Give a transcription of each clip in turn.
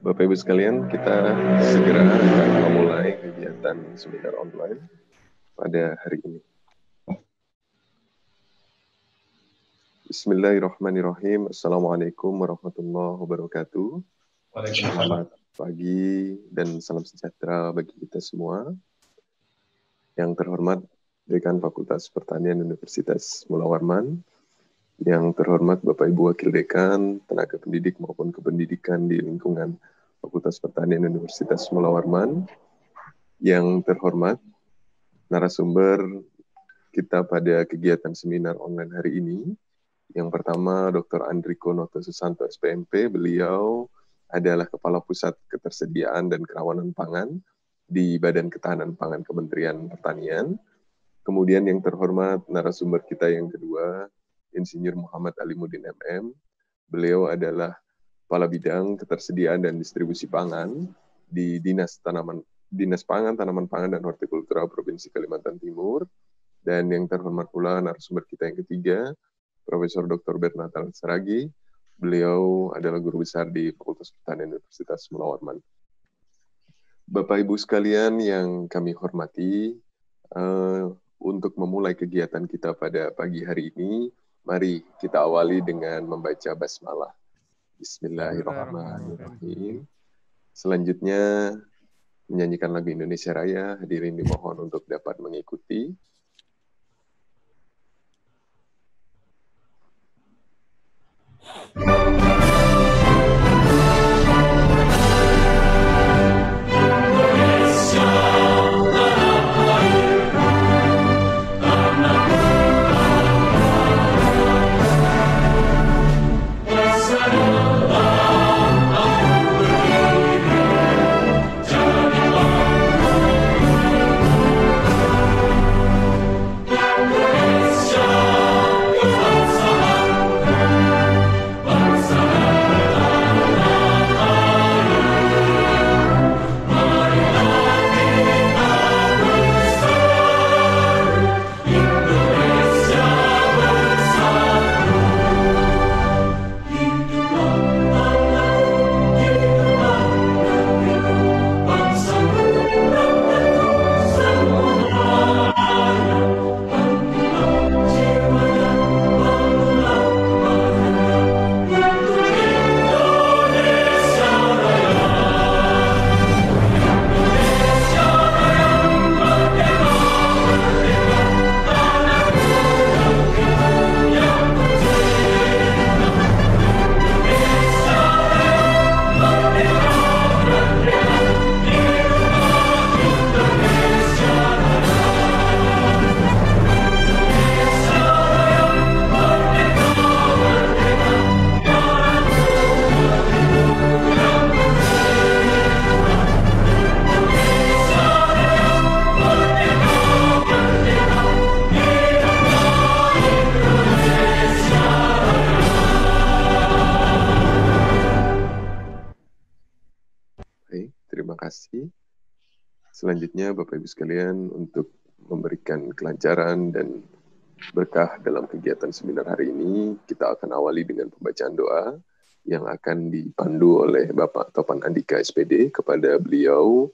Bapak Ibu sekalian, kita segera akan memulai kegiatan seminar online pada hari ini. Bismillahirrahmanirrahim. Assalamualaikum warahmatullahi wabarakatuh. Selamat pagi dan salam sejahtera bagi kita semua. Yang terhormat Dekan Fakultas Pertanian Universitas Mula Warman, yang terhormat Bapak Ibu Wakil Dekan, tenaga pendidik maupun kependidikan di lingkungan Fakultas Pertanian Universitas Mulawarman. yang terhormat narasumber kita pada kegiatan seminar online hari ini. Yang pertama, Dr. Andriko Noto Susanto SPMP, beliau adalah Kepala Pusat Ketersediaan dan Kerawanan Pangan di Badan Ketahanan Pangan Kementerian Pertanian. Kemudian yang terhormat narasumber kita yang kedua, Insinyur Muhammad Alimuddin MM. Beliau adalah Kepala Bidang Ketersediaan dan Distribusi Pangan di Dinas Tanaman Dinas Pangan, Tanaman Pangan dan Hortikultura Provinsi Kalimantan Timur. Dan yang terhormat pula narasumber kita yang ketiga, Profesor Dr. Bernatal Saragi. Beliau adalah guru besar di Fakultas Pertanian Universitas Melawarman. Bapak Ibu sekalian yang kami hormati, uh, untuk memulai kegiatan kita pada pagi hari ini, Mari kita awali dengan membaca basmalah. Bismillahirrahmanirrahim. Selanjutnya menyanyikan lagu Indonesia Raya, hadirin dimohon untuk dapat mengikuti. Thank you. kelancaran dan berkah dalam kegiatan seminar hari ini. Kita akan awali dengan pembacaan doa yang akan dipandu oleh Bapak Topan Andika SPD kepada beliau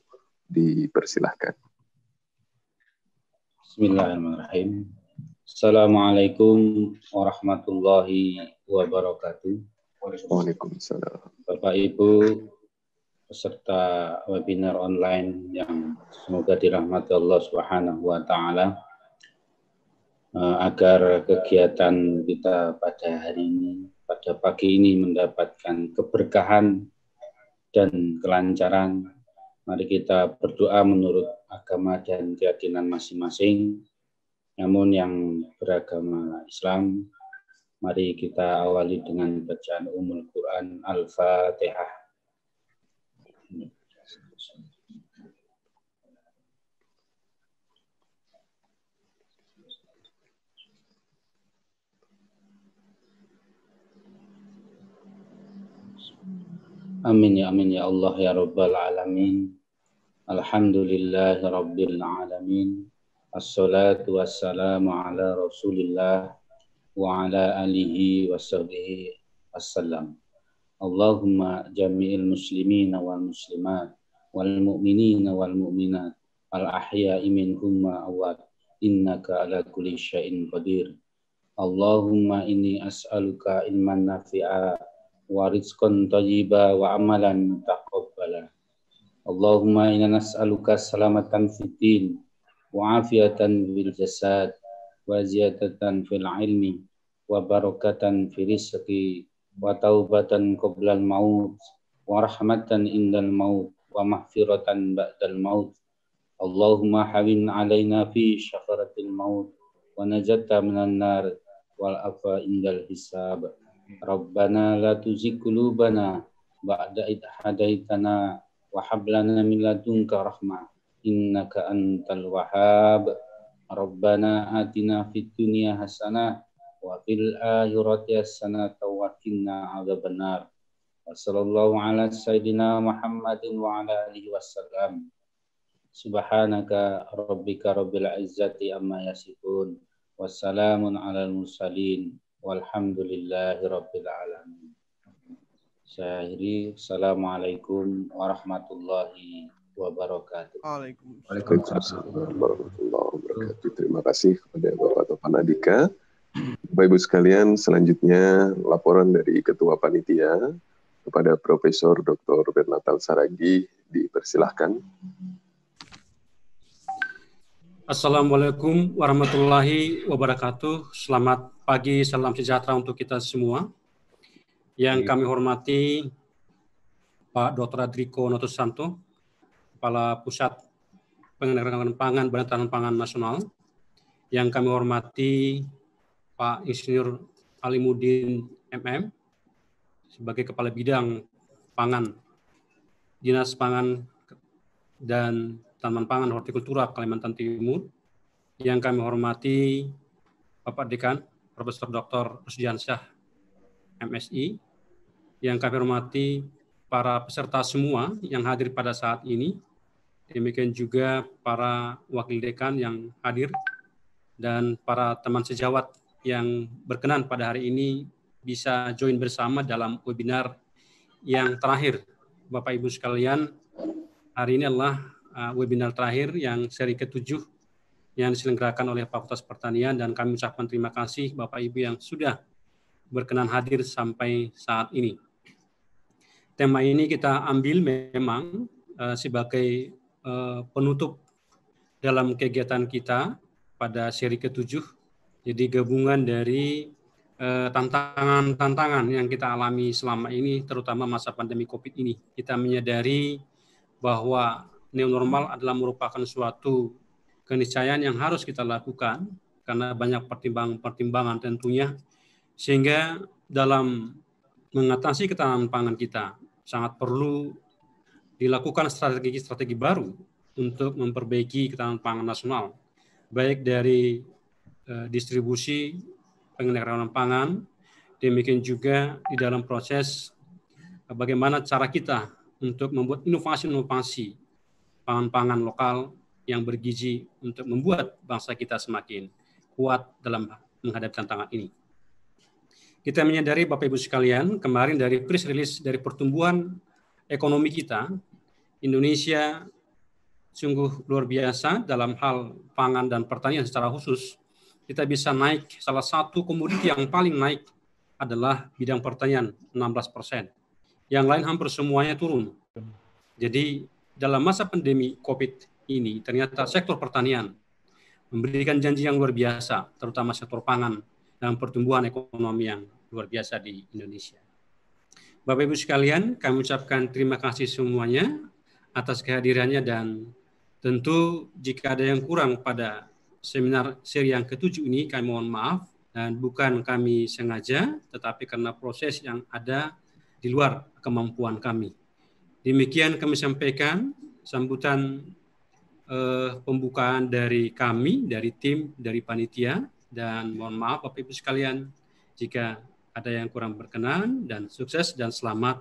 dipersilahkan. Bismillahirrahmanirrahim. Assalamualaikum warahmatullahi wabarakatuh. Waalaikumsalam. Bapak Ibu peserta webinar online yang semoga dirahmati Allah Subhanahu wa taala. Eh, agar kegiatan kita pada hari ini, pada pagi ini mendapatkan keberkahan dan kelancaran. Mari kita berdoa menurut agama dan keyakinan masing-masing. Namun yang beragama Islam, mari kita awali dengan bacaan Umul Quran Al-Fatihah. Amin ya amin ya Allah ya Rabbal Alamin. Alhamdulillah Rabbil Alamin. Assalatu wassalamu ala Rasulillah wa ala alihi wa sahbihi wassalam. Allahumma jami'il muslimin wal muslimat wal mu'minina wal mu'minat al ahya'i minhum awad innaka ala kulli syai'in qadir. Allahumma inni as'aluka ilman nafi'a ورزقا طيبا وعملا تقبلا اللهم إنا نسألك سلامة في الدين وعافية في الجسد وزيادة في العلم وبركة في رزق وتوبة قبل الموت ورحمة عند الموت ومغفرة بعد الموت اللهم حبن علينا في شفرة الموت ونجت من النار والعفو عند الحساب Rabbana la tuzigh qulubana ba'da id hadaitana wa hab lana min ladunka rahmah innaka antal wahhab. Rabbana atina fid dunya hasanah wa fil akhirati hasanah wa qina adzabannar. Wa ala sayidina Muhammadin wa ala alihi wasallam. Subhanaka rabbika rabbil izzati amma yasifun. Wassalamun ala mursalin walhamdulillahirrabbilalamin. Saya akhiri. Assalamualaikum warahmatullahi wabarakatuh. Waalaikumsalam warahmatullahi wabarakatuh. Terima kasih kepada Bapak Topan Adika. Bapak Ibu sekalian, selanjutnya laporan dari Ketua Panitia kepada Profesor Dr. Bernatal Saragi dipersilahkan. Assalamualaikum warahmatullahi wabarakatuh. Selamat pagi, salam sejahtera untuk kita semua. Yang iya. kami hormati Pak Dr. Adriko Notusanto, Kepala Pusat Pengendalian Pangan Badan Tahan Pangan Nasional. Yang kami hormati Pak Insinyur Alimudin MM sebagai Kepala Bidang Pangan Dinas Pangan dan Taman Pangan Hortikultura Kalimantan Timur yang kami hormati Bapak Dekan Profesor Dr. Rusdiansyah MSI yang kami hormati para peserta semua yang hadir pada saat ini demikian juga para wakil dekan yang hadir dan para teman sejawat yang berkenan pada hari ini bisa join bersama dalam webinar yang terakhir Bapak Ibu sekalian hari ini adalah Uh, webinar terakhir yang seri ketujuh yang diselenggarakan oleh Fakultas Pertanian dan kami ucapkan terima kasih Bapak Ibu yang sudah berkenan hadir sampai saat ini. Tema ini kita ambil memang uh, sebagai uh, penutup dalam kegiatan kita pada seri ketujuh. Jadi gabungan dari tantangan-tantangan yang kita alami selama ini, terutama masa pandemi COVID ini. Kita menyadari bahwa new normal adalah merupakan suatu keniscayaan yang harus kita lakukan karena banyak pertimbangan-pertimbangan tentunya sehingga dalam mengatasi ketahanan pangan kita sangat perlu dilakukan strategi-strategi baru untuk memperbaiki ketahanan pangan nasional baik dari eh, distribusi pengendalian pangan demikian juga di dalam proses bagaimana cara kita untuk membuat inovasi-inovasi pangan-pangan lokal yang bergizi untuk membuat bangsa kita semakin kuat dalam menghadapi tantangan ini. Kita menyadari Bapak Ibu sekalian, kemarin dari press release dari pertumbuhan ekonomi kita, Indonesia sungguh luar biasa dalam hal pangan dan pertanian secara khusus. Kita bisa naik, salah satu komoditi yang paling naik adalah bidang pertanian 16 persen. Yang lain hampir semuanya turun. Jadi dalam masa pandemi COVID ini ternyata sektor pertanian memberikan janji yang luar biasa, terutama sektor pangan dan pertumbuhan ekonomi yang luar biasa di Indonesia. Bapak Ibu sekalian, kami ucapkan terima kasih semuanya atas kehadirannya dan tentu jika ada yang kurang pada seminar seri yang ketujuh ini kami mohon maaf dan bukan kami sengaja tetapi karena proses yang ada di luar kemampuan kami. Demikian kami sampaikan sambutan eh, pembukaan dari kami, dari tim, dari panitia. Dan mohon maaf Bapak-Ibu sekalian jika ada yang kurang berkenan dan sukses dan selamat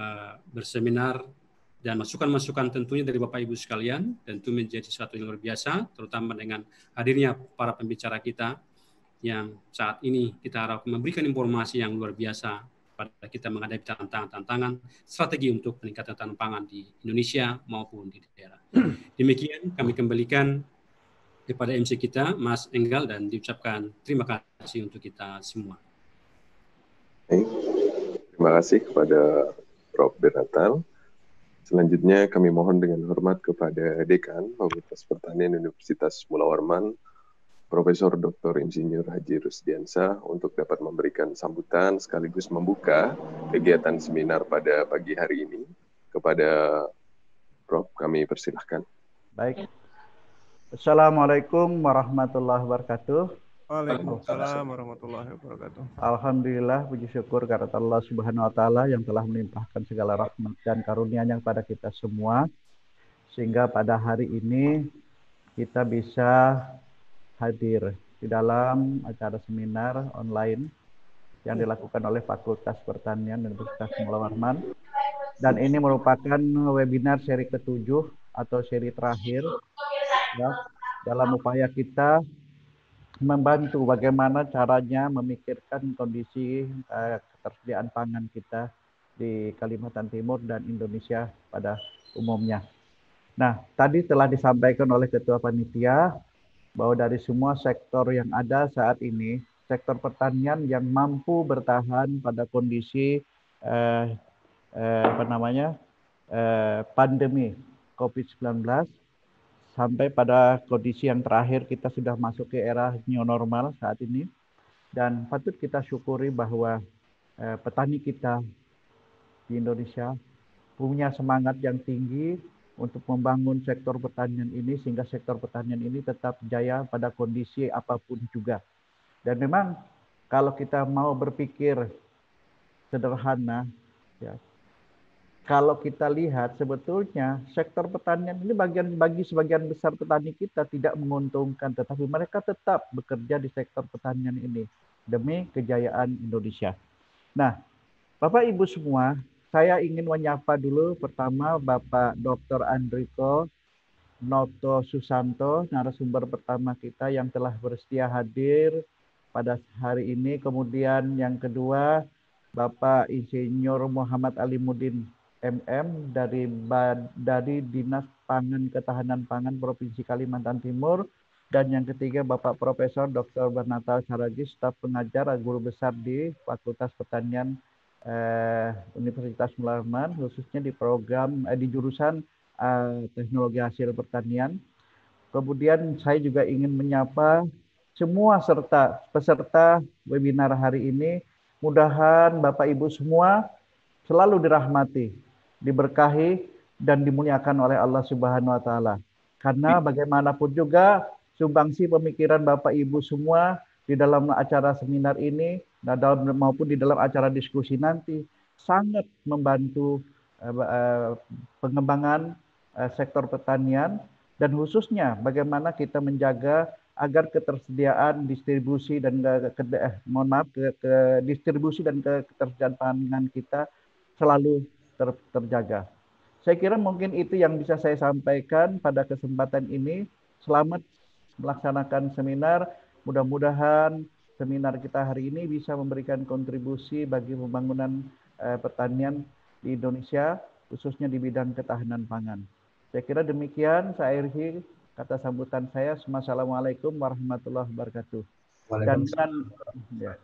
eh, berseminar dan masukan-masukan tentunya dari Bapak Ibu sekalian tentu menjadi sesuatu yang luar biasa terutama dengan hadirnya para pembicara kita yang saat ini kita harap memberikan informasi yang luar biasa pada kita menghadapi tantangan-tantangan strategi untuk peningkatan tanaman pangan di Indonesia maupun di daerah. Demikian kami kembalikan kepada MC kita, Mas Enggal, dan diucapkan terima kasih untuk kita semua. Baik. Terima kasih kepada Prof. Bernatal. Selanjutnya kami mohon dengan hormat kepada Dekan Fakultas Pertanian Universitas Mula Warman, Profesor Dr. Insinyur Haji Rusdiansa untuk dapat memberikan sambutan sekaligus membuka kegiatan seminar pada pagi hari ini. Kepada Prof, kami persilahkan. Baik. Assalamualaikum warahmatullahi wabarakatuh. Waalaikumsalam warahmatullahi wabarakatuh. Alhamdulillah puji syukur karena Allah Subhanahu wa taala yang telah melimpahkan segala rahmat dan karunia-Nya kepada kita semua sehingga pada hari ini kita bisa hadir di dalam acara seminar online yang dilakukan oleh Fakultas Pertanian dan Universitas Mula Warman. Dan ini merupakan webinar seri ketujuh atau seri terakhir ya, dalam upaya kita membantu bagaimana caranya memikirkan kondisi eh, ketersediaan pangan kita di Kalimantan Timur dan Indonesia pada umumnya. Nah, tadi telah disampaikan oleh Ketua Panitia bahwa dari semua sektor yang ada saat ini, sektor pertanian yang mampu bertahan pada kondisi eh, eh, apa namanya eh, pandemi COVID-19 sampai pada kondisi yang terakhir kita sudah masuk ke era new normal saat ini dan patut kita syukuri bahwa eh, petani kita di Indonesia punya semangat yang tinggi untuk membangun sektor pertanian ini sehingga sektor pertanian ini tetap jaya pada kondisi apapun juga. Dan memang kalau kita mau berpikir sederhana, ya, kalau kita lihat sebetulnya sektor pertanian ini bagian bagi sebagian besar petani kita tidak menguntungkan, tetapi mereka tetap bekerja di sektor pertanian ini demi kejayaan Indonesia. Nah, Bapak Ibu semua, saya ingin menyapa dulu pertama Bapak Dr. Andriko Noto Susanto, narasumber pertama kita yang telah bersedia hadir pada hari ini. Kemudian yang kedua, Bapak Insinyur Muhammad Ali Mudin MM dari dari Dinas Pangan Ketahanan Pangan Provinsi Kalimantan Timur dan yang ketiga Bapak Profesor Dr. Bernatal Saragi, staf pengajar guru besar di Fakultas Pertanian eh, Universitas Mularman khususnya di program eh, di jurusan eh, Teknologi Hasil Pertanian. Kemudian saya juga ingin menyapa semua serta peserta webinar hari ini. Mudahan Bapak Ibu semua selalu dirahmati, diberkahi dan dimuliakan oleh Allah Subhanahu wa taala. Karena iya. bagaimanapun juga sumbangsi pemikiran Bapak Ibu semua di dalam acara seminar ini nah, dalam maupun di dalam acara diskusi nanti sangat membantu eh, eh, pengembangan eh, sektor pertanian dan khususnya bagaimana kita menjaga agar ketersediaan distribusi dan ke, ke, eh, mohon maaf ke, ke distribusi dan ke ketersediaan pangan kita selalu ter, terjaga. Saya kira mungkin itu yang bisa saya sampaikan pada kesempatan ini. Selamat melaksanakan seminar. Mudah-mudahan seminar kita hari ini bisa memberikan kontribusi bagi pembangunan eh, pertanian di Indonesia, khususnya di bidang ketahanan pangan. Saya kira demikian, saya akhiri kata sambutan saya. Assalamualaikum warahmatullahi wabarakatuh. Dan dengan, ya,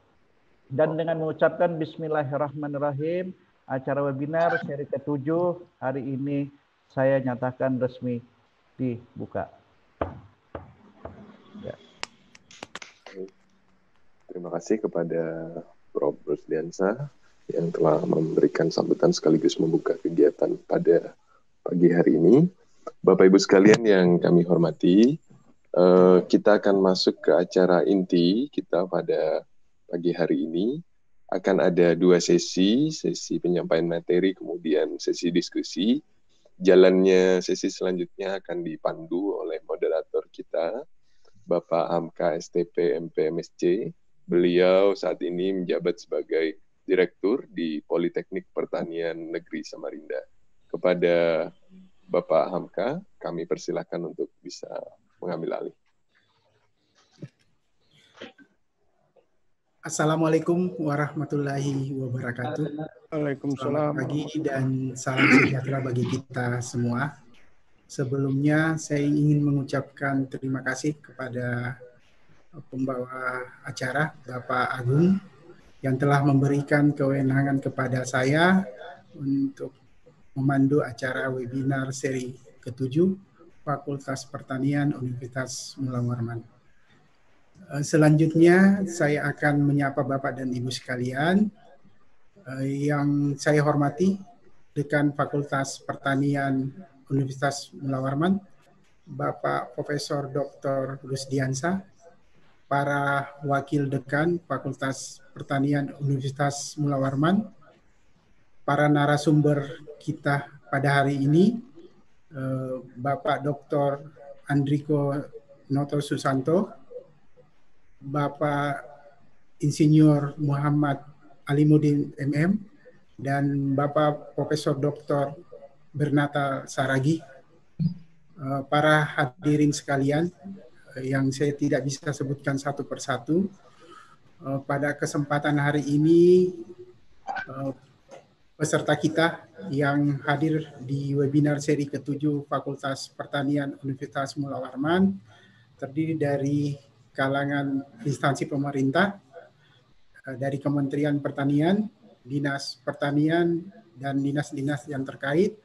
dan dengan mengucapkan Bismillahirrahmanirrahim, acara webinar seri ketujuh hari ini saya nyatakan resmi dibuka. Terima kasih kepada Prof. Rusdiansa yang telah memberikan sambutan sekaligus membuka kegiatan pada pagi hari ini. Bapak Ibu sekalian yang kami hormati, eh, kita akan masuk ke acara inti kita pada pagi hari ini. Akan ada dua sesi, sesi penyampaian materi kemudian sesi diskusi. Jalannya sesi selanjutnya akan dipandu oleh moderator kita, Bapak Hamka STP MPMSC Beliau saat ini menjabat sebagai Direktur di Politeknik Pertanian Negeri Samarinda. Kepada Bapak Hamka, kami persilahkan untuk bisa mengambil alih. Assalamualaikum warahmatullahi wabarakatuh. Waalaikumsalam. Selamat pagi dan salam sejahtera bagi kita semua. Sebelumnya saya ingin mengucapkan terima kasih kepada pembawa acara Bapak Agung yang telah memberikan kewenangan kepada saya untuk memandu acara webinar seri ketujuh Fakultas Pertanian Universitas Mulawarman. Eh, selanjutnya saya akan menyapa Bapak dan Ibu sekalian eh, yang saya hormati dekan Fakultas Pertanian Universitas Mulawarman, Bapak Profesor Dr. Rusdiansa, para wakil dekan Fakultas Pertanian Universitas Mula Warman, para narasumber kita pada hari ini, eh, Bapak Dr. Andriko Noto Susanto, Bapak Insinyur Muhammad Alimudin MM, dan Bapak Profesor Dr. Bernata Saragi. Eh, para hadirin sekalian, yang saya tidak bisa sebutkan satu persatu. Eh, pada kesempatan hari ini, eh, peserta kita yang hadir di webinar seri ketujuh Fakultas Pertanian Universitas Mula Warman terdiri dari kalangan instansi pemerintah, eh, dari Kementerian Pertanian, Dinas Pertanian, dan dinas-dinas yang terkait,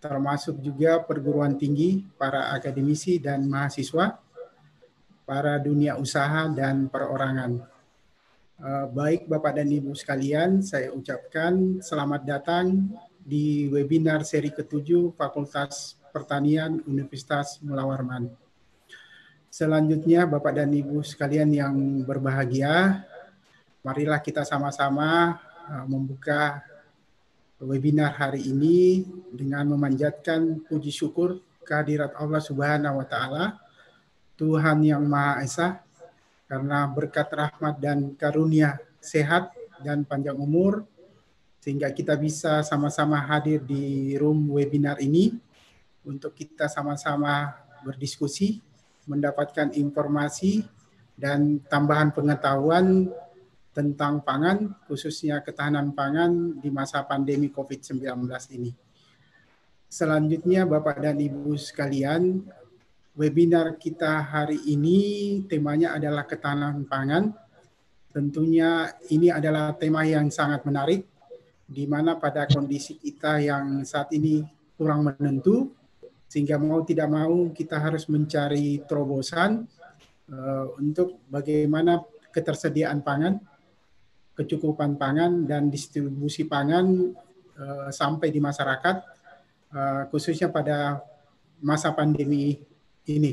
termasuk juga perguruan tinggi, para akademisi, dan mahasiswa, para dunia usaha dan perorangan. Eh, baik Bapak dan Ibu sekalian, saya ucapkan selamat datang di webinar seri ke-7 Fakultas Pertanian Universitas Mula Warman. Selanjutnya Bapak dan Ibu sekalian yang berbahagia, marilah kita sama-sama eh, membuka webinar hari ini dengan memanjatkan puji syukur kehadirat Allah Subhanahu wa taala Tuhan Yang Maha Esa karena berkat rahmat dan karunia sehat dan panjang umur sehingga kita bisa sama-sama hadir di room webinar ini untuk kita sama-sama berdiskusi, mendapatkan informasi dan tambahan pengetahuan tentang pangan, khususnya ketahanan pangan di masa pandemi COVID-19 ini. Selanjutnya, Bapak dan Ibu sekalian, Webinar kita hari ini temanya adalah ketahanan pangan. Tentunya ini adalah tema yang sangat menarik, di mana pada kondisi kita yang saat ini kurang menentu, sehingga mau tidak mau kita harus mencari terobosan uh, untuk bagaimana ketersediaan pangan, kecukupan pangan, dan distribusi pangan uh, sampai di masyarakat, uh, khususnya pada masa pandemi ini.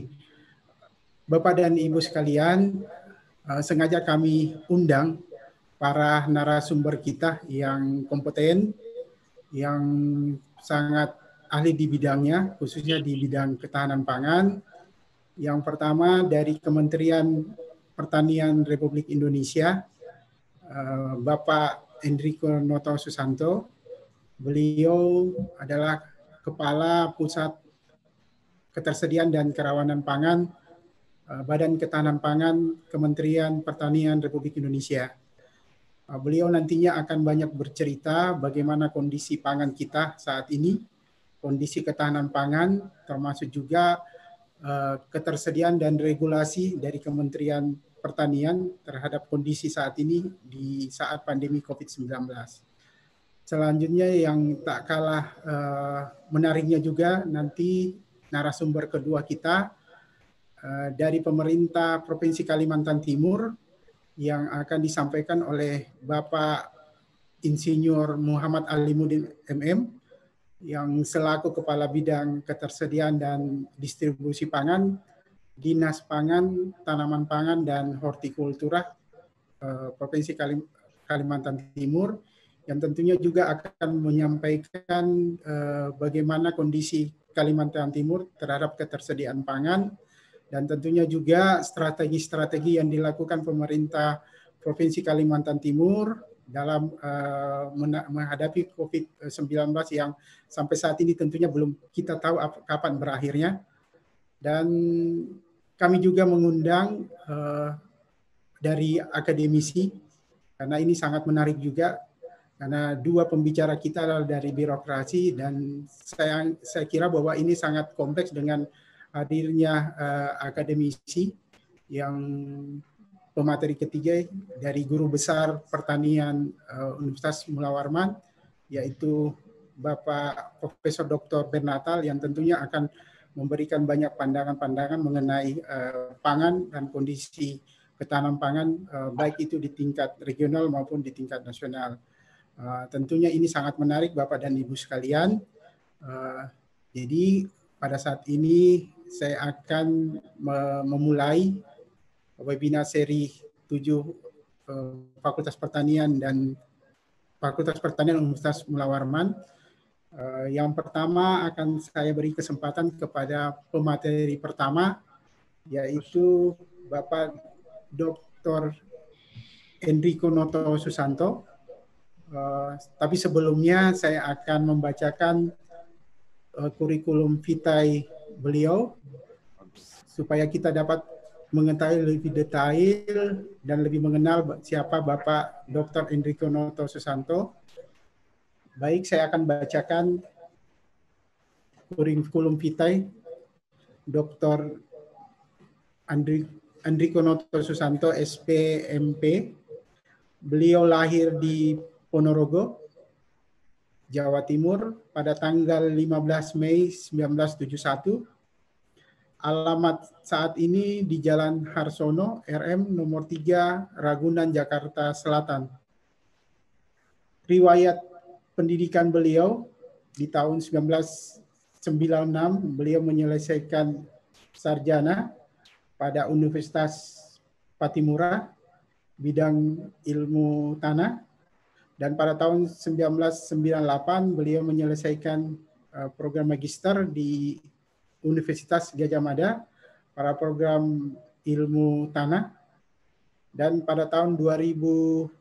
Bapak dan Ibu sekalian, uh, sengaja kami undang para narasumber kita yang kompeten, yang sangat ahli di bidangnya, khususnya di bidang ketahanan pangan. Yang pertama dari Kementerian Pertanian Republik Indonesia, eh, Bapak Enrico Noto Susanto. Beliau adalah Kepala Pusat ketersediaan dan kerawanan pangan eh, Badan Ketahanan Pangan Kementerian Pertanian Republik Indonesia. Eh, beliau nantinya akan banyak bercerita bagaimana kondisi pangan kita saat ini, kondisi ketahanan pangan, termasuk juga eh, ketersediaan dan regulasi dari Kementerian Pertanian terhadap kondisi saat ini di saat pandemi COVID-19. Selanjutnya yang tak kalah menariknya juga nanti narasumber kedua kita eh, dari pemerintah Provinsi Kalimantan Timur yang akan disampaikan oleh Bapak Insinyur Muhammad Alimudin MM yang selaku Kepala Bidang Ketersediaan dan Distribusi Pangan Dinas Pangan, Tanaman Pangan dan Hortikultura eh, Provinsi Kalimantan Timur yang tentunya juga akan menyampaikan eh, bagaimana kondisi Kalimantan Timur terhadap ketersediaan pangan dan tentunya juga strategi-strategi yang dilakukan pemerintah Provinsi Kalimantan Timur dalam uh, menghadapi COVID-19 yang sampai saat ini tentunya belum kita tahu apa, kapan berakhirnya. Dan kami juga mengundang uh, dari akademisi karena ini sangat menarik juga karena dua pembicara kita adalah dari birokrasi dan saya saya kira bahwa ini sangat kompleks dengan hadirnya uh, akademisi yang pemateri ketiga dari guru besar pertanian uh, Universitas Mula Warman yaitu Bapak Profesor Dr. Bernatal yang tentunya akan memberikan banyak pandangan-pandangan mengenai uh, pangan dan kondisi ketahanan pangan uh, baik itu di tingkat regional maupun di tingkat nasional. Uh, tentunya ini sangat menarik Bapak dan Ibu sekalian. Uh, jadi pada saat ini saya akan memulai webinar seri 7 eh, Fakultas Pertanian dan Fakultas Pertanian Universitas Mula Warman. yang pertama akan saya beri kesempatan kepada pemateri pertama yaitu Bapak Dr. Enrico Noto Susanto Eh, tapi sebelumnya saya akan membacakan uh, kurikulum vitae beliau supaya kita dapat mengetahui lebih detail dan lebih mengenal siapa Bapak Dr. Enrico Noto Susanto. Baik, saya akan bacakan kurikulum vitae Dr. Andri, Noto Susanto, SPMP. Beliau lahir di Ponorogo, Jawa Timur pada tanggal 15 Mei 1971. Alamat saat ini di Jalan Harsono, RM nomor 3, Ragunan, Jakarta Selatan. Riwayat pendidikan beliau di tahun 1996 beliau menyelesaikan sarjana pada Universitas Patimura bidang ilmu tanah dan pada tahun 1998 beliau menyelesaikan eh, program magister di Universitas Gajah Mada para program ilmu tanah. Dan pada tahun 2011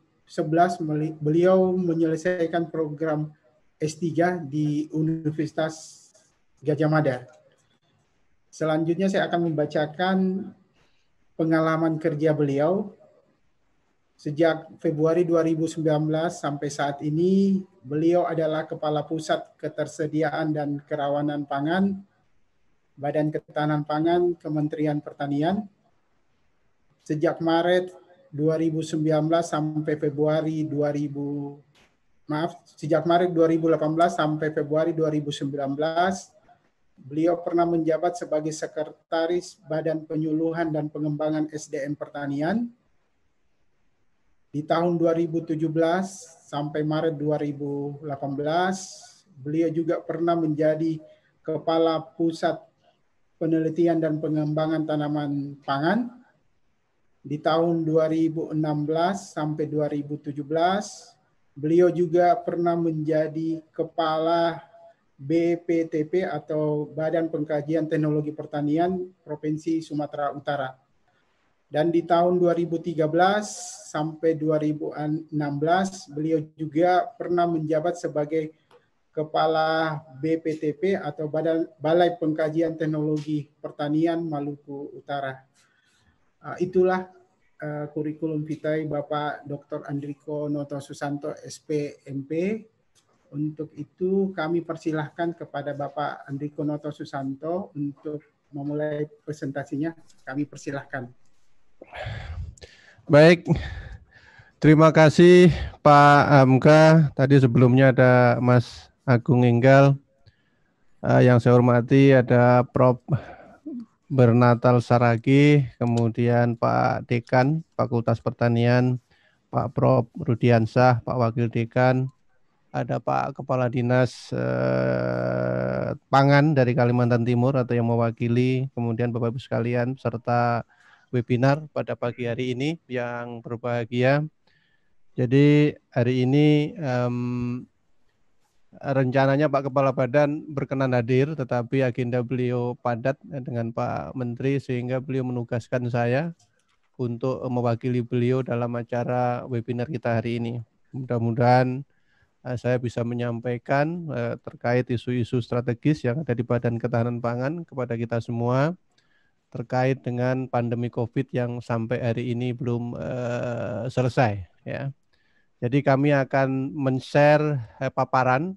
beliau menyelesaikan program S3 di Universitas Gajah Mada. Selanjutnya saya akan membacakan pengalaman kerja beliau Sejak Februari 2019 sampai saat ini, beliau adalah Kepala Pusat Ketersediaan dan Kerawanan Pangan, Badan Ketahanan Pangan, Kementerian Pertanian. Sejak Maret 2019 sampai Februari 2000, maaf, sejak Maret 2018 sampai Februari 2019, beliau pernah menjabat sebagai Sekretaris Badan Penyuluhan dan Pengembangan SDM Pertanian, di tahun 2017 sampai Maret 2018, beliau juga pernah menjadi Kepala Pusat Penelitian dan Pengembangan Tanaman Pangan. Di tahun 2016 sampai 2017, beliau juga pernah menjadi Kepala BPTP atau Badan Pengkajian Teknologi Pertanian Provinsi Sumatera Utara. Dan di tahun 2013 sampai 2016 beliau juga pernah menjabat sebagai Kepala BPTP atau Badan Balai Pengkajian Teknologi Pertanian Maluku Utara. Ah, itulah eh, kurikulum vitae Bapak Dr. Andriko Noto Susanto SPMP. Untuk itu kami persilahkan kepada Bapak Andriko Noto Susanto untuk memulai presentasinya. Kami persilahkan. Baik, terima kasih Pak Hamka. Tadi sebelumnya ada Mas Agung Inggal Uh, eh, yang saya hormati ada Prof. Bernatal Saragi, kemudian Pak Dekan Fakultas Pertanian, Pak Prof. Rudiansah, Pak Wakil Dekan, ada Pak Kepala Dinas eh, Pangan dari Kalimantan Timur atau yang mewakili, kemudian Bapak Ibu sekalian serta webinar pada pagi hari ini yang berbahagia. Jadi hari ini um, rencananya Pak Kepala Badan berkenan hadir, tetapi agenda beliau padat dengan Pak Menteri sehingga beliau menugaskan saya untuk mewakili beliau dalam acara webinar kita hari ini. Mudah-mudahan eh, saya bisa menyampaikan eh, terkait isu-isu strategis yang ada di Badan Ketahanan Pangan kepada kita semua terkait dengan pandemi Covid yang sampai hari ini belum uh, selesai ya. Jadi kami akan men-share eh, paparan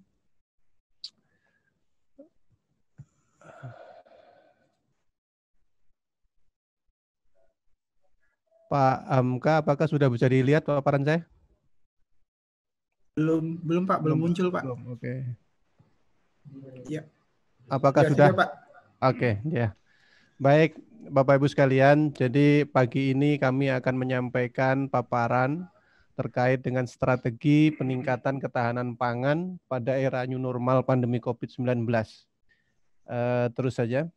Pak Amka, apakah sudah bisa dilihat paparan saya? Belum, belum Pak, belum, belum muncul Pak. Belum, oke. Okay. Ya. Apakah ya, sudah? Oke, okay, ya. Yeah. Baik, Bapak Ibu sekalian, jadi pagi ini kami akan menyampaikan paparan terkait dengan strategi peningkatan ketahanan pangan pada era new normal pandemi COVID-19. Uh, eh, terus saja.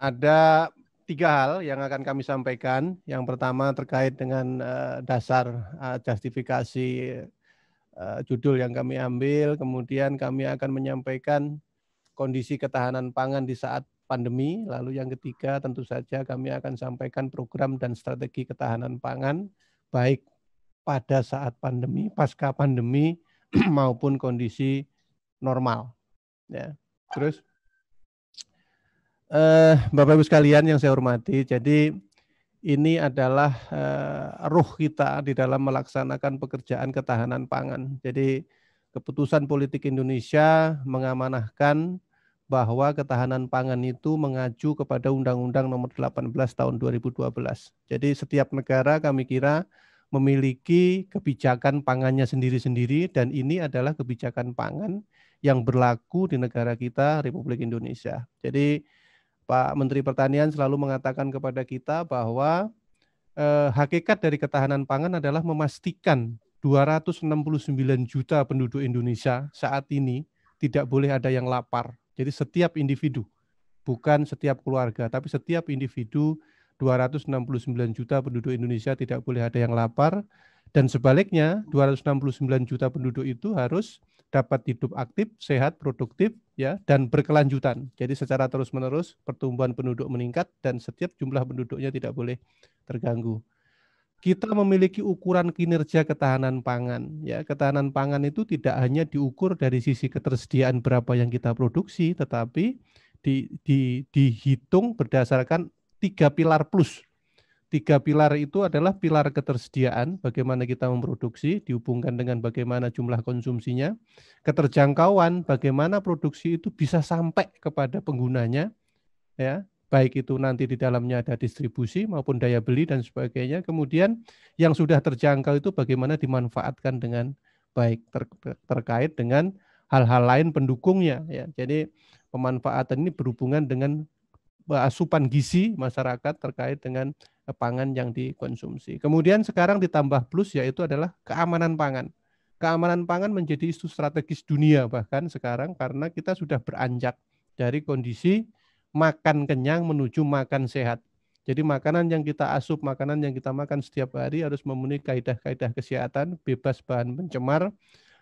Ada tiga hal yang akan kami sampaikan. Yang pertama terkait dengan eh, dasar eh, justifikasi judul yang kami ambil. Kemudian kami akan menyampaikan kondisi ketahanan pangan di saat pandemi. Lalu yang ketiga tentu saja kami akan sampaikan program dan strategi ketahanan pangan baik pada saat pandemi, pasca pandemi maupun kondisi normal. Ya. Terus eh, Bapak Ibu sekalian yang saya hormati, jadi ini adalah eh, ruh kita di dalam melaksanakan pekerjaan ketahanan pangan. Jadi keputusan politik Indonesia mengamanahkan bahwa ketahanan pangan itu mengacu kepada Undang-Undang Nomor 18 Tahun 2012. Jadi setiap negara kami kira memiliki kebijakan pangannya sendiri-sendiri dan ini adalah kebijakan pangan yang berlaku di negara kita Republik Indonesia. Jadi Pak Menteri Pertanian selalu mengatakan kepada kita bahwa eh, hakikat dari ketahanan pangan adalah memastikan 269 juta penduduk Indonesia saat ini tidak boleh ada yang lapar. Jadi setiap individu, bukan setiap keluarga, tapi setiap individu 269 juta penduduk Indonesia tidak boleh ada yang lapar dan sebaliknya 269 juta penduduk itu harus dapat hidup aktif, sehat, produktif ya dan berkelanjutan. Jadi secara terus-menerus pertumbuhan penduduk meningkat dan setiap jumlah penduduknya tidak boleh terganggu kita memiliki ukuran kinerja ketahanan pangan. Ya, ketahanan pangan itu tidak hanya diukur dari sisi ketersediaan berapa yang kita produksi, tetapi di, di, dihitung berdasarkan tiga pilar plus. Tiga pilar itu adalah pilar ketersediaan, bagaimana kita memproduksi, dihubungkan dengan bagaimana jumlah konsumsinya, keterjangkauan, bagaimana produksi itu bisa sampai kepada penggunanya, ya baik itu nanti di dalamnya ada distribusi maupun daya beli dan sebagainya. Kemudian yang sudah terjangkau itu bagaimana dimanfaatkan dengan baik ter terkait dengan hal-hal lain pendukungnya ya. Jadi pemanfaatan ini berhubungan dengan asupan gizi masyarakat terkait dengan pangan yang dikonsumsi. Kemudian sekarang ditambah plus yaitu adalah keamanan pangan. Keamanan pangan menjadi isu strategis dunia bahkan sekarang karena kita sudah beranjak dari kondisi makan kenyang menuju makan sehat. Jadi makanan yang kita asup, makanan yang kita makan setiap hari harus memenuhi kaidah-kaidah kesehatan, bebas bahan pencemar,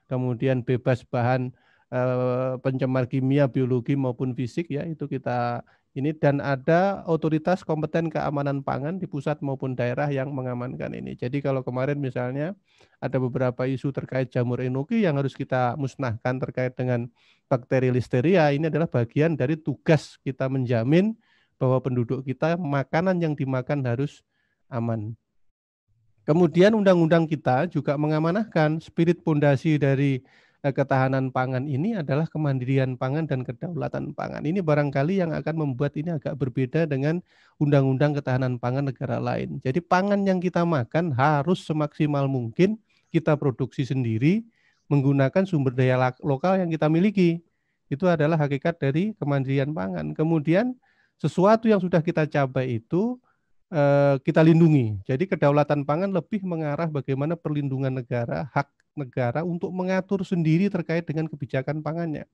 kemudian bebas bahan eh, pencemar kimia, biologi maupun fisik ya, itu kita ini dan ada otoritas kompeten keamanan pangan di pusat maupun daerah yang mengamankan ini. Jadi kalau kemarin misalnya ada beberapa isu terkait jamur enoki yang harus kita musnahkan terkait dengan bakteri listeria, ini adalah bagian dari tugas kita menjamin bahwa penduduk kita makanan yang dimakan harus aman. Kemudian undang-undang kita juga mengamanahkan spirit fondasi dari Eh, ketahanan pangan ini adalah kemandirian pangan dan kedaulatan pangan. Ini barangkali yang akan membuat ini agak berbeda dengan undang-undang ketahanan pangan negara lain. Jadi pangan yang kita makan harus semaksimal mungkin kita produksi sendiri menggunakan sumber daya lokal yang kita miliki. Itu adalah hakikat dari kemandirian pangan. Kemudian sesuatu yang sudah kita capai itu eh, kita lindungi. Jadi kedaulatan pangan lebih mengarah bagaimana perlindungan negara, hak negara untuk mengatur sendiri terkait dengan kebijakan pangannya.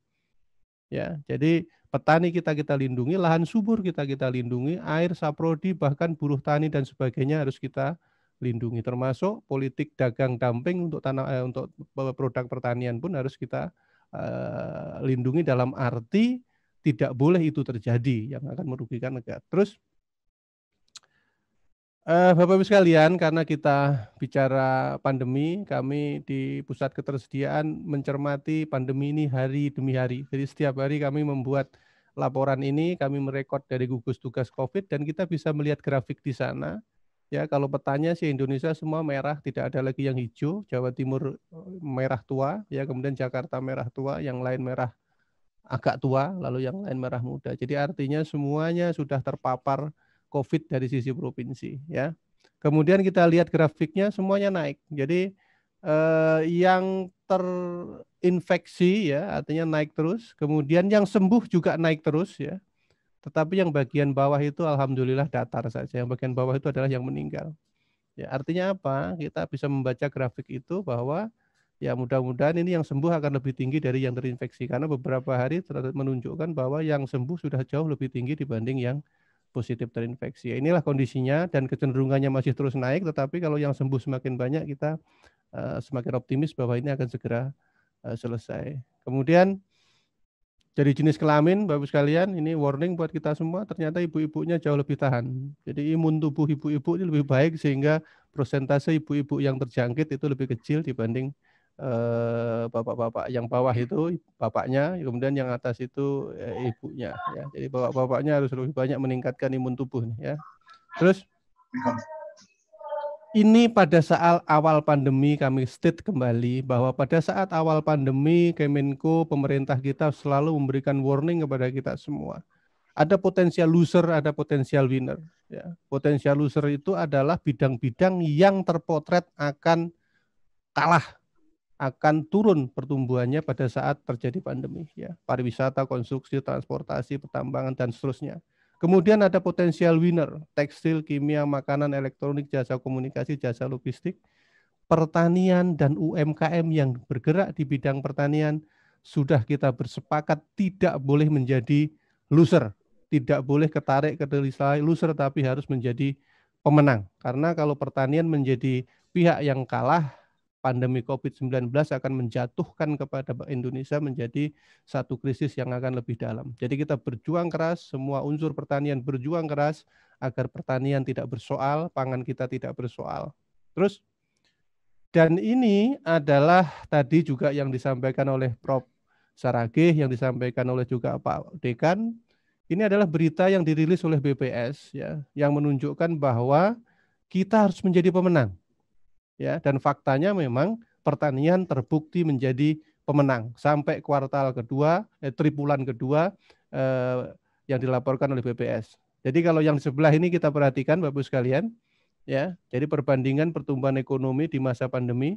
Ya, jadi petani kita kita lindungi, lahan subur kita kita lindungi, air, saprodi, bahkan buruh tani dan sebagainya harus kita lindungi. Termasuk politik dagang dumping untuk tanah eh, untuk produk pertanian pun harus kita eh, lindungi dalam arti tidak boleh itu terjadi yang akan merugikan negara. Terus Uh, eh, Bapak Ibu sekalian, karena kita bicara pandemi, kami di Pusat Ketersediaan mencermati pandemi ini hari demi hari. Jadi setiap hari kami membuat laporan ini, kami merekod dari gugus tugas COVID dan kita bisa melihat grafik di sana. Ya, kalau petanya sih Indonesia semua merah, tidak ada lagi yang hijau. Jawa Timur eh, merah tua, ya kemudian Jakarta merah tua, yang lain merah agak tua, lalu yang lain merah muda. Jadi artinya semuanya sudah terpapar COVID dari sisi provinsi ya. Kemudian kita lihat grafiknya semuanya naik. Jadi eh, yang terinfeksi ya artinya naik terus, kemudian yang sembuh juga naik terus ya. Tetapi yang bagian bawah itu alhamdulillah datar saja. Yang bagian bawah itu adalah yang meninggal. Ya, artinya apa? Kita bisa membaca grafik itu bahwa ya mudah-mudahan ini yang sembuh akan lebih tinggi dari yang terinfeksi karena beberapa hari menunjukkan bahwa yang sembuh sudah jauh lebih tinggi dibanding yang positif terinfeksi. Ya, inilah kondisinya dan kecenderungannya masih terus naik, tetapi kalau yang sembuh semakin banyak kita eh, semakin optimis bahwa ini akan segera eh, selesai. Kemudian dari jenis kelamin, Bapak sekalian, ini warning buat kita semua, ternyata ibu-ibunya jauh lebih tahan. Jadi imun tubuh ibu-ibu ini lebih baik sehingga prosentase ibu-ibu yang terjangkit itu lebih kecil dibanding Eh, bapak-bapak yang bawah itu bapaknya, kemudian yang atas itu eh, ibunya. Ya. Jadi bapak-bapaknya harus lebih banyak meningkatkan imun tubuh. Ya. Terus ini pada saat awal pandemi kami state kembali bahwa pada saat awal pandemi Kemenko pemerintah kita selalu memberikan warning kepada kita semua. Ada potensial loser, ada potensial winner. Ya. Potensial loser itu adalah bidang-bidang yang terpotret akan kalah akan turun pertumbuhannya pada saat terjadi pandemi ya pariwisata konstruksi transportasi pertambangan dan seterusnya kemudian ada potensial winner tekstil kimia makanan elektronik jasa komunikasi jasa logistik pertanian dan UMKM yang bergerak di bidang pertanian sudah kita bersepakat tidak boleh menjadi loser tidak boleh ketarik ke delisai loser tapi harus menjadi pemenang karena kalau pertanian menjadi pihak yang kalah pandemi COVID-19 akan menjatuhkan kepada Indonesia menjadi satu krisis yang akan lebih dalam. Jadi kita berjuang keras, semua unsur pertanian berjuang keras agar pertanian tidak bersoal, pangan kita tidak bersoal. Terus dan ini adalah tadi juga yang disampaikan oleh Prof. Saragih, yang disampaikan oleh juga Pak Dekan. Ini adalah berita yang dirilis oleh BPS ya, yang menunjukkan bahwa kita harus menjadi pemenang ya dan faktanya memang pertanian terbukti menjadi pemenang sampai kuartal kedua, eh, tripulan kedua eh, yang dilaporkan oleh BPS. Jadi kalau yang sebelah ini kita perhatikan Bapak sekalian, ya. Jadi perbandingan pertumbuhan ekonomi di masa pandemi,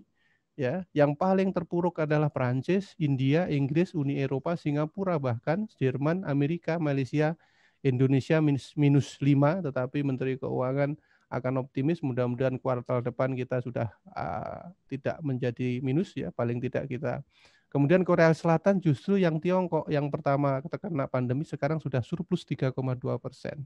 ya, yang paling terpuruk adalah Prancis, India, Inggris, Uni Eropa, Singapura bahkan Jerman, Amerika, Malaysia, Indonesia minus minus lima, tetapi Menteri Keuangan akan optimis mudah-mudahan kuartal depan kita sudah uh, tidak menjadi minus ya paling tidak kita Kemudian Korea Selatan justru yang Tiongkok yang pertama terkena pandemi sekarang sudah surplus 3,2 persen.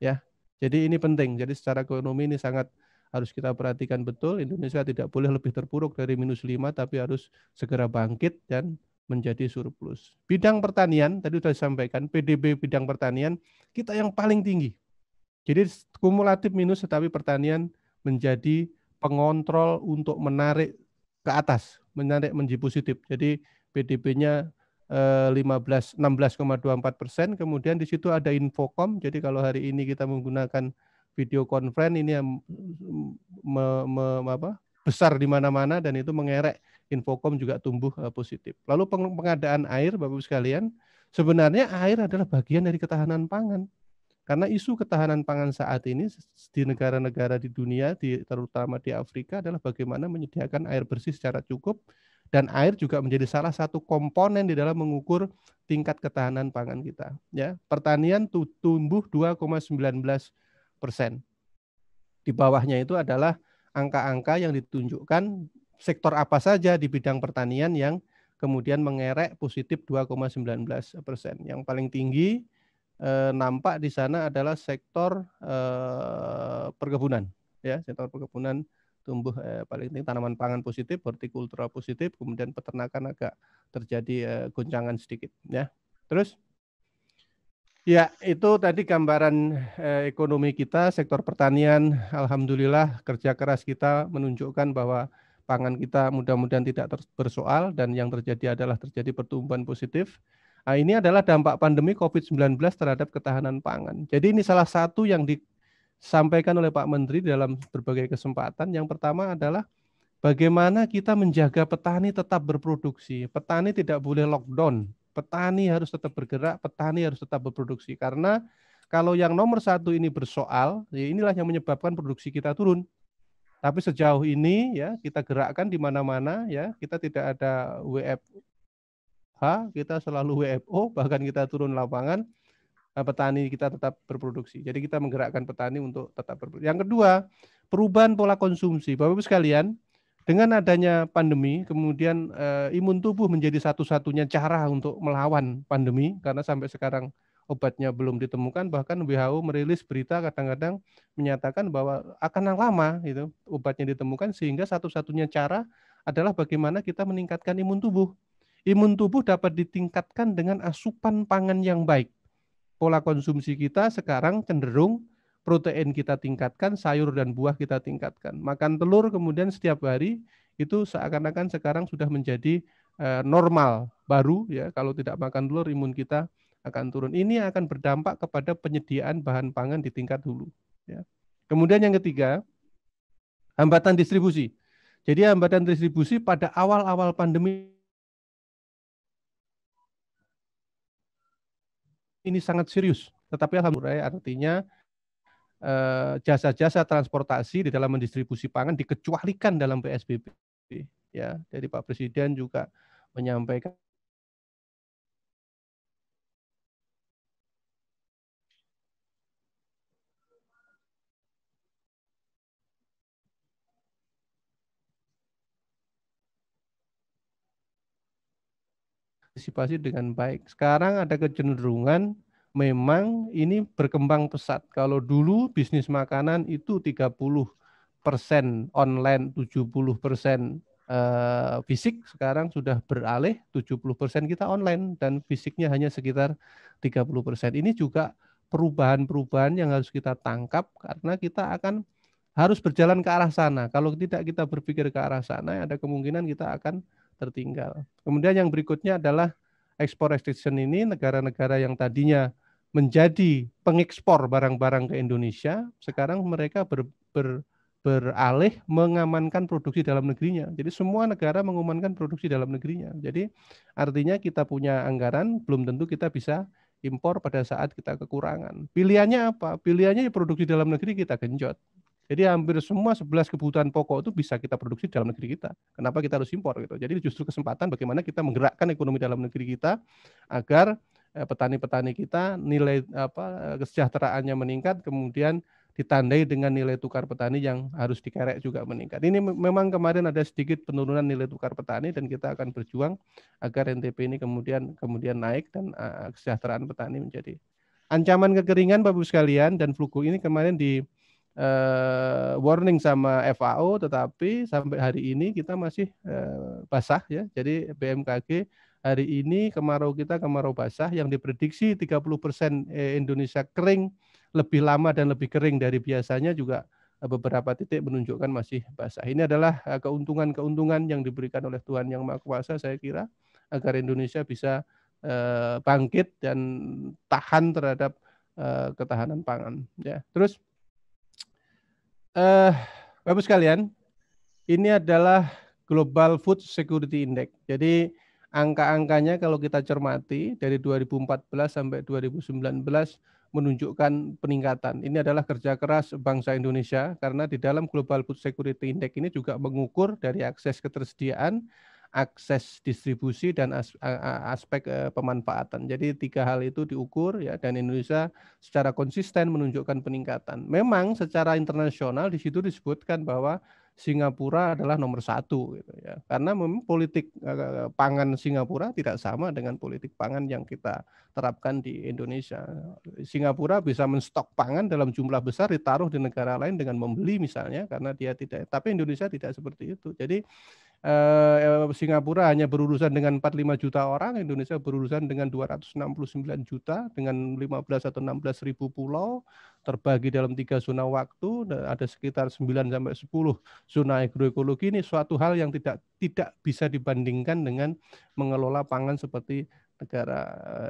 Ya, jadi ini penting. Jadi secara ekonomi ini sangat harus kita perhatikan betul. Indonesia tidak boleh lebih terpuruk dari minus 5, tapi harus segera bangkit dan menjadi surplus. Bidang pertanian, tadi sudah disampaikan, PDB bidang pertanian, kita yang paling tinggi. Jadi kumulatif minus tetapi pertanian menjadi pengontrol untuk menarik ke atas, menarik menjadi positif. Jadi PDB-nya 16,24 eh, persen. Kemudian di situ ada infokom. Jadi kalau hari ini kita menggunakan video konferen ini yang me, me, apa, besar di mana-mana dan itu mengerek infokom juga tumbuh eh, positif. Lalu pengadaan air, Bapak-Ibu sekalian, sebenarnya air adalah bagian dari ketahanan pangan. Karena isu ketahanan pangan saat ini di negara-negara di dunia, di, terutama di Afrika, adalah bagaimana menyediakan air bersih secara cukup dan air juga menjadi salah satu komponen di dalam mengukur tingkat ketahanan pangan kita. Ya, pertanian tumbuh 2,19 persen. Di bawahnya itu adalah angka-angka yang ditunjukkan sektor apa saja di bidang pertanian yang kemudian mengerek positif 2,19 persen. Yang paling tinggi Eh, nampak di sana adalah sektor eh, perkebunan ya sektor perkebunan tumbuh eh, paling tinggi tanaman pangan positif hortikultura positif kemudian peternakan agak terjadi goncangan sedikit ya terus Ya, itu tadi gambaran ekonomi kita, sektor pertanian. Alhamdulillah, kerja keras kita menunjukkan bahwa pangan kita mudah-mudahan tidak bersoal, dan yang terjadi adalah terjadi pertumbuhan positif. Nah, ini adalah dampak pandemi COVID-19 terhadap ketahanan pangan. Jadi ini salah satu yang disampaikan oleh Pak Menteri dalam berbagai kesempatan. Yang pertama adalah bagaimana kita menjaga petani tetap berproduksi. Petani tidak boleh lockdown. Petani harus tetap bergerak, petani harus tetap berproduksi. Karena kalau yang nomor satu ini bersoal, ya inilah yang menyebabkan produksi kita turun. Tapi sejauh ini ya kita gerakkan di mana-mana ya kita tidak ada WF WFH, kita selalu WFO, bahkan kita turun lapangan, eh, petani kita tetap berproduksi. Jadi kita menggerakkan petani untuk tetap berproduksi. Yang kedua, perubahan pola konsumsi. Bapak-Ibu sekalian, dengan adanya pandemi, kemudian e, imun tubuh menjadi satu-satunya cara untuk melawan pandemi karena sampai sekarang obatnya belum ditemukan bahkan WHO merilis berita kadang-kadang menyatakan bahwa akan lama itu obatnya ditemukan sehingga satu-satunya cara adalah bagaimana kita meningkatkan imun tubuh Imun tubuh dapat ditingkatkan dengan asupan pangan yang baik. Pola konsumsi kita sekarang cenderung protein kita tingkatkan, sayur dan buah kita tingkatkan. Makan telur kemudian setiap hari itu seakan-akan sekarang sudah menjadi eh, normal baru ya. Kalau tidak makan telur imun kita akan turun. Ini akan berdampak kepada penyediaan bahan pangan di tingkat hulu ya. Kemudian yang ketiga, hambatan distribusi. Jadi hambatan distribusi pada awal-awal pandemi ini sangat serius. Tetapi alhamdulillah artinya eh, jasa-jasa transportasi di dalam mendistribusi pangan dikecualikan dalam PSBB. Ya, dari Pak Presiden juga menyampaikan antisipasi dengan baik. Sekarang ada kecenderungan memang ini berkembang pesat. Kalau dulu bisnis makanan itu 30 persen online, 70 persen eh, fisik sekarang sudah beralih 70% kita online dan fisiknya hanya sekitar 30%. Ini juga perubahan-perubahan yang harus kita tangkap karena kita akan harus berjalan ke arah sana. Kalau tidak kita berpikir ke arah sana ada kemungkinan kita akan tertinggal. Kemudian yang berikutnya adalah ekspor restriction ini negara-negara yang tadinya menjadi pengekspor barang-barang ke Indonesia, sekarang mereka ber, ber, beralih mengamankan produksi dalam negerinya. Jadi semua negara mengamankan produksi dalam negerinya. Jadi artinya kita punya anggaran, belum tentu kita bisa impor pada saat kita kekurangan. Pilihannya apa? Pilihannya ya produksi dalam negeri kita genjot. Jadi hampir semua 11 kebutuhan pokok itu bisa kita produksi dalam negeri kita. Kenapa kita harus impor gitu. Jadi justru kesempatan bagaimana kita menggerakkan ekonomi dalam negeri kita agar eh, petani-petani kita nilai apa eh, kesejahteraannya meningkat kemudian ditandai dengan nilai tukar petani yang harus dikerek juga meningkat. Ini memang kemarin ada sedikit penurunan nilai tukar petani dan kita akan berjuang agar NTP ini kemudian kemudian naik dan eh, kesejahteraan petani menjadi ancaman kekeringan Bapak Ibu sekalian dan fluku ini kemarin di uh, warning sama FAO tetapi sampai hari ini kita masih uh, basah ya. Jadi BMKG hari ini kemarau kita kemarau basah yang diprediksi 30% eh, Indonesia kering lebih lama dan lebih kering dari biasanya juga beberapa titik menunjukkan masih basah. Ini adalah keuntungan-keuntungan yang diberikan oleh Tuhan Yang Maha Kuasa saya kira agar Indonesia bisa bangkit dan tahan terhadap ketahanan pangan ya. Terus Eh, uh, Bapak sekalian, ini adalah Global Food Security Index. Jadi angka-angkanya kalau kita cermati dari 2014 sampai 2019 menunjukkan peningkatan. Ini adalah kerja keras bangsa Indonesia karena di dalam Global Food Security Index ini juga mengukur dari akses ketersediaan akses distribusi dan aspek e, pemanfaatan. Jadi tiga hal itu diukur ya dan Indonesia secara konsisten menunjukkan peningkatan. Memang secara internasional di situ disebutkan bahwa Singapura adalah nomor satu gitu ya karena memang politik e, e, pangan Singapura tidak sama dengan politik pangan yang kita terapkan di Indonesia. Singapura bisa menstok pangan dalam jumlah besar ditaruh di negara lain dengan membeli misalnya karena dia tidak. Tapi Indonesia tidak seperti itu. Jadi eh, Singapura hanya berurusan dengan 45 juta orang, Indonesia berurusan dengan 269 juta dengan 15 atau 16 ribu pulau terbagi dalam tiga zona waktu ada sekitar 9 sampai 10 zona agroekologi ini suatu hal yang tidak tidak bisa dibandingkan dengan mengelola pangan seperti negara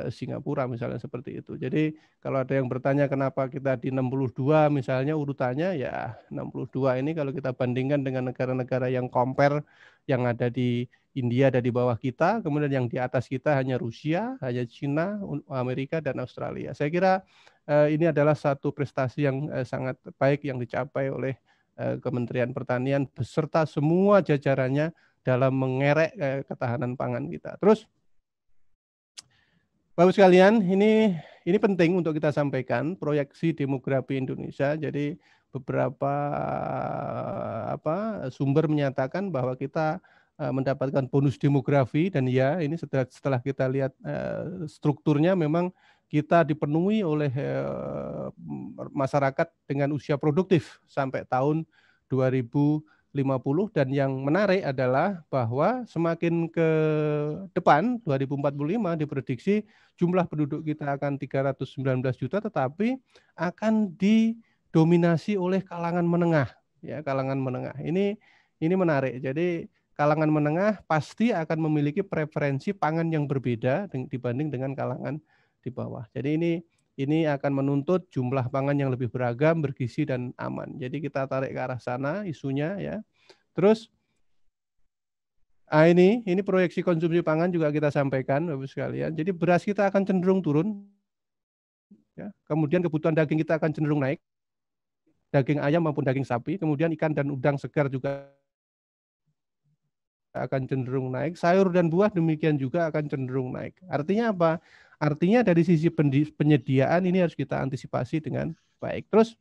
eh, Singapura misalnya seperti itu. Jadi kalau ada yang bertanya kenapa kita di 62 misalnya urutannya ya 62 ini kalau kita bandingkan dengan negara-negara yang compare yang ada di India ada di bawah kita, kemudian yang di atas kita hanya Rusia, hanya Cina, Amerika dan Australia. Saya kira eh, ini adalah satu prestasi yang eh, sangat baik yang dicapai oleh Kementerian Pertanian beserta semua jajarannya dalam mengerek ketahanan pangan kita. Terus Bapak sekalian, ini ini penting untuk kita sampaikan proyeksi demografi Indonesia. Jadi beberapa apa sumber menyatakan bahwa kita eh, mendapatkan bonus demografi dan ya ini setelah setelah kita lihat eh, strukturnya memang kita dipenuhi oleh eh, masyarakat dengan usia produktif sampai tahun 2000 50 dan yang menarik adalah bahwa semakin ke depan 2045 diprediksi jumlah penduduk kita akan 319 juta tetapi akan didominasi oleh kalangan menengah ya kalangan menengah. Ini ini menarik. Jadi kalangan menengah pasti akan memiliki preferensi pangan yang berbeda dibanding dengan kalangan di bawah. Jadi ini ini akan menuntut jumlah pangan yang lebih beragam, bergizi dan aman. Jadi kita tarik ke arah sana isunya ya. Terus ah, ini ini proyeksi konsumsi pangan juga kita sampaikan Bapak sekalian. Jadi beras kita akan cenderung turun ya. Kemudian kebutuhan daging kita akan cenderung naik. Daging ayam maupun daging sapi, kemudian ikan dan udang segar juga akan cenderung naik. Sayur dan buah demikian juga akan cenderung naik. Artinya apa? Artinya dari sisi penyediaan ini harus kita antisipasi dengan baik. Terus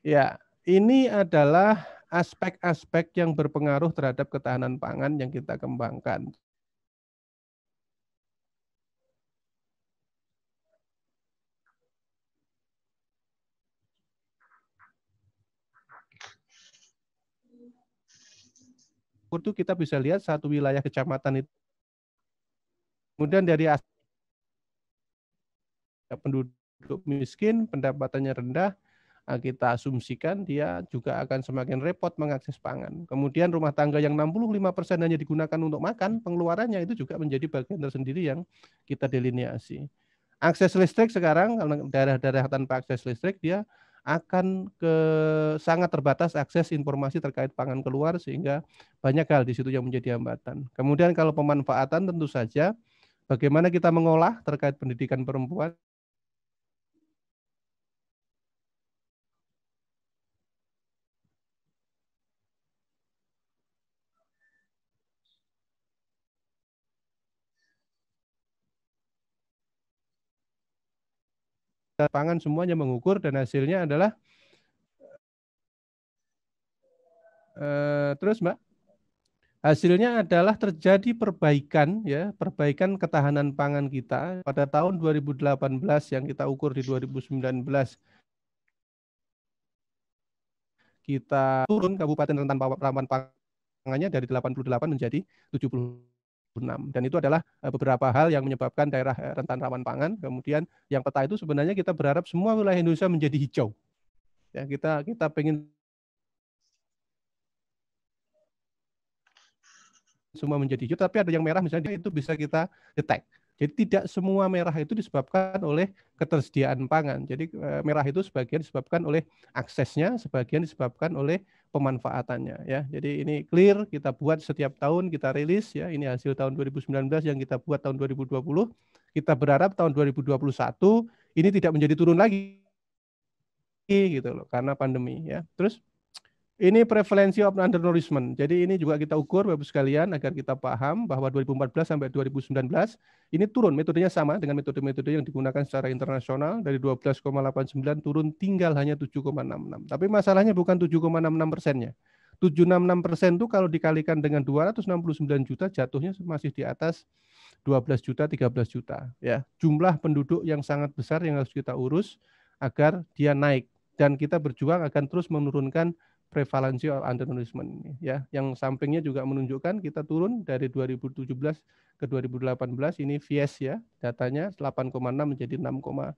ya, ini adalah aspek-aspek yang berpengaruh terhadap ketahanan pangan yang kita kembangkan. Itu kita bisa lihat satu wilayah kecamatan itu. Kemudian dari aspek Ya, penduduk miskin, pendapatannya rendah, ah, kita asumsikan dia juga akan semakin repot mengakses pangan. Kemudian rumah tangga yang 65% hanya digunakan untuk makan, pengeluarannya itu juga menjadi bagian tersendiri yang kita delineasi. Akses listrik sekarang, daerah-daerah tanpa akses listrik, dia akan ke sangat terbatas akses informasi terkait pangan keluar sehingga banyak hal di situ yang menjadi hambatan. Kemudian kalau pemanfaatan tentu saja bagaimana kita mengolah terkait pendidikan perempuan ke pangan semuanya mengukur dan hasilnya adalah eh, terus Mbak hasilnya adalah terjadi perbaikan ya perbaikan ketahanan pangan kita pada tahun 2018 yang kita ukur di 2019 kita turun kabupaten rentan rawan pangannya dari 88 menjadi 70 2006. Dan itu adalah eh, beberapa hal yang menyebabkan daerah eh, rentan rawan pangan. Kemudian yang peta itu sebenarnya kita berharap semua wilayah Indonesia menjadi hijau. Ya, kita kita pengen semua menjadi hijau, tapi ada yang merah misalnya itu bisa kita detect. Jadi tidak semua merah itu disebabkan oleh ketersediaan pangan. Jadi e, merah itu sebagian disebabkan oleh aksesnya, sebagian disebabkan oleh pemanfaatannya ya. Jadi ini clear kita buat setiap tahun kita rilis ya. Ini hasil tahun 2019 yang kita buat tahun 2020. Kita berharap tahun 2021 ini tidak menjadi turun lagi gitu loh karena pandemi ya. Terus ini prevalensi of undernourishment. Jadi ini juga kita ukur Bapak sekalian agar kita paham bahwa 2014 sampai 2019 ini turun metodenya sama dengan metode-metode yang digunakan secara internasional dari 12,89 turun tinggal hanya 7,66. Tapi masalahnya bukan 7,66 persennya. 766 persen itu kalau dikalikan dengan 269 juta jatuhnya masih di atas 12 juta 13 juta ya. Jumlah penduduk yang sangat besar yang harus kita urus agar dia naik dan kita berjuang akan terus menurunkan prevalensi of ini ya yang sampingnya juga menunjukkan kita turun dari 2017 ke 2018 ini VS ya datanya 8,6 menjadi 6,8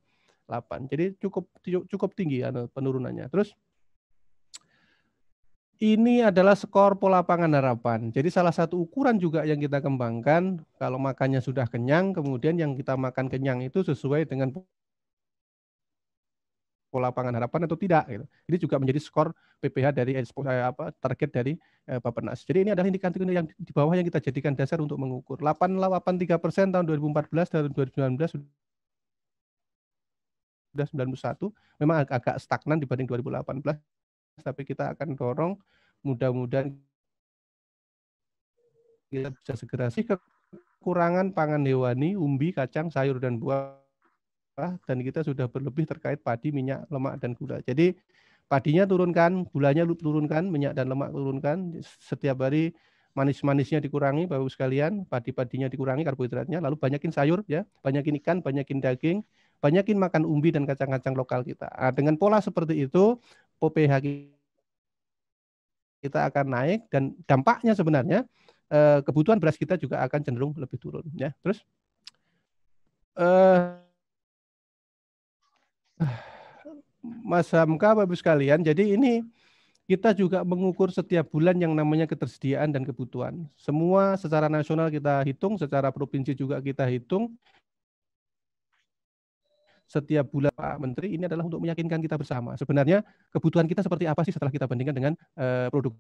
jadi cukup cukup tinggi ya penurunannya terus ini adalah skor pola pangan harapan. Jadi salah satu ukuran juga yang kita kembangkan kalau makannya sudah kenyang, kemudian yang kita makan kenyang itu sesuai dengan pola pangan harapan atau tidak. Gitu. Ini juga menjadi skor PPH dari eh, apa target dari eh, Bapenas. Jadi ini adalah indikator yang di bawah yang kita jadikan dasar untuk mengukur. 8,83 persen tahun 2014 dan 2019 sudah 91 memang agak, agak stagnan dibanding 2018 tapi kita akan dorong mudah-mudahan kita bisa segera sih kekurangan pangan hewani, umbi, kacang, sayur dan buah dan kita sudah berlebih terkait padi, minyak, lemak, dan gula. Jadi padinya turunkan, gulanya turunkan, minyak dan lemak turunkan. Setiap hari manis-manisnya dikurangi, Bapak-Ibu sekalian, padi-padinya dikurangi karbohidratnya, lalu banyakin sayur ya, banyakin ikan, banyakin daging, banyakin makan umbi dan kacang-kacang lokal kita. Nah, dengan pola seperti itu, PPH kita akan naik dan dampaknya sebenarnya eh, kebutuhan beras kita juga akan cenderung lebih turun ya. Terus eh, Mas Hamka, Bapak Ibu sekalian, jadi ini kita juga mengukur setiap bulan yang namanya ketersediaan dan kebutuhan. Semua secara nasional kita hitung, secara provinsi juga kita hitung. Setiap bulan Pak Menteri ini adalah untuk meyakinkan kita bersama. Sebenarnya kebutuhan kita seperti apa sih setelah kita bandingkan dengan eh, produk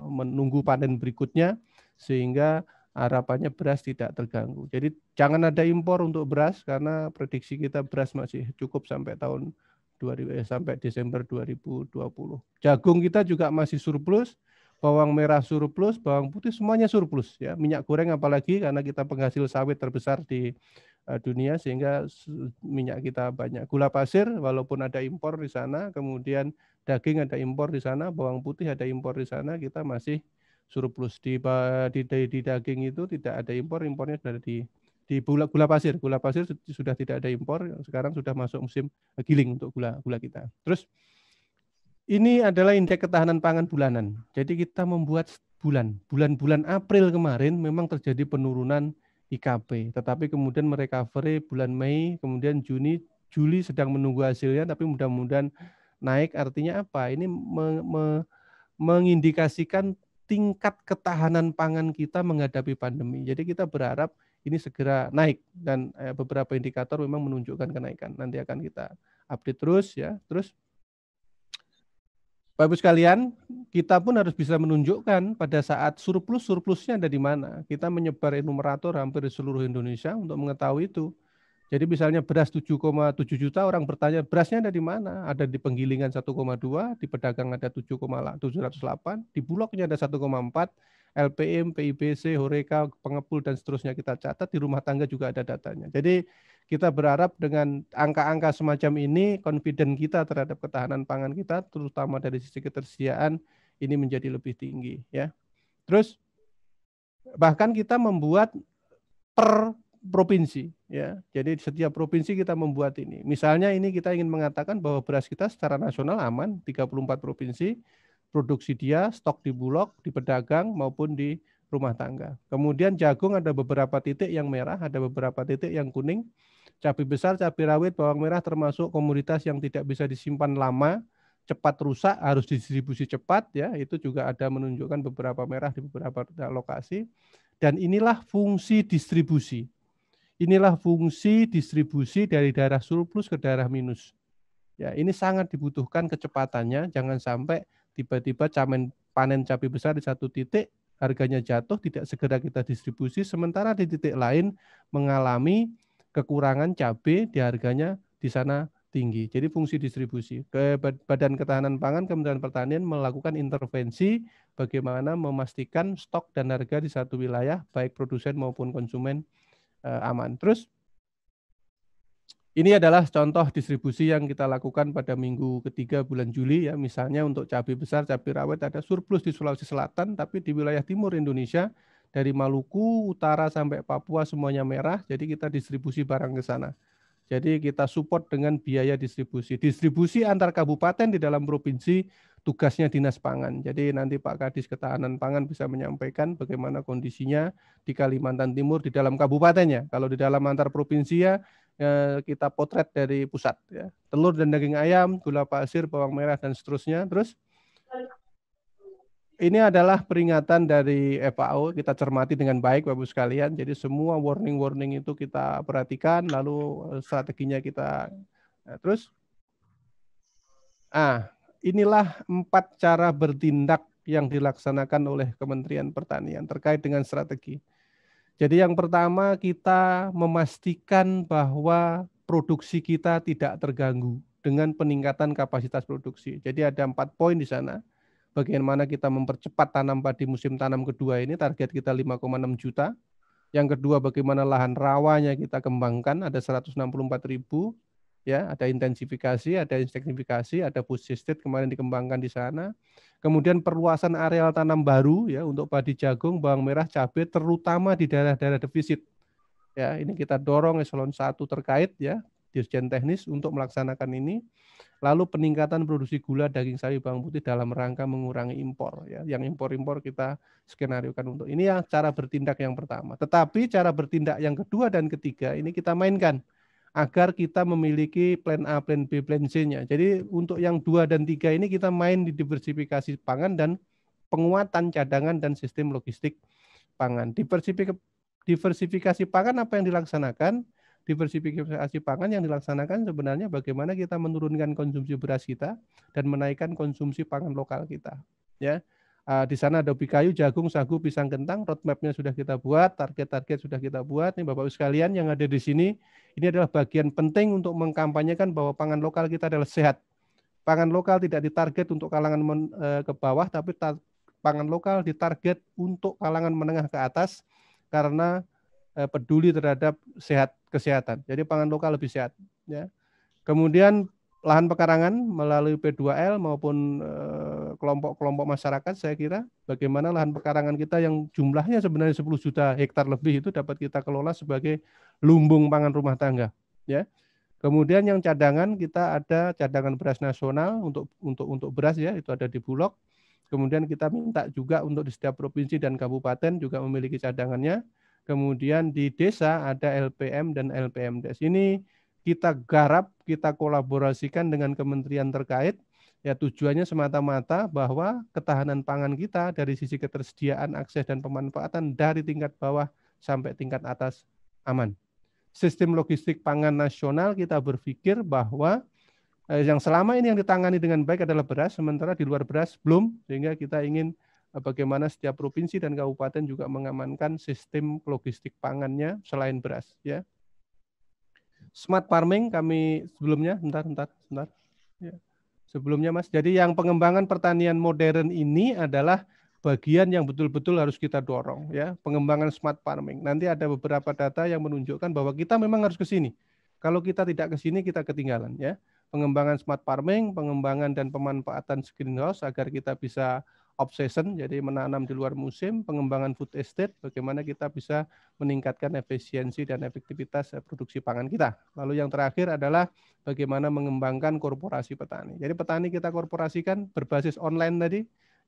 menunggu panen berikutnya sehingga harapannya beras tidak terganggu. Jadi jangan ada impor untuk beras karena prediksi kita beras masih cukup sampai tahun 2000 eh, sampai Desember 2020. Jagung kita juga masih surplus, bawang merah surplus, bawang putih semuanya surplus ya. Minyak goreng apalagi karena kita penghasil sawit terbesar di Eh, dunia sehingga minyak kita banyak. Gula pasir walaupun ada impor di sana, kemudian daging ada impor di sana, bawang putih ada impor di sana, kita masih surplus di di, di, di daging itu tidak ada impor, impornya sudah di di gula, gula pasir. Gula pasir sudah tidak ada impor, sekarang sudah masuk musim giling untuk gula gula kita. Terus ini adalah indeks ketahanan pangan bulanan. Jadi kita membuat bulan, bulan-bulan April kemarin memang terjadi penurunan IKP, tetapi kemudian merecovery bulan Mei, kemudian Juni, Juli sedang menunggu hasilnya, tapi mudah-mudahan naik. Artinya apa? Ini me, me, mengindikasikan tingkat ketahanan pangan kita menghadapi pandemi. Jadi kita berharap ini segera naik dan eh, beberapa indikator memang menunjukkan kenaikan. Nanti akan kita update terus ya. Terus Bapak Ibu sekalian, kita pun harus bisa menunjukkan pada saat surplus-surplusnya ada di mana. Kita menyebar enumerator hampir di seluruh Indonesia untuk mengetahui itu. Jadi misalnya beras 7,7 juta orang bertanya berasnya ada di mana? Ada di penggilingan 1,2, di pedagang ada 7,708, di buloknya ada 1,4, LPM, PIBC, Horeca, pengepul dan seterusnya kita catat di rumah tangga juga ada datanya. Jadi kita berharap dengan angka-angka semacam ini, confident kita terhadap ketahanan pangan kita, terutama dari sisi ketersediaan, ini menjadi lebih tinggi. Ya, terus bahkan kita membuat per provinsi, ya. Jadi setiap provinsi kita membuat ini. Misalnya ini kita ingin mengatakan bahwa beras kita secara nasional aman, 34 provinsi, produksi dia, stok di bulog, di pedagang maupun di rumah tangga. Kemudian jagung ada beberapa titik yang merah, ada beberapa titik yang kuning Cabai besar, cabai rawit, bawang merah termasuk komoditas yang tidak bisa disimpan lama, cepat rusak, harus distribusi cepat ya. Itu juga ada menunjukkan beberapa merah di beberapa lokasi. Dan inilah fungsi distribusi. Inilah fungsi distribusi dari daerah surplus ke daerah minus. Ya, ini sangat dibutuhkan kecepatannya. Jangan sampai tiba-tiba camen panen cabai besar di satu titik harganya jatuh tidak segera kita distribusi sementara di titik lain mengalami kekurangan cabai di harganya di sana tinggi. Jadi fungsi distribusi. Ke Badan Ketahanan Pangan Kementerian Pertanian melakukan intervensi bagaimana memastikan stok dan harga di satu wilayah baik produsen maupun konsumen eh, aman. Terus ini adalah contoh distribusi yang kita lakukan pada minggu ketiga bulan Juli ya misalnya untuk cabai besar, cabai rawit ada surplus di Sulawesi Selatan tapi di wilayah timur Indonesia dari Maluku utara sampai Papua semuanya merah. Jadi kita distribusi barang ke sana. Jadi kita support dengan biaya distribusi. Distribusi antar kabupaten di dalam provinsi tugasnya dinas pangan. Jadi nanti Pak Kadis Ketahanan Pangan bisa menyampaikan bagaimana kondisinya di Kalimantan Timur di dalam kabupatennya. Kalau di dalam antar provinsi ya eh, kita potret dari pusat ya. Telur dan daging ayam, gula pasir, bawang merah dan seterusnya. Terus ini adalah peringatan dari FAO, kita cermati dengan baik Bapak sekalian. Jadi semua warning-warning itu kita perhatikan, lalu eh, strateginya kita nah, terus. Ah, inilah empat cara bertindak yang dilaksanakan oleh Kementerian Pertanian terkait dengan strategi. Jadi yang pertama kita memastikan bahwa produksi kita tidak terganggu dengan peningkatan kapasitas produksi. Jadi ada empat poin di sana bagaimana kita mempercepat tanam padi musim tanam kedua ini target kita 5,6 juta. Yang kedua bagaimana lahan rawanya kita kembangkan ada 164 ribu ya ada intensifikasi, ada insektifikasi, ada food kemarin dikembangkan di sana. Kemudian perluasan areal tanam baru ya untuk padi jagung, bawang merah, cabai terutama di daerah-daerah defisit. Ya, ini kita dorong eselon satu terkait ya Dirjen Teknis untuk melaksanakan ini. Lalu peningkatan produksi gula, daging sapi, bawang putih dalam rangka mengurangi impor. Ya, yang impor-impor kita skenariokan untuk ini ya cara bertindak yang pertama. Tetapi cara bertindak yang kedua dan ketiga ini kita mainkan agar kita memiliki plan A, plan B, plan C-nya. Jadi untuk yang dua dan tiga ini kita main di diversifikasi pangan dan penguatan cadangan dan sistem logistik pangan. diversifikasi pangan apa yang dilaksanakan? diversifikasi pangan yang dilaksanakan sebenarnya bagaimana kita menurunkan konsumsi beras kita dan menaikkan konsumsi pangan lokal kita. Ya, uh, di sana ada kayu, jagung, sagu, pisang kentang. Roadmapnya sudah kita buat, target-target sudah kita buat. Nih bapak ibu sekalian yang ada di sini, ini adalah bagian penting untuk mengkampanyekan bahwa pangan lokal kita adalah sehat. Pangan lokal tidak ditarget untuk kalangan men, e, ke bawah, tapi pangan lokal ditarget untuk kalangan menengah ke atas karena Eh, peduli terhadap sehat kesehatan. Jadi pangan lokal lebih sehat. Ya. Kemudian lahan pekarangan melalui P2L maupun eh, kelompok-kelompok masyarakat saya kira bagaimana lahan pekarangan kita yang jumlahnya sebenarnya 10 juta hektar lebih itu dapat kita kelola sebagai lumbung pangan rumah tangga ya. Kemudian yang cadangan kita ada cadangan beras nasional untuk untuk untuk beras ya itu ada di Bulog. Kemudian kita minta juga untuk di setiap provinsi dan kabupaten juga memiliki cadangannya. Kemudian di desa ada LPM dan LPM LPMDes. Ini kita garap, kita kolaborasikan dengan kementerian terkait. Ya tujuannya semata-mata bahwa ketahanan pangan kita dari sisi ketersediaan, akses dan pemanfaatan dari tingkat bawah sampai tingkat atas aman. Sistem logistik pangan nasional kita berpikir bahwa eh, yang selama ini yang ditangani dengan baik adalah beras, sementara di luar beras belum, sehingga kita ingin bagaimana setiap provinsi dan kabupaten juga mengamankan sistem logistik pangannya selain beras ya. Smart farming kami sebelumnya bentar bentar bentar. Ya. Sebelumnya Mas. Jadi yang pengembangan pertanian modern ini adalah bagian yang betul-betul harus kita dorong ya, pengembangan smart farming. Nanti ada beberapa data yang menunjukkan bahwa kita memang harus ke sini. Kalau kita tidak ke sini kita ketinggalan ya pengembangan smart farming, pengembangan dan pemanfaatan greenhouse agar kita bisa obsession, jadi menanam di luar musim, pengembangan food estate, bagaimana kita bisa meningkatkan efisiensi dan efektivitas eh, produksi pangan kita. Lalu yang terakhir adalah bagaimana mengembangkan korporasi petani. Jadi petani kita korporasikan berbasis online tadi,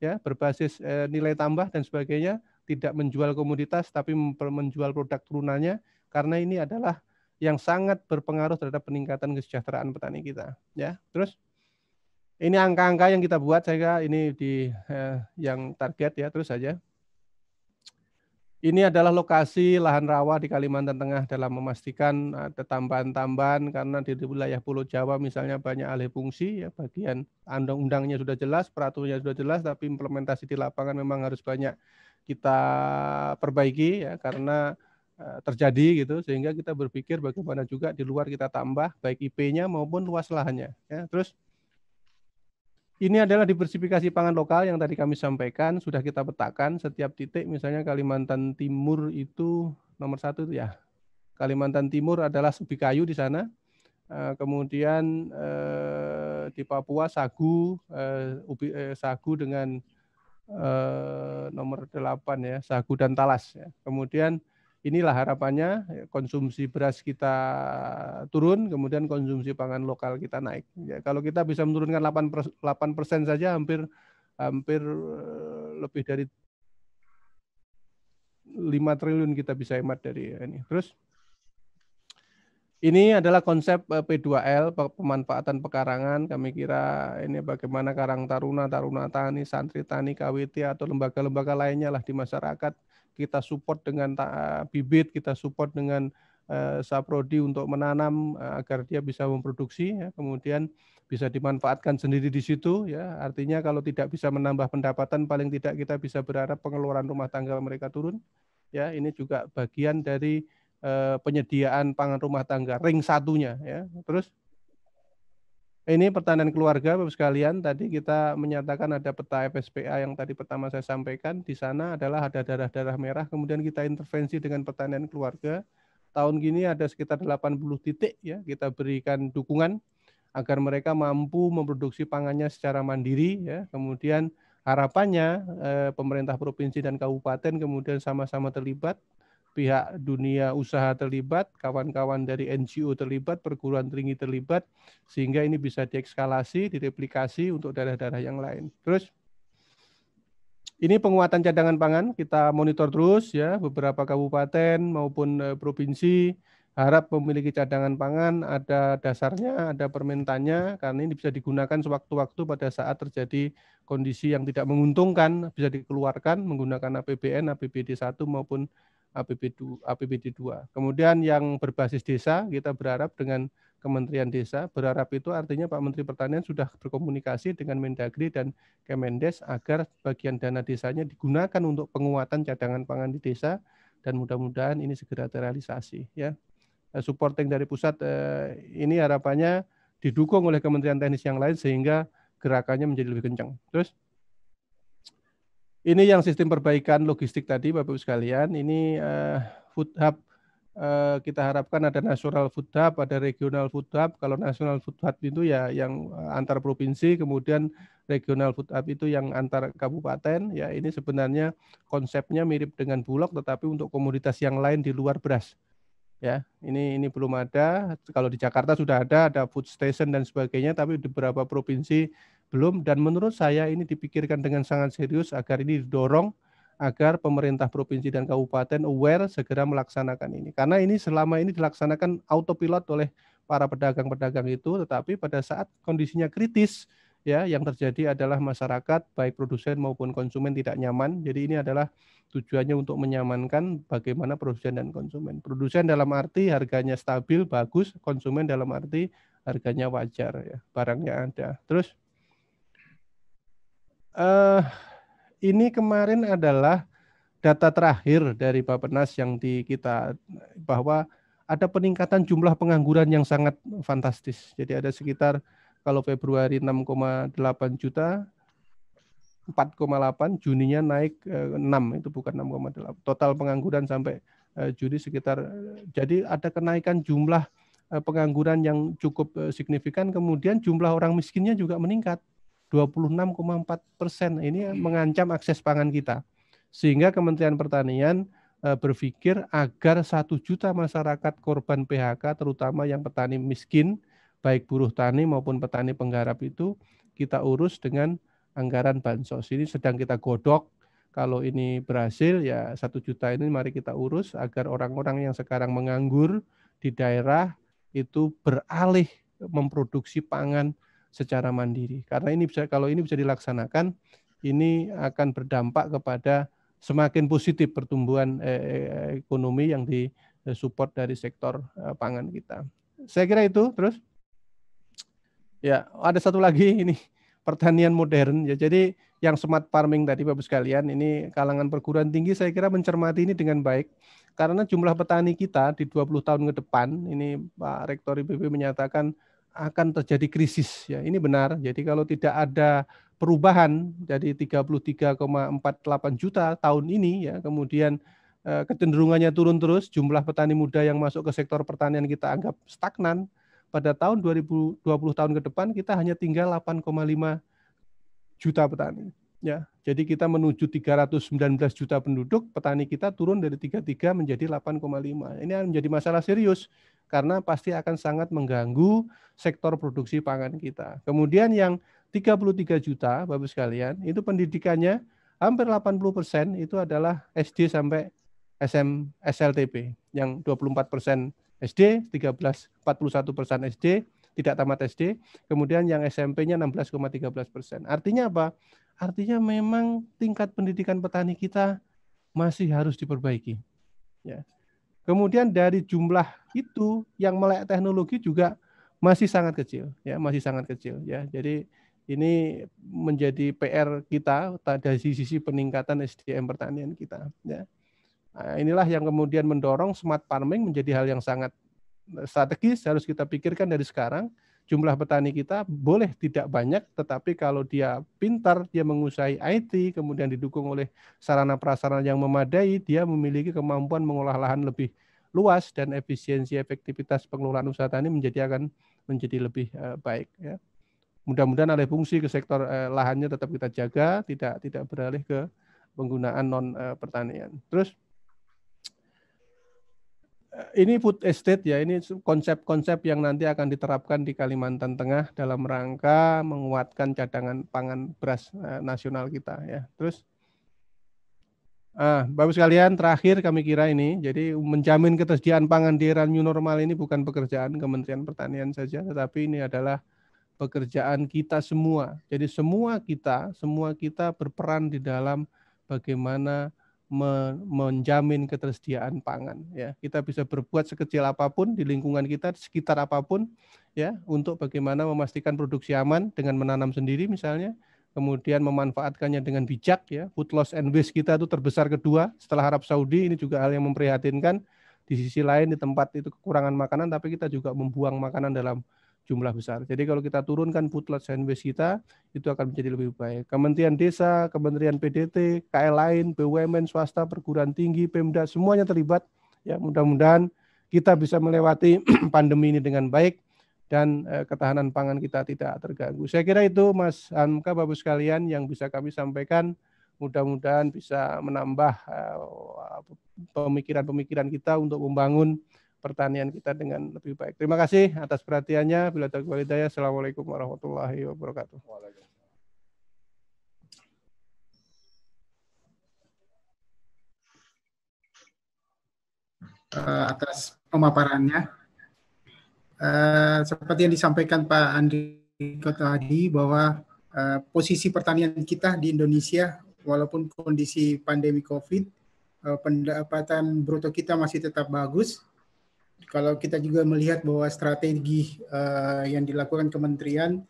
ya berbasis eh, nilai tambah dan sebagainya, tidak menjual komoditas tapi menjual produk turunannya, karena ini adalah yang sangat berpengaruh terhadap peningkatan kesejahteraan petani kita. Ya, terus ini angka-angka yang kita buat saya kira ini di eh, yang target ya terus saja. Ini adalah lokasi lahan rawa di Kalimantan Tengah dalam memastikan ada eh, tambahan-tambahan karena di wilayah Pulau Jawa misalnya banyak alih fungsi ya bagian undang-undangnya sudah jelas, peraturannya sudah jelas tapi implementasi di lapangan memang harus banyak kita perbaiki ya karena eh, terjadi gitu sehingga kita berpikir bagaimana juga di luar kita tambah baik IP-nya maupun luas lahannya ya. Terus ini adalah diversifikasi pangan lokal yang tadi kami sampaikan, sudah kita petakan setiap titik, misalnya Kalimantan Timur itu nomor satu itu ya. Kalimantan Timur adalah ubi kayu di sana, eh, kemudian eh, di Papua sagu, eh, ubi, sagu dengan nomor delapan ya, sagu dan talas. Ya. Kemudian inilah harapannya ya, konsumsi beras kita turun, kemudian konsumsi pangan lokal kita naik. Ya, kalau kita bisa menurunkan 8 persen saja, hampir hampir eh, lebih dari 5 triliun kita bisa hemat dari ini. Terus ini adalah konsep eh, P2L pemanfaatan pekarangan. Kami kira ini bagaimana Karang Taruna, Taruna Tani, Santri Tani, KWT atau lembaga-lembaga lainnya lah di masyarakat kita support dengan eh, bibit, kita support dengan eh, saprodi untuk menanam eh, agar dia bisa memproduksi, ya. kemudian bisa dimanfaatkan sendiri di situ. Ya. Artinya kalau tidak bisa menambah pendapatan, paling tidak kita bisa berharap pengeluaran rumah tangga mereka turun. Ya, ini juga bagian dari penyediaan pangan rumah tangga ring satunya. Ya. Terus ini pertanian keluarga Bapak sekalian. Tadi kita menyatakan ada peta FSPA yang tadi pertama saya sampaikan. Di sana adalah ada darah-darah merah. Kemudian kita intervensi dengan pertanian keluarga. Tahun ini ada sekitar 80 titik ya kita berikan dukungan agar mereka mampu memproduksi pangannya secara mandiri ya. Kemudian harapannya eh, pemerintah provinsi dan kabupaten kemudian sama-sama terlibat pihak dunia usaha terlibat, kawan-kawan dari NGO terlibat, perguruan tinggi terlibat, sehingga ini bisa diekskalasi, direplikasi untuk daerah-daerah yang lain. Terus, ini penguatan cadangan pangan kita monitor terus ya beberapa kabupaten maupun eh, provinsi harap memiliki cadangan pangan ada dasarnya ada permintanya, karena ini bisa digunakan sewaktu-waktu pada saat terjadi kondisi yang tidak menguntungkan bisa dikeluarkan menggunakan APBN APBD 1 maupun APBD 2. APBD 2. Kemudian yang berbasis desa, kita berharap dengan Kementerian Desa, berharap itu artinya Pak Menteri Pertanian sudah berkomunikasi dengan Mendagri dan Kemendes agar bagian dana desanya digunakan untuk penguatan cadangan pangan di desa dan mudah-mudahan ini segera terrealisasi ya. Eh, supporting dari pusat eh, ini harapannya didukung oleh Kementerian Teknis yang lain sehingga gerakannya menjadi lebih kencang. Terus ini yang sistem perbaikan logistik tadi, Bapak-Ibu sekalian. Ini uh, food hub uh, kita harapkan ada nasional food hub, ada regional food hub. Kalau nasional food hub itu ya yang eh, antar provinsi, kemudian regional food hub itu yang antar kabupaten. Ya ini sebenarnya konsepnya mirip dengan bulog, tetapi untuk komoditas yang lain di luar beras. Ya, ini ini belum ada. Kalau di Jakarta sudah ada, ada food station dan sebagainya, tapi di beberapa provinsi belum dan menurut saya ini dipikirkan dengan sangat serius agar ini didorong agar pemerintah provinsi dan kabupaten aware segera melaksanakan ini. Karena ini selama ini dilaksanakan autopilot oleh para pedagang-pedagang itu, tetapi pada saat kondisinya kritis ya yang terjadi adalah masyarakat baik produsen maupun konsumen tidak nyaman. Jadi ini adalah tujuannya untuk menyamankan bagaimana produsen dan konsumen. Produsen dalam arti harganya stabil, bagus, konsumen dalam arti harganya wajar ya, barangnya ada. Terus uh, ini kemarin adalah data terakhir dari Bapak Nas yang di kita bahwa ada peningkatan jumlah pengangguran yang sangat fantastis. Jadi ada sekitar kalau Februari 6,8 juta, 4,8, Juninya naik 6 eh, itu bukan 6,8. Total pengangguran sampai eh, Juni sekitar jadi ada kenaikan jumlah pengangguran yang cukup signifikan kemudian jumlah orang miskinnya juga meningkat. 26,4 persen ini hmm. mengancam akses pangan kita. Sehingga Kementerian Pertanian e, berpikir agar satu juta masyarakat korban PHK, terutama yang petani miskin, baik buruh tani maupun petani penggarap itu kita urus dengan anggaran bansos. Ini sedang kita godok. Kalau ini berhasil, ya satu juta ini mari kita urus agar orang-orang yang sekarang menganggur di daerah itu beralih memproduksi pangan secara mandiri. Karena ini bisa kalau ini bisa dilaksanakan, ini akan berdampak kepada semakin positif pertumbuhan e, e, ekonomi yang disupport e, dari sektor pangan kita. Saya kira itu terus. Ya, ada satu lagi ini pertanian modern ya. Jadi yang smart farming tadi Bapak sekalian ini kalangan perguruan tinggi saya kira mencermati ini dengan baik karena jumlah petani kita di 20 tahun ke depan ini Pak Rektor IPB menyatakan akan terjadi krisis ya. Ini benar. Jadi kalau tidak ada perubahan jadi 33,48 juta tahun ini ya, kemudian eh, kecenderungannya turun terus, jumlah petani muda yang masuk ke sektor pertanian kita anggap stagnan, pada tahun 2020 tahun ke depan kita hanya tinggal 8,5 juta petani. Ya, jadi kita menuju 319 juta penduduk, petani kita turun dari 33 menjadi 8,5. Ini menjadi masalah serius karena pasti akan sangat mengganggu sektor produksi pangan kita. Kemudian yang 33 juta Bapak sekalian, itu pendidikannya hampir 80% itu adalah SD sampai SM, SLTP. Yang 24% SD, 13 41% SD, tidak tamat SD, kemudian yang SMP-nya 16,13 persen. Artinya apa? Artinya memang tingkat pendidikan petani kita masih harus diperbaiki. Ya. Kemudian dari jumlah itu yang melek teknologi juga masih sangat kecil, ya masih sangat kecil, ya. Jadi ini menjadi PR kita dari sisi peningkatan SDM pertanian kita, ya. Nah, inilah yang kemudian mendorong smart farming menjadi hal yang sangat eh, strategis harus kita pikirkan dari sekarang jumlah petani kita boleh tidak banyak, tetapi kalau dia pintar, dia mengusai IT, kemudian didukung oleh sarana prasarana yang memadai, dia memiliki kemampuan mengolah lahan lebih luas dan efisiensi efektivitas pengelolaan usaha tani menjadi akan menjadi lebih eh, baik ya. Mudah-mudahan alih fungsi ke sektor eh, lahannya tetap kita jaga, tidak tidak beralih ke penggunaan non eh, pertanian. Terus Eh, ini food estate ya, ini konsep-konsep yang nanti akan diterapkan di Kalimantan Tengah dalam rangka menguatkan cadangan pangan beras eh, nasional kita ya. Terus ah, Bapak sekalian terakhir kami kira ini, jadi menjamin ketersediaan pangan di era new normal ini bukan pekerjaan Kementerian Pertanian saja, tetapi ini adalah pekerjaan kita semua. Jadi semua kita, semua kita berperan di dalam bagaimana menjamin ketersediaan pangan ya kita bisa berbuat sekecil apapun di lingkungan kita di sekitar apapun ya untuk bagaimana memastikan produksi aman dengan menanam sendiri misalnya kemudian memanfaatkannya dengan bijak ya food loss and waste kita itu terbesar kedua setelah Arab Saudi ini juga hal yang memprihatinkan di sisi lain di tempat itu kekurangan makanan tapi kita juga membuang makanan dalam jumlah besar. Jadi kalau kita turunkan putlet sandwich kita, itu akan menjadi lebih baik. Kementerian Desa, Kementerian PDT, KL lain, BUMN, swasta, perguruan tinggi, Pemda, semuanya terlibat. Ya mudah-mudahan kita bisa melewati pandemi ini dengan baik dan eh, ketahanan pangan kita tidak terganggu. Saya kira itu Mas Hamka, Bapak sekalian yang bisa kami sampaikan. Mudah-mudahan bisa menambah eh, pemikiran-pemikiran kita untuk membangun pertanian kita dengan lebih baik. Terima kasih atas perhatiannya. Bila daya, Assalamualaikum warahmatullahi wabarakatuh. Eh, atas pemaparannya. Eh, seperti yang disampaikan Pak Andri tadi bahwa eh, posisi pertanian kita di Indonesia walaupun kondisi pandemi COVID, pendapatan bruto kita masih tetap bagus, kalau kita juga melihat bahwa strategi uh, yang dilakukan kementerian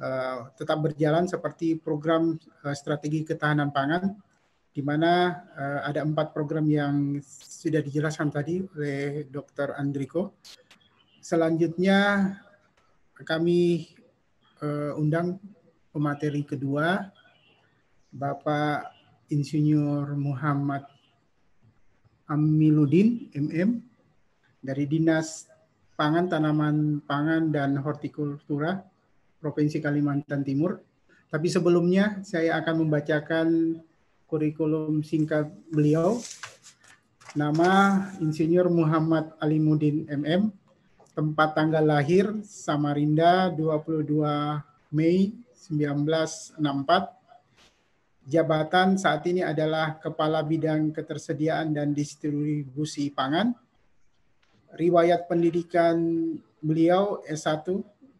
uh, tetap berjalan seperti program uh, strategi ketahanan pangan, di mana uh, ada empat program yang sudah dijelaskan tadi oleh Dr. Andriko. Selanjutnya kami uh, undang pemateri kedua, Bapak Insinyur Muhammad Amiludin, MM, dari Dinas Pangan Tanaman Pangan dan Hortikultura Provinsi Kalimantan Timur. Tapi sebelumnya saya akan membacakan kurikulum singkat beliau. Nama Insinyur Muhammad Alimuddin MM, tempat tanggal lahir Samarinda 22 Mei 1964. Jabatan saat ini adalah Kepala Bidang Ketersediaan dan Distribusi Pangan riwayat pendidikan beliau S1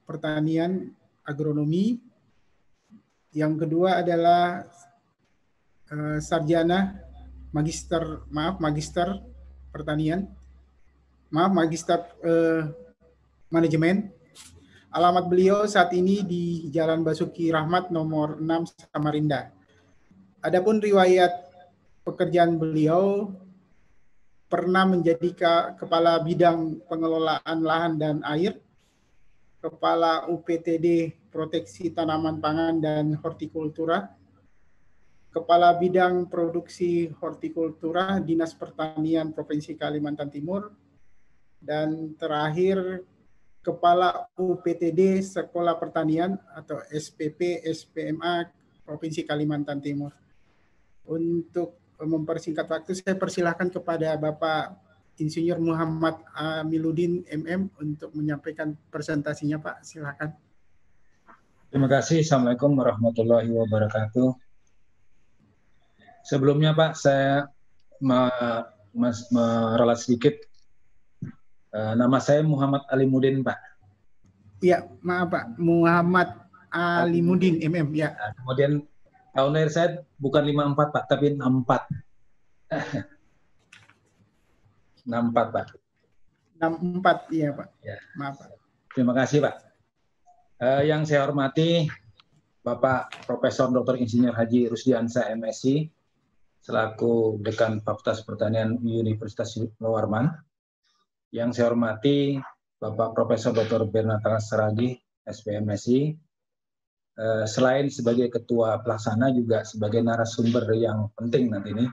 pertanian agronomi. Yang kedua adalah uh, sarjana magister maaf magister pertanian. Maaf magister uh, manajemen. Alamat beliau saat ini di Jalan Basuki Rahmat nomor 6 Samarinda. Adapun riwayat pekerjaan beliau pernah menjadi kepala bidang pengelolaan lahan dan air, kepala UPTD Proteksi Tanaman Pangan dan Hortikultura, kepala bidang produksi hortikultura Dinas Pertanian Provinsi Kalimantan Timur, dan terakhir kepala UPTD Sekolah Pertanian atau SPP SPMA Provinsi Kalimantan Timur. Untuk mempersingkat waktu, saya persilahkan kepada Bapak Insinyur Muhammad Amiluddin MM untuk menyampaikan presentasinya Pak. Silakan. Terima kasih. Assalamualaikum warahmatullahi wabarakatuh. Sebelumnya Pak, saya meralat sedikit. Eh, nama saya Muhammad Alimudin Pak. Iya, maaf Pak. Muhammad Alimudin MM ya. Nah, kemudian Tahun lahir saya bukan 54 Pak, tapi 64. 64 Pak. 64 iya Pak. Ya. Maaf Pak. Terima kasih Pak. Uh, yang saya hormati Bapak Profesor Dr. Insinyur Haji Rusdiansa MSc selaku Dekan Fakultas Pertanian Universitas Lowarman. Yang saya hormati Bapak Profesor Dr. Bernard Saragi, SPMSI, Eh, selain sebagai ketua pelaksana juga sebagai narasumber yang penting nanti ini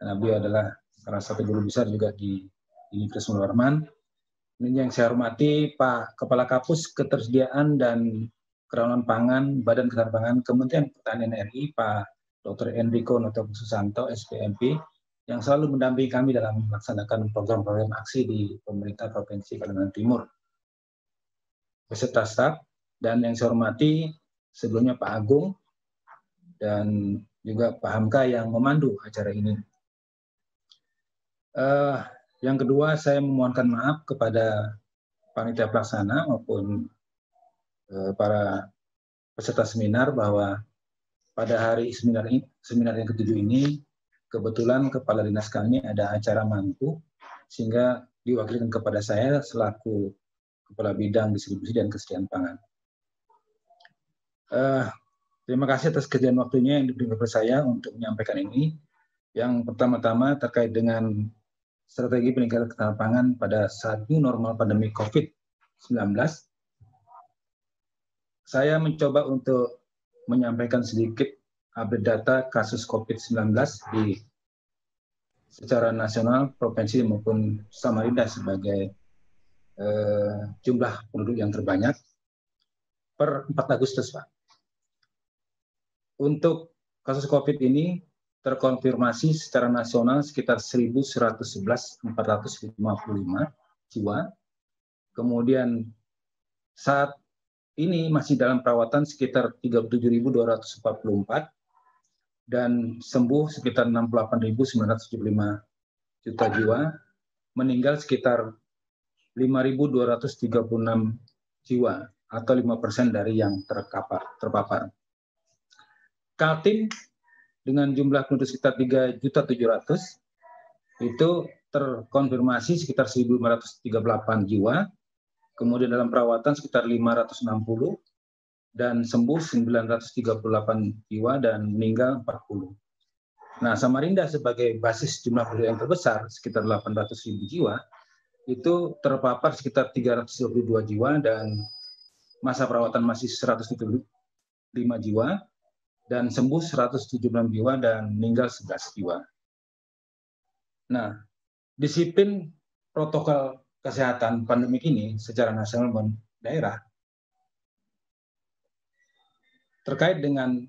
karena beliau adalah salah satu guru besar juga di Universitas Mulwarman. Ini yang saya hormati Pak Kepala Kapus Ketersediaan dan Kerawanan Pangan Badan Ketahanan Kementerian Pertanian RI Pak Dr. Enrico Noto Susanto SPMP yang selalu mendampingi kami dalam melaksanakan program-program aksi di pemerintah Provinsi Kalimantan Timur beserta staf dan yang saya hormati sebelumnya Pak Agung dan juga Pak Hamka yang memandu acara ini. Uh, yang kedua, saya memohonkan maaf kepada panitia pelaksana maupun uh, para peserta seminar bahwa pada hari seminar ini, seminar yang ketujuh ini kebetulan kepala dinas kami ada acara mantu sehingga diwakilkan kepada saya selaku kepala bidang distribusi dan kesediaan pangan uh, terima kasih atas kejadian waktunya yang diberi kepada saya untuk menyampaikan ini. Yang pertama-tama terkait dengan strategi peningkatan ketahanan pangan pada saat new normal pandemi COVID-19. Saya mencoba untuk menyampaikan sedikit update data kasus COVID-19 di secara nasional, provinsi maupun Samarinda sebagai eh, jumlah penduduk yang terbanyak per 4 Agustus, Pak untuk kasus COVID ini terkonfirmasi secara nasional sekitar 1.111.455 jiwa. Kemudian saat ini masih dalam perawatan sekitar 37.244 dan sembuh sekitar 68.975 juta jiwa, meninggal sekitar 5.236 jiwa atau 5% dari yang terkapar, terpapar. Kaltim dengan jumlah penduduk sekitar 3.700 itu terkonfirmasi sekitar 1.538 jiwa, kemudian dalam perawatan sekitar 560 dan sembuh 938 jiwa dan meninggal 40. Nah, Samarinda sebagai basis jumlah penduduk yang terbesar sekitar 800.000 jiwa itu terpapar sekitar 322 jiwa dan masa perawatan masih 135 jiwa dan sembuh 176 jiwa dan meninggal 11 jiwa. Nah, disiplin protokol kesehatan pandemi ini secara nasional dan daerah terkait dengan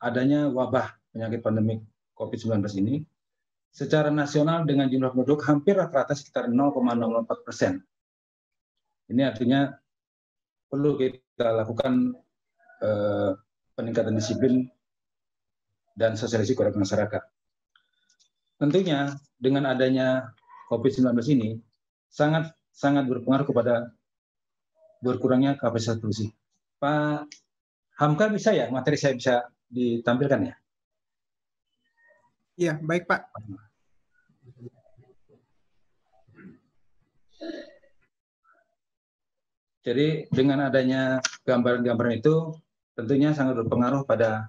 adanya wabah penyakit pandemi COVID-19 ini secara nasional dengan jumlah penduduk hampir rata-rata sekitar 0,04 persen. Ini artinya perlu kita lakukan eh, peningkatan disiplin dan sosialisasi kepada masyarakat. Tentunya dengan adanya COVID-19 ini sangat sangat berpengaruh kepada berkurangnya kapasitas produksi. Pak Hamka bisa ya materi saya bisa ditampilkan ya? Iya, baik Pak. Jadi dengan adanya gambaran gambar itu tentunya sangat berpengaruh pada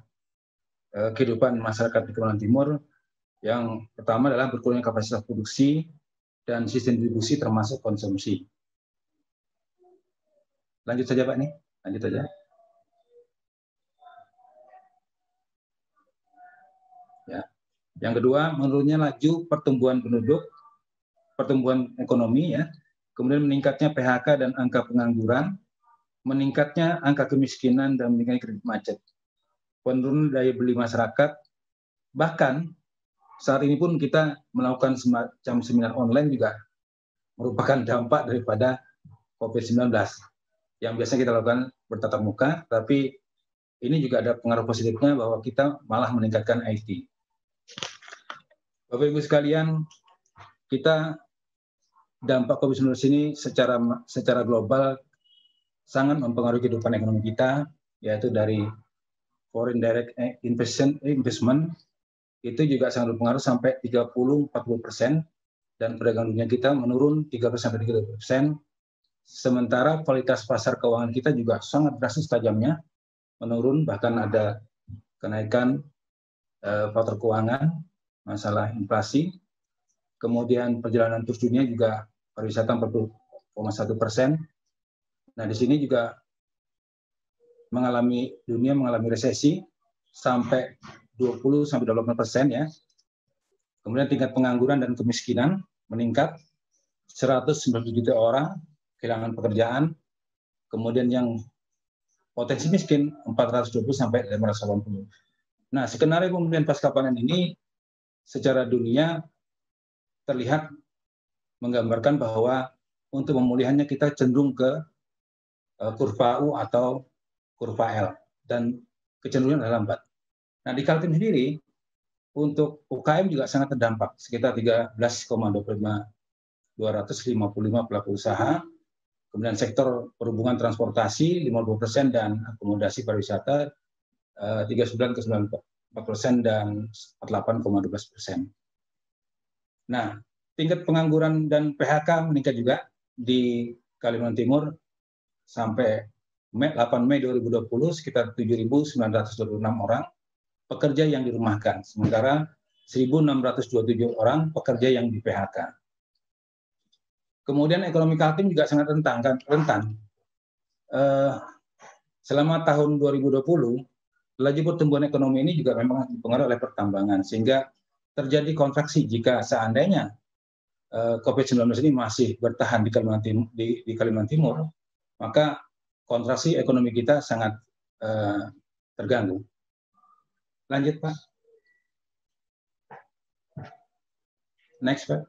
uh, kehidupan masyarakat di Kalimantan Timur. Yang pertama adalah berkurangnya kapasitas produksi dan sistem distribusi termasuk konsumsi. Lanjut saja Pak nih, lanjut saja. Ya. Yang kedua, menurunnya laju pertumbuhan penduduk, pertumbuhan ekonomi ya, kemudian meningkatnya PHK dan angka pengangguran, meningkatnya angka kemiskinan dan meningkatnya kredit macet, penurunan daya beli masyarakat, bahkan saat ini pun kita melakukan semacam seminar online juga merupakan dampak daripada COVID-19 yang biasanya kita lakukan bertatap muka, tapi ini juga ada pengaruh positifnya bahwa kita malah meningkatkan IT. Bapak Ibu sekalian, kita dampak COVID-19 ini secara secara global sangat mempengaruhi kehidupan ekonomi kita, yaitu dari foreign direct eh, investment, eh, investment itu juga sangat berpengaruh sampai 30-40 persen dan perdagangan dunia kita menurun 30 sampai 30 persen. Sementara kualitas pasar keuangan kita juga sangat drastis tajamnya menurun bahkan ada kenaikan eh, faktor keuangan, masalah inflasi, kemudian perjalanan terus dunia juga pariwisata 40,1 persen, Nah, di sini juga mengalami dunia mengalami resesi sampai 20 sampai 28 persen ya. Kemudian tingkat pengangguran dan kemiskinan meningkat 190 juta orang kehilangan pekerjaan. Kemudian yang potensi miskin 420 sampai 580. Nah, skenario pemulihan pasca panen ini secara dunia terlihat menggambarkan bahwa untuk pemulihannya kita cenderung ke Eh, kurva U atau kurva L dan kecenderungan adalah lambat. Nah, di Kaltim sendiri untuk UKM juga sangat terdampak, sekitar 13,25 255 pelaku usaha, kemudian sektor perhubungan transportasi 50 persen dan akomodasi pariwisata 39 ke 94 persen dan 48,12 persen. Nah, tingkat pengangguran dan PHK meningkat juga di Kalimantan Timur sampai 8 Mei 2020 sekitar 7.926 orang pekerja yang dirumahkan, sementara 1.627 orang pekerja yang di PHK. Kemudian ekonomi Kaltim juga sangat rentang kan rentan. Uh, eh, selama tahun 2020, laju pertumbuhan ekonomi ini juga memang dipengaruhi oleh pertambangan, sehingga terjadi kontraksi jika seandainya uh, eh, COVID-19 ini masih bertahan di Kalimantan, di, di Kalimantan Timur, maka kontraksi ekonomi kita sangat eh, terganggu. Lanjut, Pak. Next, Pak.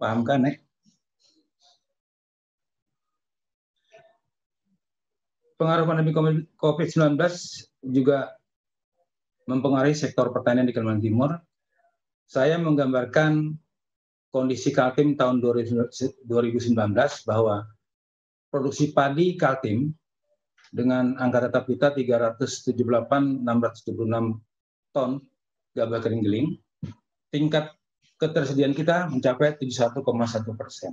kan? next? Pengaruh pandemi COVID-19 juga mempengaruhi sektor pertanian di Kalimantan Timur. Saya menggambarkan kondisi Kaltim tahun 2019 bahwa produksi padi Kaltim dengan angka tetap kita 378.676 ton gabah kering geling, tingkat ketersediaan kita mencapai 71,1 persen.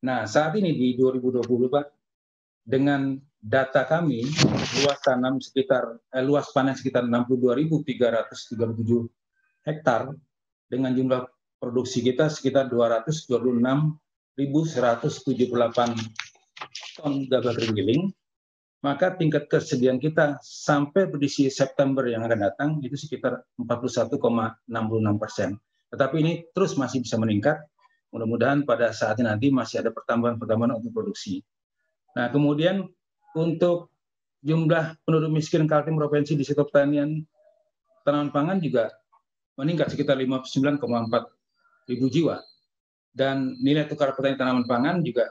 Nah, saat ini di 2020, Pak, dengan data kami, luas tanam sekitar eh, luas panen sekitar 62.337 hektar dengan jumlah produksi kita sekitar 226.178 ton gabah kering giling, maka tingkat kesediaan kita sampai berisi September yang akan datang itu sekitar 41,66 persen. Tetapi ini terus masih bisa meningkat. Mudah-mudahan pada saat nanti masih ada pertambahan-pertambahan untuk produksi. Nah, kemudian untuk jumlah penduduk miskin Kaltim provinsi di sektor pertanian tanaman pangan juga meningkat sekitar 59,4 ribu jiwa. Dan nilai tukar petani tanaman pangan juga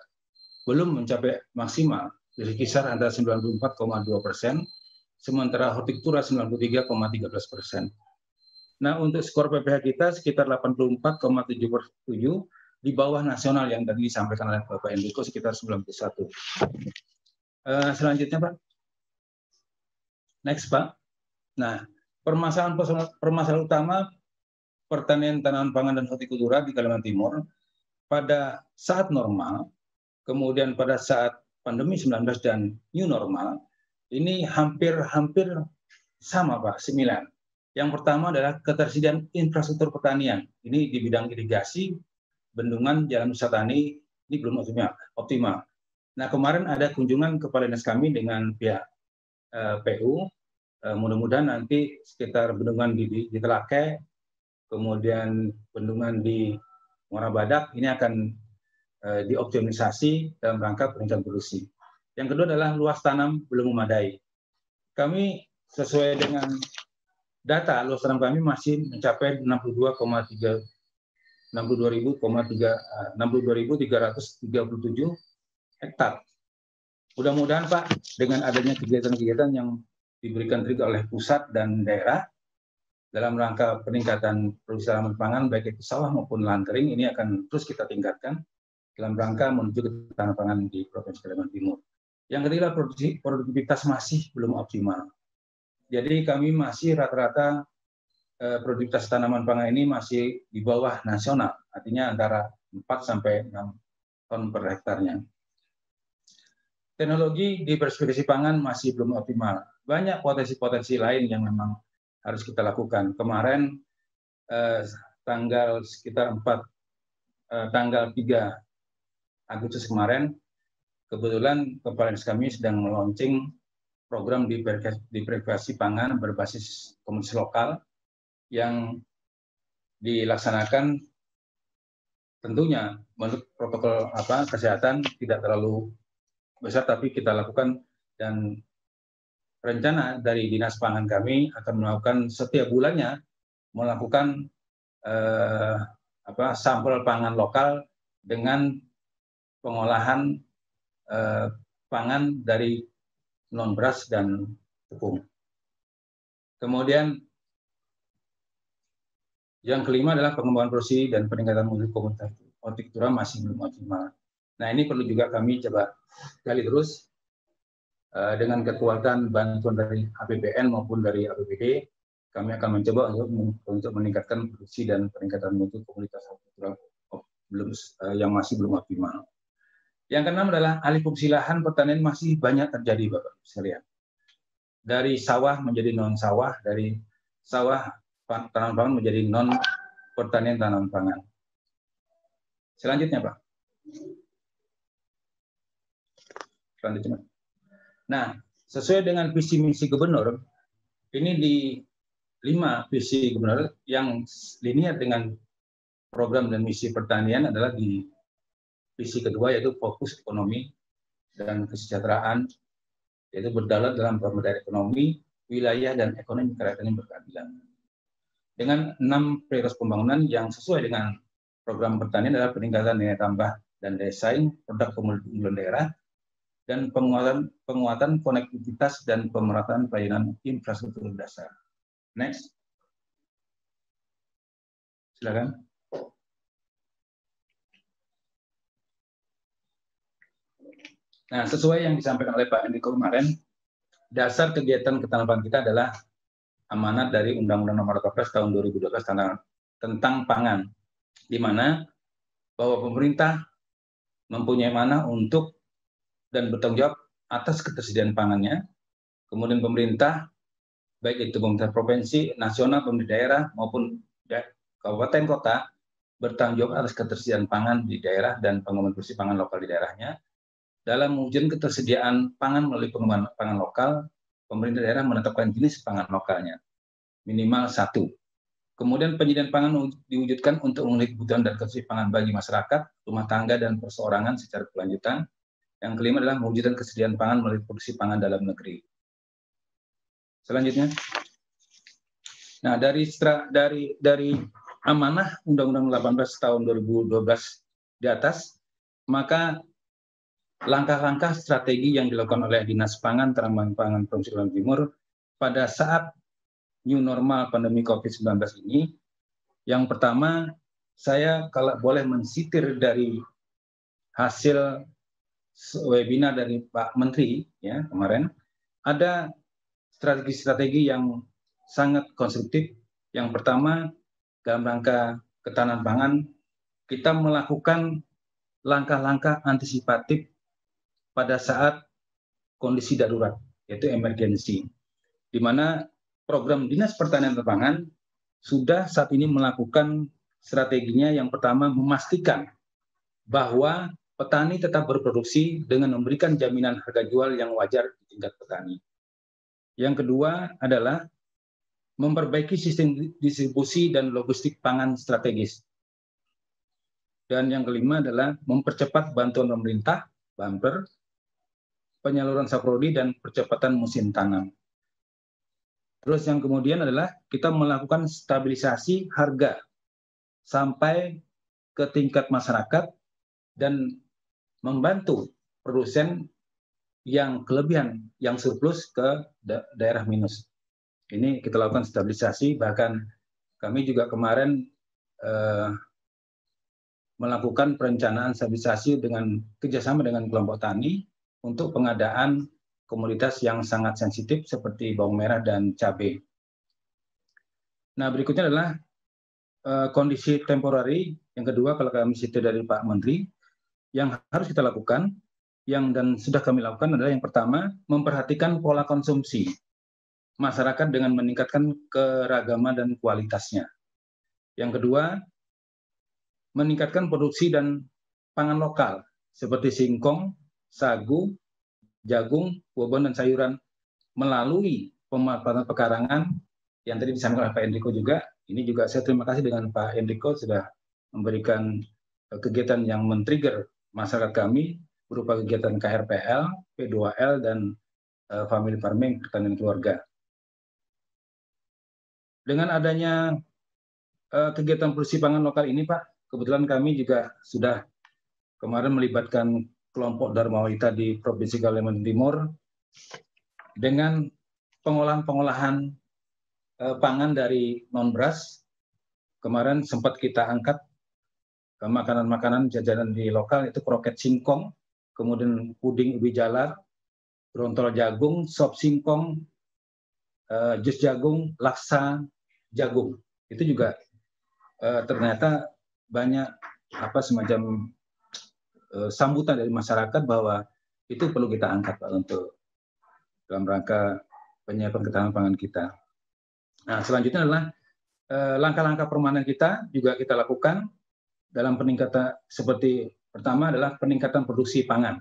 belum mencapai maksimal dari kisar antara 94,2 persen, sementara hortikultura 93,13 persen. Nah, untuk skor PPH kita sekitar 84,77 di bawah nasional yang tadi disampaikan oleh Bapak Enrico sekitar 91. Uh, eh, selanjutnya, Pak. Next, Pak. Nah, permasalahan permasalahan utama pertanian tanaman pangan dan hortikultura di Kalimantan Timur pada saat normal, kemudian pada saat pandemi 19 dan new normal, ini hampir-hampir sama Pak, sembilan. Yang pertama adalah ketersediaan infrastruktur pertanian. Ini di bidang irigasi, bendungan, jalan wisata ini, ini belum optimal. optimal. Nah kemarin ada kunjungan kepala dinas kami dengan pihak eh, PU, eh, mudah-mudahan nanti sekitar bendungan di, di Telake, kemudian bendungan di Muara Badak ini akan eh, dioptimisasi dalam rangka peningkatan produksi. Yang kedua adalah luas tanam belum memadai. Kami sesuai dengan data luas tanam kami masih mencapai 62,3 62.337 hektar. Mudah-mudahan Pak dengan adanya kegiatan-kegiatan yang diberikan trik oleh pusat dan daerah dalam rangka peningkatan produksi tanaman pangan baik itu sawah maupun lantering ini akan terus kita tingkatkan dalam rangka menuju ketahanan pangan di Provinsi Kalimantan Timur. Yang ketiga produksi produktivitas masih belum optimal. Jadi kami masih rata-rata eh, produktivitas tanaman pangan ini masih di bawah nasional, artinya antara 4 sampai 6 ton per hektarnya. Teknologi di perspektif pangan masih belum optimal. Banyak potensi-potensi lain yang memang harus kita lakukan. Kemarin eh, tanggal sekitar 4 eh, tanggal 3 Agustus kemarin kebetulan kepala dinas kami sedang meluncing program di pangan berbasis komunitas lokal yang dilaksanakan tentunya menurut protokol apa kesehatan tidak terlalu besar tapi kita lakukan dan rencana dari dinas pangan kami akan melakukan setiap bulannya melakukan eh, apa sampel pangan lokal dengan pengolahan eh, pangan dari non beras dan tepung. Kemudian yang kelima adalah pengembangan produksi dan peningkatan mutu komunitas hortikultura masih belum optimal. Nah ini perlu juga kami coba gali terus Eh, dengan kekuatan bantuan dari APBN maupun dari APBD, kami akan mencoba untuk, meningkatkan produksi dan peningkatan mutu komunitas oh, eh, yang masih belum optimal. Yang keenam adalah alih fungsi lahan pertanian masih banyak terjadi, Bapak sekalian. Dari sawah menjadi non sawah, dari sawah tanaman pangan menjadi non pertanian tanam pangan. Selanjutnya, Pak. Selanjutnya. Pak. Nah, sesuai dengan visi misi gubernur, ini di lima visi gubernur yang linear dengan program dan misi pertanian adalah di visi kedua yaitu fokus ekonomi dan kesejahteraan yaitu berdaulat dalam pemberdayaan ekonomi, wilayah dan ekonomi kerakyatan yang berkeadilan. Dengan enam prioritas pembangunan yang sesuai dengan program pertanian adalah peningkatan nilai tambah dan desain produk unggulan daerah, dan penguatan penguatan konektivitas dan pemerataan pelayanan infrastruktur dasar. Next. Silakan. Nah, sesuai yang disampaikan oleh Pak Endiko kemarin, dasar kegiatan ketanapan kita adalah amanat dari Undang-Undang Nomor 18 Tahun 2012 tentang, tentang pangan, di mana bahwa pemerintah mempunyai mana untuk dan bertanggung jawab atas ketersediaan pangannya. Kemudian pemerintah, baik itu pemerintah provinsi, nasional, pemerintah daerah, maupun kabupaten kota, bertanggung jawab atas ketersediaan pangan di daerah dan pengembangan produksi pangan lokal di daerahnya. Dalam mewujudkan ketersediaan pangan melalui pengembangan pangan lokal, pemerintah daerah menetapkan jenis pangan lokalnya, minimal satu. Kemudian penyediaan pangan diwujudkan untuk memenuhi kebutuhan dan konsumsi pangan bagi masyarakat, rumah tangga, dan perseorangan secara berkelanjutan yang kelima adalah mewujudkan kesediaan pangan melalui produksi pangan dalam negeri. Selanjutnya. Nah, dari dari dari amanah Undang-Undang 18 tahun 2012 di atas, maka langkah-langkah strategi yang dilakukan oleh Dinas Pangan Terambang Pangan Provinsi Kalimantan Timur pada saat new normal pandemi COVID-19 ini, yang pertama saya kalau boleh mensitir dari hasil webinar dari Pak Menteri ya kemarin ada strategi-strategi yang sangat konstruktif. Yang pertama dalam rangka ketahanan pangan kita melakukan langkah-langkah antisipatif pada saat kondisi darurat yaitu emergensi di mana program Dinas Pertanian dan Pangan sudah saat ini melakukan strateginya yang pertama memastikan bahwa petani tetap berproduksi dengan memberikan jaminan harga jual yang wajar di tingkat petani. Yang kedua adalah memperbaiki sistem distribusi dan logistik pangan strategis. Dan yang kelima adalah mempercepat bantuan pemerintah, bumper, penyaluran saprodi, dan percepatan musim tanam. Terus yang kemudian adalah kita melakukan stabilisasi harga sampai ke tingkat masyarakat dan membantu produsen yang kelebihan, yang surplus ke da daerah minus. Ini kita lakukan stabilisasi, bahkan kami juga kemarin eh, melakukan perencanaan stabilisasi dengan kerjasama dengan kelompok tani untuk pengadaan komoditas yang sangat sensitif seperti bawang merah dan cabai. Nah berikutnya adalah eh, kondisi temporari. Yang kedua, kalau kami situ dari Pak Menteri, yang harus kita lakukan yang dan sudah kami lakukan adalah yang pertama memperhatikan pola konsumsi masyarakat dengan meningkatkan keragaman dan kualitasnya. Yang kedua, meningkatkan produksi dan pangan lokal seperti singkong, sagu, jagung, buah dan sayuran melalui pemanfaatan pekarangan yang tadi disampaikan oleh Pak Enrico juga. Ini juga saya terima kasih dengan Pak Enrico sudah memberikan eh, kegiatan yang men-trigger masyarakat kami berupa kegiatan KRPL, P2L, dan uh, family farming pertanian keluarga. Dengan adanya uh, kegiatan produksi pangan lokal ini, Pak, kebetulan kami juga sudah kemarin melibatkan kelompok Dharma Wita di Provinsi Kalimantan Timur dengan pengolahan-pengolahan uh, pangan dari non beras. Kemarin sempat kita angkat makanan-makanan jajanan di lokal itu kroket singkong, kemudian puding ubi jalar, rontol jagung, sop singkong, eh, jus jagung, laksa jagung. Itu juga eh, ternyata banyak apa semacam eh, sambutan dari masyarakat bahwa itu perlu kita angkat Pak untuk dalam rangka penyiapan ketahanan pangan kita. Nah, selanjutnya adalah langkah-langkah permanen kita juga kita lakukan dalam peningkatan seperti pertama adalah peningkatan produksi pangan.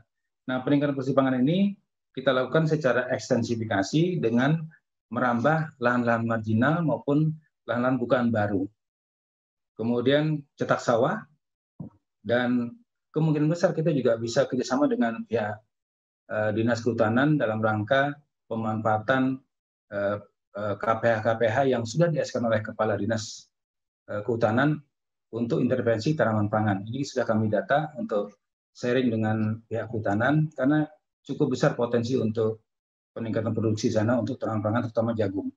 Nah, peningkatan produksi pangan ini kita lakukan secara ekstensifikasi dengan merambah lahan-lahan marginal maupun lahan-lahan bukan baru. Kemudian cetak sawah dan kemungkinan besar kita juga bisa kerjasama dengan pihak ya, dinas kehutanan dalam rangka pemanfaatan eh, eh, KPH-KPH yang sudah diaskan oleh Kepala Dinas Kehutanan untuk intervensi tanaman pangan. Ini sudah kami data untuk sharing dengan pihak hutanan karena cukup besar potensi untuk peningkatan produksi sana untuk tanaman pangan terutama jagung.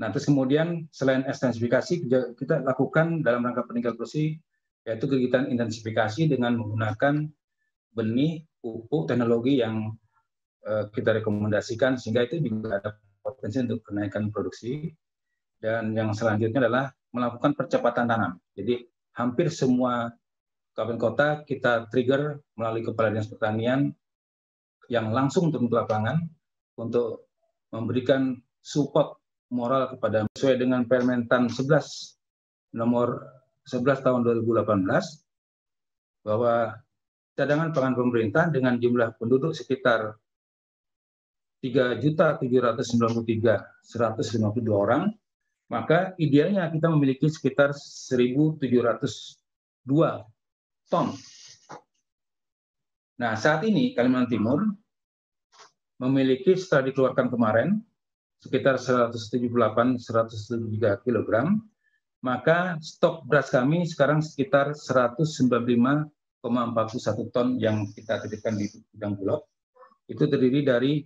Nah, terus kemudian selain ekstensifikasi kita lakukan dalam rangka peningkatan produksi yaitu kegiatan intensifikasi dengan menggunakan benih, pupuk, teknologi yang eh, kita rekomendasikan sehingga itu juga ada potensi untuk kenaikan produksi. Dan yang selanjutnya adalah melakukan percepatan tanam. Jadi hampir semua kabupaten kota kita trigger melalui kepala dinas pertanian yang langsung turun ke lapangan untuk memberikan support moral kepada sesuai dengan Permentan 11 nomor 11 tahun 2018 bahwa cadangan pangan pemerintah dengan jumlah penduduk sekitar 3.793.152 orang maka idealnya kita memiliki sekitar 1.702 ton. Nah, saat ini Kalimantan Timur memiliki setelah dikeluarkan kemarin sekitar 178-173 kg, maka stok beras kami sekarang sekitar 195,41 ton yang kita titipkan di gudang bulog. Itu terdiri dari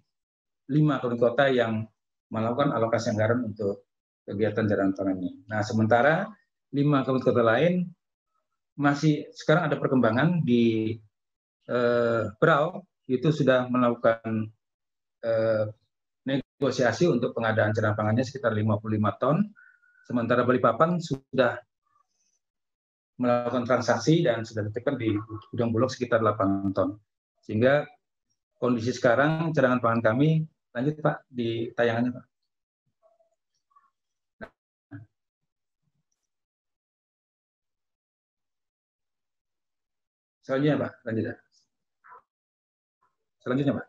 lima kota yang melakukan alokasi anggaran untuk kegiatan jaringan pangannya. Nah, sementara lima kabupaten kota lain masih sekarang ada perkembangan di eh, Berau itu sudah melakukan eh, negosiasi untuk pengadaan cadangan pangannya sekitar 55 ton. Sementara Balikpapan sudah melakukan transaksi dan sudah ditetapkan di gudang bulog sekitar 8 ton. Sehingga kondisi sekarang cadangan pangan kami lanjut Pak di tayangannya Pak. Selanjutnya Pak, selanjutnya. Selanjutnya Pak.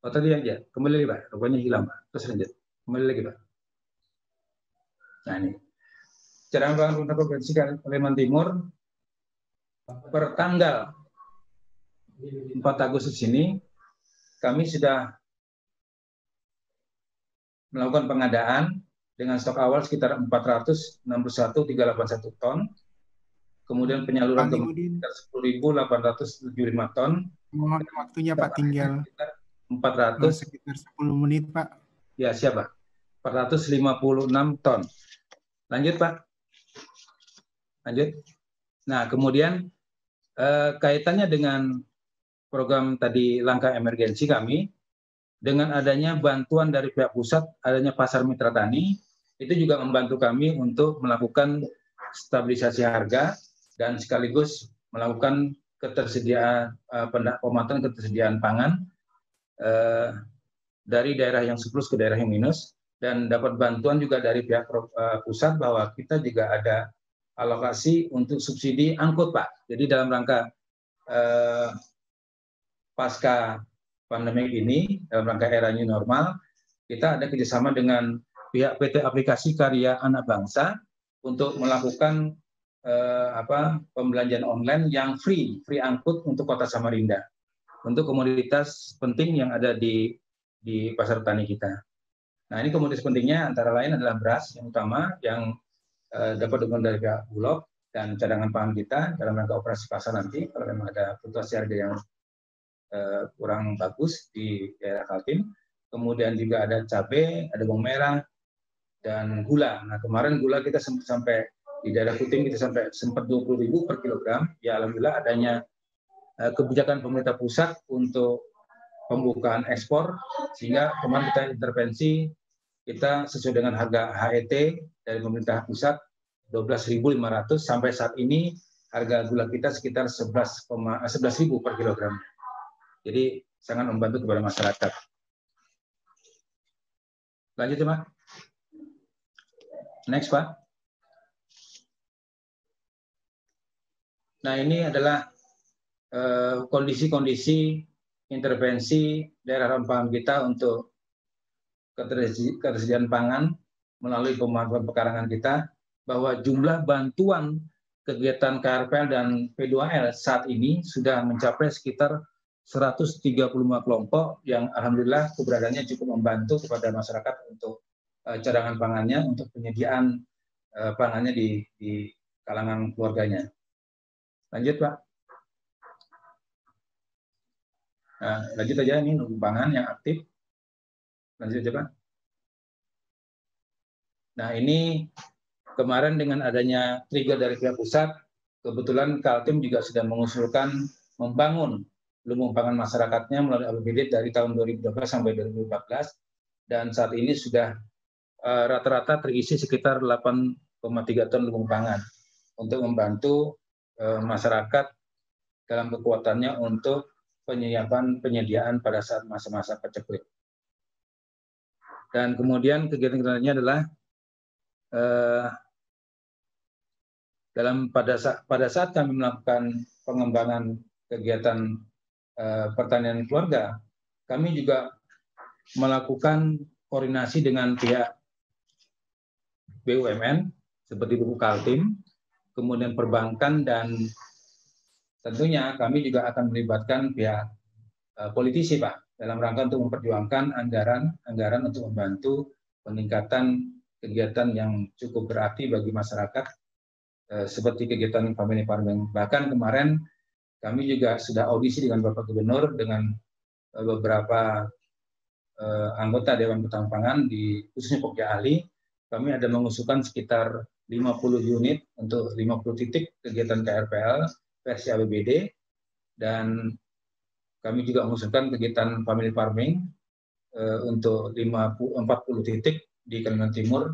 Oh tadi aja, kembali lagi Pak, Rupanya hilang Pak. Terus lanjut, kembali lagi Pak. Nah ini. Cara rumah rekomendasi Kalimantan Timur per tanggal 4 Agustus ini kami sudah melakukan pengadaan dengan stok awal sekitar 461.381 ton kemudian penyaluran sekitar lima ton. Mohon waktunya Pak tinggal. Empat ratus sekitar sepuluh menit Pak. Ya siapa? lima puluh enam ton. Lanjut Pak. Lanjut. Nah kemudian eh, kaitannya dengan program tadi langkah emergensi kami dengan adanya bantuan dari pihak pusat, adanya pasar mitra tani, itu juga membantu kami untuk melakukan stabilisasi harga dan sekaligus melakukan ketersediaan eh, pemantauan ketersediaan pangan eh, dari daerah yang surplus ke daerah yang minus dan dapat bantuan juga dari pihak eh, pusat bahwa kita juga ada alokasi untuk subsidi angkut pak jadi dalam rangka uh, pasca pandemi ini dalam rangka era new normal kita ada kerjasama dengan pihak PT Aplikasi Karya Anak Bangsa untuk melakukan eh, apa pembelanjaan online yang free, free angkut untuk kota Samarinda untuk komoditas penting yang ada di di pasar tani kita. Nah ini komoditas pentingnya antara lain adalah beras yang utama yang eh, dapat dukungan dari pihak Bulog dan cadangan pangan kita dalam rangka operasi pasar nanti kalau memang ada fluktuasi harga yang eh, kurang bagus di daerah Kaltim. Kemudian juga ada cabai, ada bawang merah, dan gula. Nah kemarin gula kita sampai di daerah Kuting kita sampai sempat 20 ribu per kilogram. Ya alhamdulillah adanya eh, kebijakan pemerintah pusat untuk pembukaan ekspor sehingga kemarin kita intervensi kita sesuai dengan harga HET dari pemerintah pusat 12.500 sampai saat ini harga gula kita sekitar 11,000 11 eh, per kilogram. Jadi sangat membantu kepada masyarakat. Lanjut, ya, Pak. Next, Pak. Nah, ini adalah eh, kondisi-kondisi uh, intervensi daerah rempah kita untuk ketersediaan pangan melalui pemanfaatan pekarangan kita bahwa jumlah bantuan kegiatan KRPL dan P2L saat ini sudah mencapai sekitar 135 kelompok yang alhamdulillah keberadaannya cukup membantu kepada masyarakat untuk uh, cadangan pangannya untuk penyediaan uh, pangannya di, di kalangan keluarganya. Lanjut, Pak. Nah, lanjut aja ini numpangan yang aktif. Lanjut aja, Pak. Nah, ini kemarin dengan adanya trigger dari pihak pusat, kebetulan Kaltim juga sudah mengusulkan membangun lumbung pangan masyarakatnya melalui APBD dari tahun 2012 sampai 2014 dan saat ini sudah eh, rata-rata terisi sekitar 8,3 ton lumbung pangan untuk membantu Eh, masyarakat dalam kekuatannya untuk penyiapan penyediaan pada saat masa-masa paceklik. Dan kemudian kegiatan kegiatannya adalah eh, dalam pada saat pada saat kami melakukan pengembangan kegiatan eh, pertanian keluarga, kami juga melakukan koordinasi dengan pihak BUMN seperti Buku Kaltim kemudian perbankan dan tentunya kami juga akan melibatkan pihak eh, politisi Pak dalam rangka untuk memperjuangkan anggaran anggaran untuk membantu peningkatan kegiatan yang cukup berarti bagi masyarakat eh, seperti kegiatan family farming. Bahkan kemarin kami juga sudah audisi dengan Bapak Gubernur dengan eh, beberapa anggota Dewan Pertambangan di khususnya Pokja Ali. Kami ada mengusulkan sekitar 50 unit untuk 50 titik kegiatan KRPL versi ABBD dan kami juga mengusulkan kegiatan family farming eh, untuk 50, 40 titik di Kalimantan Timur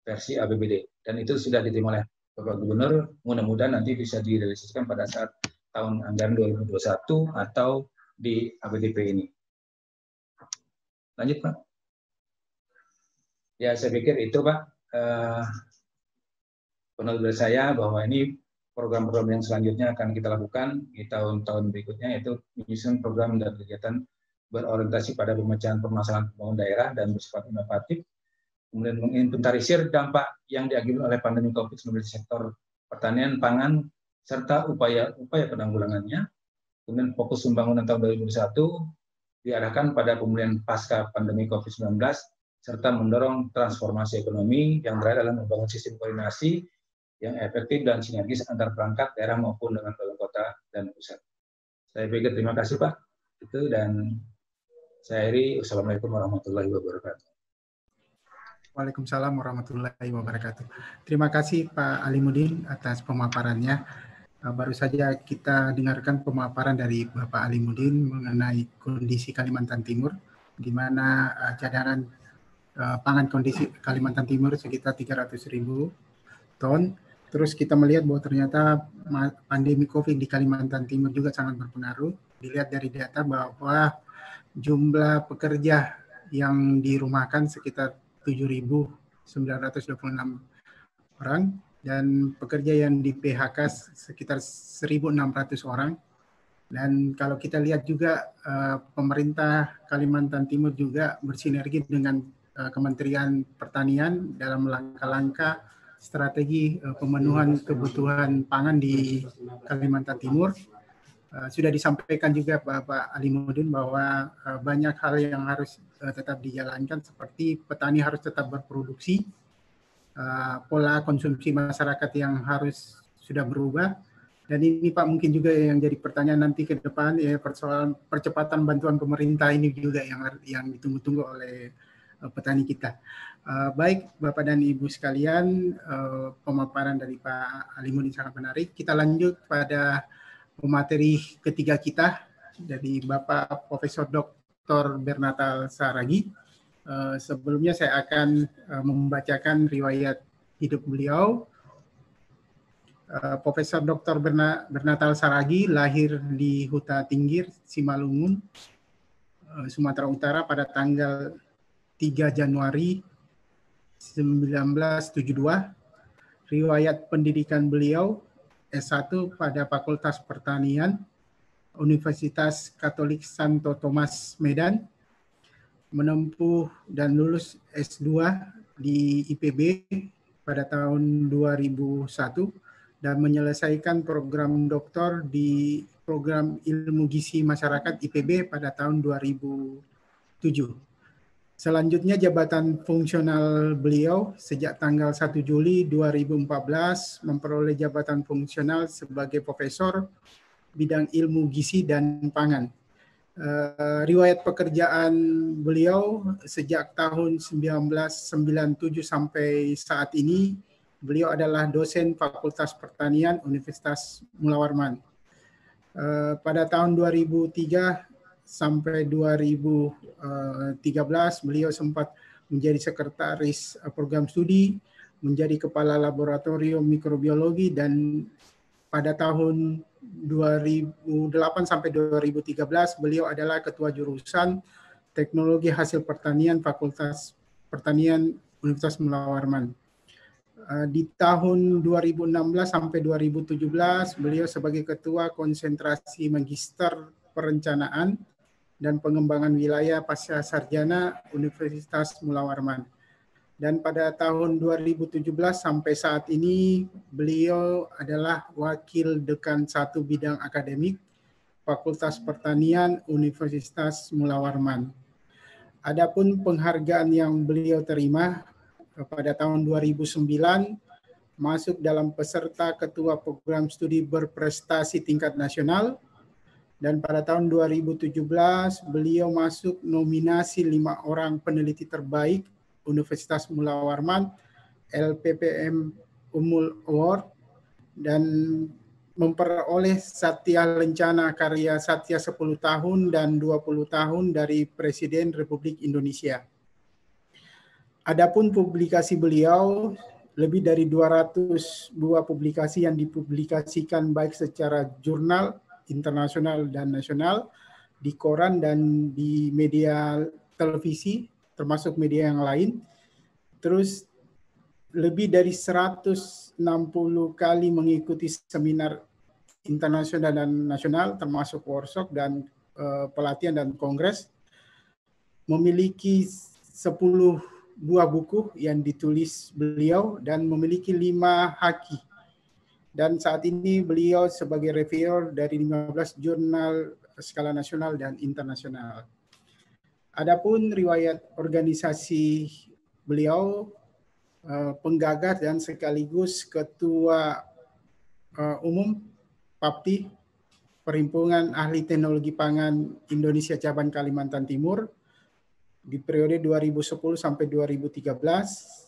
versi ABBD dan itu sudah diterima oleh Bapak Gubernur mudah-mudahan nanti bisa direalisasikan pada saat tahun anggaran 2021 atau di ABDP ini. Lanjut Pak. Ya saya pikir itu Pak. Eh, penuh dari saya bahwa ini program-program yang selanjutnya akan kita lakukan di tahun-tahun berikutnya yaitu menyusun program dan kegiatan berorientasi pada pemecahan permasalahan pembangunan daerah dan bersifat inovatif, kemudian menginventarisir dampak yang diakibatkan oleh pandemi COVID-19 di sektor pertanian, pangan, serta upaya-upaya penanggulangannya. Kemudian fokus pembangunan tahun 2021 diarahkan pada pemulihan pasca pandemi COVID-19 serta mendorong transformasi ekonomi yang terakhir dalam membangun sistem koordinasi yang efektif dan sinergis antar perangkat daerah maupun dengan balai kota dan pusat. Saya pikir terima kasih Pak. Itu dan saya akhiri. Assalamualaikum warahmatullahi wabarakatuh. Waalaikumsalam warahmatullahi wabarakatuh. Terima kasih Pak Ali Mudin atas pemaparannya. Eh, baru saja kita dengarkan pemaparan dari Bapak Ali Mudin mengenai kondisi Kalimantan Timur, di mana eh, cadangan eh, pangan kondisi Kalimantan Timur sekitar 300 ribu ton Terus kita melihat bahwa ternyata pandemi COVID di Kalimantan Timur juga sangat berpengaruh. Dilihat dari data bahwa jumlah pekerja yang dirumahkan sekitar 7.926 orang dan pekerja yang di PHK sekitar 1.600 orang. Dan kalau kita lihat juga eh, pemerintah Kalimantan Timur juga bersinergi dengan eh, Kementerian Pertanian dalam langkah-langkah strategi uh, pemenuhan kebutuhan pangan di Kalimantan Timur. Uh, sudah disampaikan juga Bapak Ali Mudin bahwa uh, banyak hal yang harus uh, tetap dijalankan seperti petani harus tetap berproduksi, uh, pola konsumsi masyarakat yang harus sudah berubah, dan ini Pak mungkin juga yang jadi pertanyaan nanti ke depan ya persoalan percepatan bantuan pemerintah ini juga yang yang ditunggu-tunggu oleh petani kita. Eh, baik Bapak dan Ibu sekalian, uh, pemaparan dari Pak Alimuddin sangat menarik. Kita lanjut pada materi ketiga kita dari Bapak Profesor Dr. Bernatal Saragi. Uh, eh, sebelumnya saya akan uh, membacakan riwayat hidup beliau. Uh, Profesor Dr. Berna Bernatal Saragi lahir di Huta Tinggir, Simalungun, uh, Sumatera Utara pada tanggal 3 Januari 1972 riwayat pendidikan beliau S1 pada Fakultas Pertanian Universitas Katolik Santo Thomas Medan menempuh dan lulus S2 di IPB pada tahun 2001 dan menyelesaikan program doktor di program ilmu gizi masyarakat IPB pada tahun 2007. Selanjutnya jabatan fungsional beliau sejak tanggal 1 Juli 2014 memperoleh jabatan fungsional sebagai profesor bidang ilmu gizi dan pangan. Uh, riwayat pekerjaan beliau sejak tahun 1997 sampai saat ini beliau adalah dosen Fakultas Pertanian Universitas Mula Warman. Uh, pada tahun 2003 sampai 2013 eh, beliau sempat menjadi sekretaris eh, program studi, menjadi kepala laboratorium mikrobiologi dan pada tahun 2008 sampai 2013 beliau adalah ketua jurusan teknologi hasil pertanian Fakultas Pertanian Universitas melawarman eh, Di tahun 2016 sampai 2017 beliau sebagai ketua konsentrasi magister perencanaan dan Pengembangan Wilayah Pasca Sarjana Universitas Mula Warman. Dan pada tahun 2017 sampai saat ini beliau adalah Wakil Dekan Satu Bidang Akademik Fakultas Pertanian Universitas Mula Warman. Adapun penghargaan yang beliau terima pada tahun 2009 masuk dalam peserta ketua program studi berprestasi tingkat nasional dan pada tahun 2017 beliau masuk nominasi lima orang peneliti terbaik Universitas Mula Warman LPPM Umul Award dan memperoleh Satya Lencana karya Satya 10 tahun dan 20 tahun dari Presiden Republik Indonesia. Adapun publikasi beliau lebih dari 200 buah publikasi yang dipublikasikan baik secara jurnal internasional dan nasional di koran dan di media televisi termasuk media yang lain. Terus lebih dari 160 kali mengikuti seminar internasional dan nasional termasuk workshop dan uh, pelatihan dan kongres. Memiliki 10 buah buku yang ditulis beliau dan memiliki lima haki dan saat ini beliau sebagai reviewer dari 15 jurnal skala nasional dan internasional. Adapun riwayat organisasi beliau eh, penggagas dan sekaligus ketua eh, umum PAPTI Perhimpunan Ahli Teknologi Pangan Indonesia Cabang Kalimantan Timur di periode 2010 sampai 2013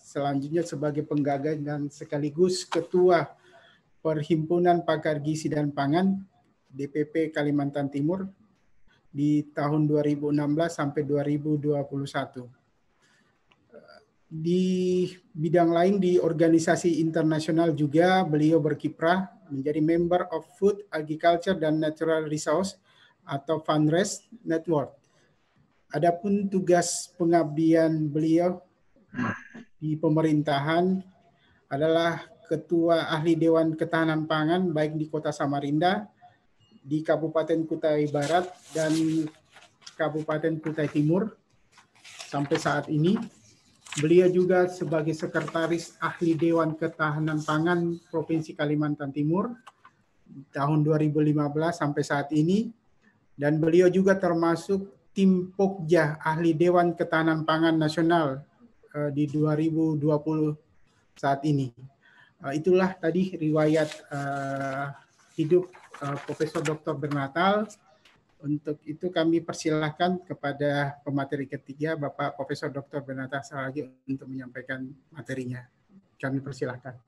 selanjutnya sebagai penggagas dan sekaligus ketua Perhimpunan Pakar Gizi dan Pangan DPP Kalimantan Timur di tahun 2016 sampai 2021. Di bidang lain di organisasi internasional juga beliau berkiprah menjadi member of Food, Agriculture dan Natural Resource atau FUNRES Network. Adapun tugas pengabdian beliau di pemerintahan adalah ketua ahli Dewan Ketahanan Pangan baik di Kota Samarinda, di Kabupaten Kutai Barat dan Kabupaten Kutai Timur sampai saat ini. Beliau juga sebagai sekretaris ahli Dewan Ketahanan Pangan Provinsi Kalimantan Timur tahun 2015 sampai saat ini dan beliau juga termasuk tim Pokja ahli Dewan Ketahanan Pangan Nasional eh, di 2020 saat ini. Eh, itulah tadi riwayat uh, hidup uh, Profesor Dr. Bernatal. Untuk itu kami persilahkan kepada pemateri ketiga Bapak Profesor Dr. Bernatal lagi untuk menyampaikan materinya. Kami persilahkan.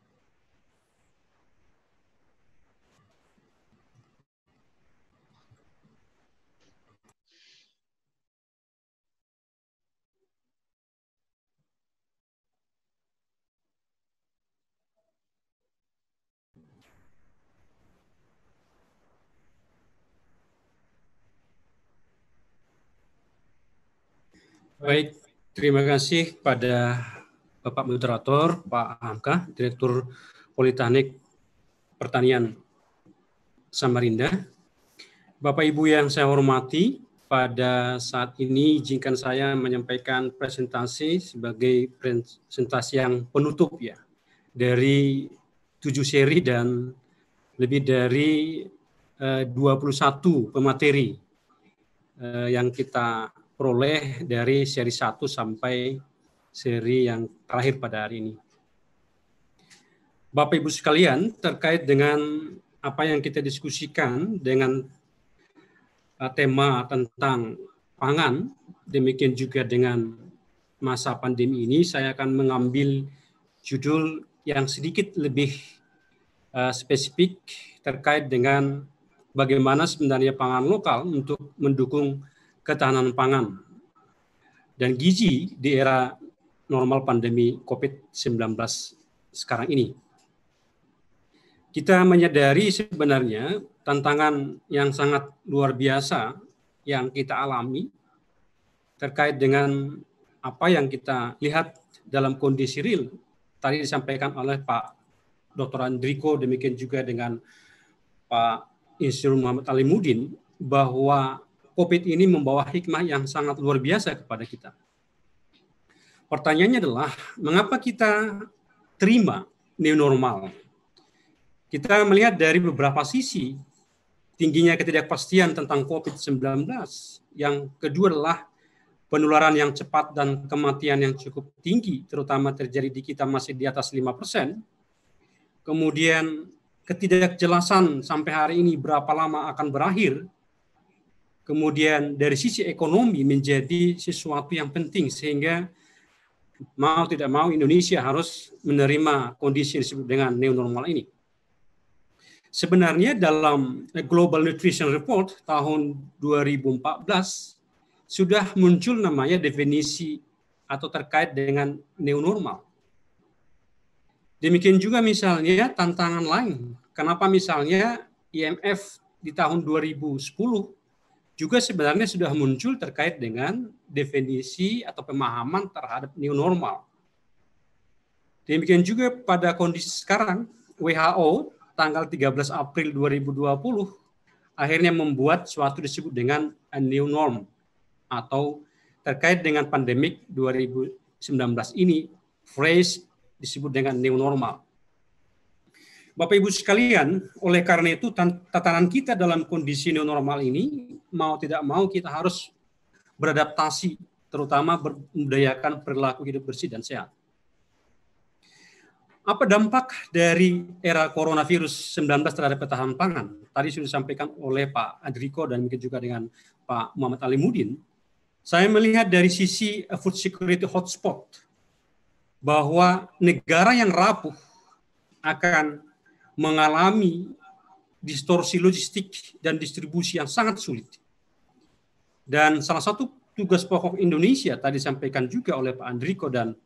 Baik, terima kasih pada Bapak Moderator, Pak Hamka, Direktur Politeknik Pertanian Samarinda. Bapak Ibu yang saya hormati, pada saat ini izinkan saya menyampaikan presentasi sebagai presentasi yang penutup ya dari tujuh seri dan lebih dari eh, 21 pemateri eh, yang kita peroleh dari seri 1 sampai seri yang terakhir pada hari ini. Bapak Ibu sekalian, terkait dengan apa yang kita diskusikan dengan uh, tema tentang pangan, demikian juga dengan masa pandemi ini, saya akan mengambil judul yang sedikit lebih uh, spesifik terkait dengan bagaimana sebenarnya pangan lokal untuk mendukung ketahanan pangan dan gizi di era normal pandemi COVID-19 sekarang ini. Kita menyadari sebenarnya tantangan yang sangat luar biasa yang kita alami terkait dengan apa yang kita lihat dalam kondisi real tadi disampaikan oleh Pak Dr. Andriko demikian juga dengan Pak Insinyur Muhammad Ali Mudin bahwa COVID ini membawa hikmah yang sangat luar biasa kepada kita. Pertanyaannya adalah, mengapa kita terima new normal? Kita melihat dari beberapa sisi, tingginya ketidakpastian tentang COVID-19, yang kedua adalah penularan yang cepat dan kematian yang cukup tinggi, terutama terjadi di kita masih di atas 5%. Kemudian ketidakjelasan sampai hari ini berapa lama akan berakhir kemudian dari sisi ekonomi menjadi sesuatu yang penting sehingga mau tidak mau Indonesia harus menerima kondisi yang disebut dengan new normal ini. Sebenarnya dalam Global Nutrition Report tahun 2014 sudah muncul namanya definisi atau terkait dengan new normal. Demikian juga misalnya tantangan lain. Kenapa misalnya IMF di tahun 2010 juga sebenarnya sudah muncul terkait dengan definisi atau pemahaman terhadap new normal. Demikian juga pada kondisi sekarang, WHO tanggal 13 April 2020 akhirnya membuat suatu disebut dengan a new norm atau terkait dengan pandemik 2019 ini phrase disebut dengan new normal. Bapak Ibu sekalian, oleh karena itu tatanan kita dalam kondisi new normal ini mau tidak mau kita harus beradaptasi, terutama membudayakan perilaku hidup bersih dan sehat. Apa dampak dari era coronavirus 19 terhadap ketahanan pangan? Tadi sudah disampaikan oleh Pak Adriko dan mungkin juga dengan Pak Muhammad Ali Mudin. Saya melihat dari sisi eh, food security hotspot bahwa negara yang rapuh akan mengalami distorsi logistik dan distribusi yang sangat sulit dan salah satu tugas pokok Indonesia tadi disampaikan juga oleh Pak Andriko dan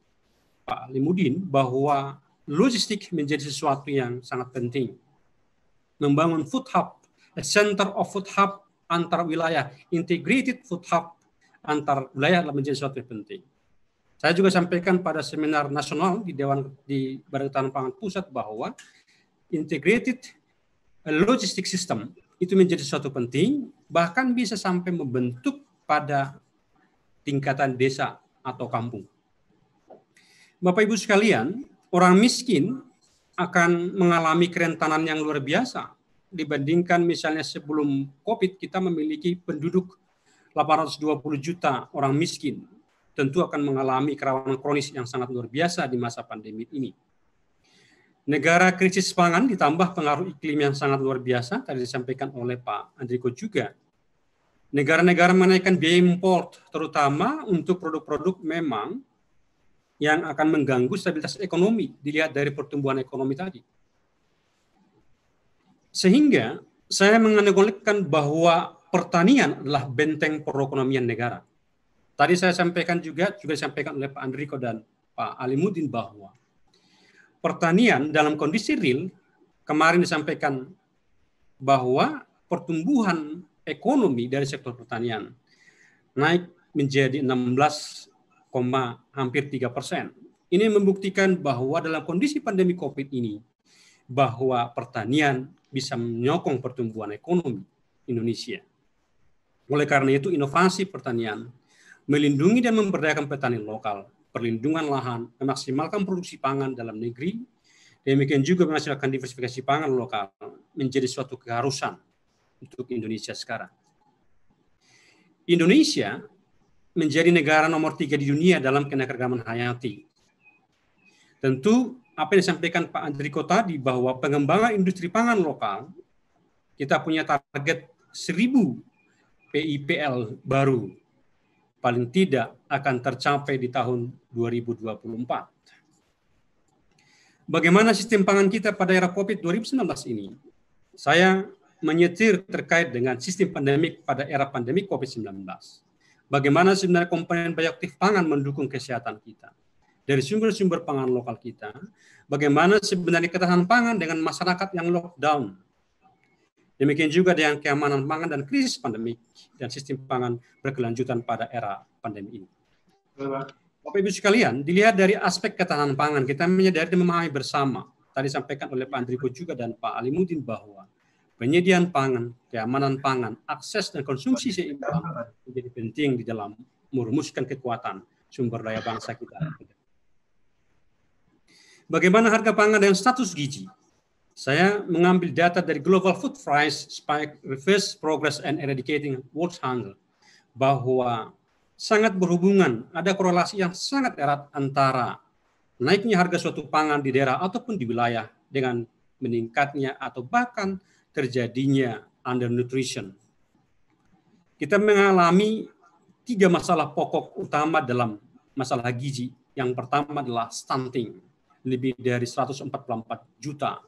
Pak Limudin bahwa logistik menjadi sesuatu yang sangat penting. Membangun food hub, a center of food hub antar wilayah, integrated food hub antar wilayah adalah menjadi sesuatu yang penting. Saya juga sampaikan pada seminar nasional di Dewan di Badan Pangan Pusat bahwa integrated logistik system itu menjadi sesuatu penting, bahkan bisa sampai membentuk pada tingkatan desa atau kampung. Bapak Ibu sekalian, orang miskin akan mengalami kerentanan yang luar biasa dibandingkan misalnya sebelum Covid kita memiliki penduduk 820 juta orang miskin tentu akan mengalami kerawanan kronis yang sangat luar biasa di masa pandemi ini. Negara krisis pangan ditambah pengaruh iklim yang sangat luar biasa, tadi disampaikan oleh Pak Andriko juga. Negara-negara menaikkan biaya import, terutama untuk produk-produk memang yang akan mengganggu stabilitas ekonomi, dilihat dari pertumbuhan ekonomi tadi. Sehingga saya mengenegolikan bahwa pertanian adalah benteng perekonomian negara. Tadi saya sampaikan juga, juga disampaikan oleh Pak Andriko dan Pak Alimuddin bahwa pertanian dalam kondisi real kemarin disampaikan bahwa pertumbuhan ekonomi dari sektor pertanian naik menjadi 16, hampir 3 persen. Ini membuktikan bahwa dalam kondisi pandemi COVID ini, bahwa pertanian bisa menyokong pertumbuhan ekonomi Indonesia. Oleh karena itu, inovasi pertanian melindungi dan memperdayakan petani lokal perlindungan lahan, memaksimalkan produksi pangan dalam negeri, demikian juga menghasilkan diversifikasi pangan lokal menjadi suatu keharusan untuk Indonesia sekarang. Indonesia menjadi negara nomor tiga di dunia dalam keanekaragaman hayati. Tentu apa yang disampaikan Pak Andriko tadi bahwa pengembangan industri pangan lokal kita punya target 1000 PIPL baru paling tidak akan tercapai di tahun 2024. Bagaimana sistem pangan kita pada era COVID 19 ini? Saya menyetir terkait dengan sistem pandemik pada era pandemi COVID-19. Bagaimana sebenarnya komponen bioaktif pangan mendukung kesehatan kita? Dari sumber-sumber pangan lokal kita, bagaimana sebenarnya ketahanan pangan dengan masyarakat yang lockdown, Demikian juga dengan keamanan pangan dan krisis pandemik dan sistem pangan berkelanjutan pada era pandemi ini. Bapak Ibu sekalian, dilihat dari aspek ketahanan pangan, kita menyadari dan memahami bersama. Tadi disampaikan oleh Pak Andriko juga dan Pak Ali Mudin bahwa penyediaan pangan, keamanan pangan, akses dan konsumsi seimbang menjadi penting di dalam merumuskan kekuatan sumber daya bangsa kita. Bagaimana harga pangan dan status gizi saya mengambil data dari Global Food Price Spike Reverse Progress and Eradicating World Hunger bahwa sangat berhubungan, ada korelasi yang sangat erat antara naiknya harga suatu pangan di daerah ataupun di wilayah dengan meningkatnya atau bahkan terjadinya undernutrition. Kita mengalami tiga masalah pokok utama dalam masalah gizi. Yang pertama adalah stunting, lebih dari 144 juta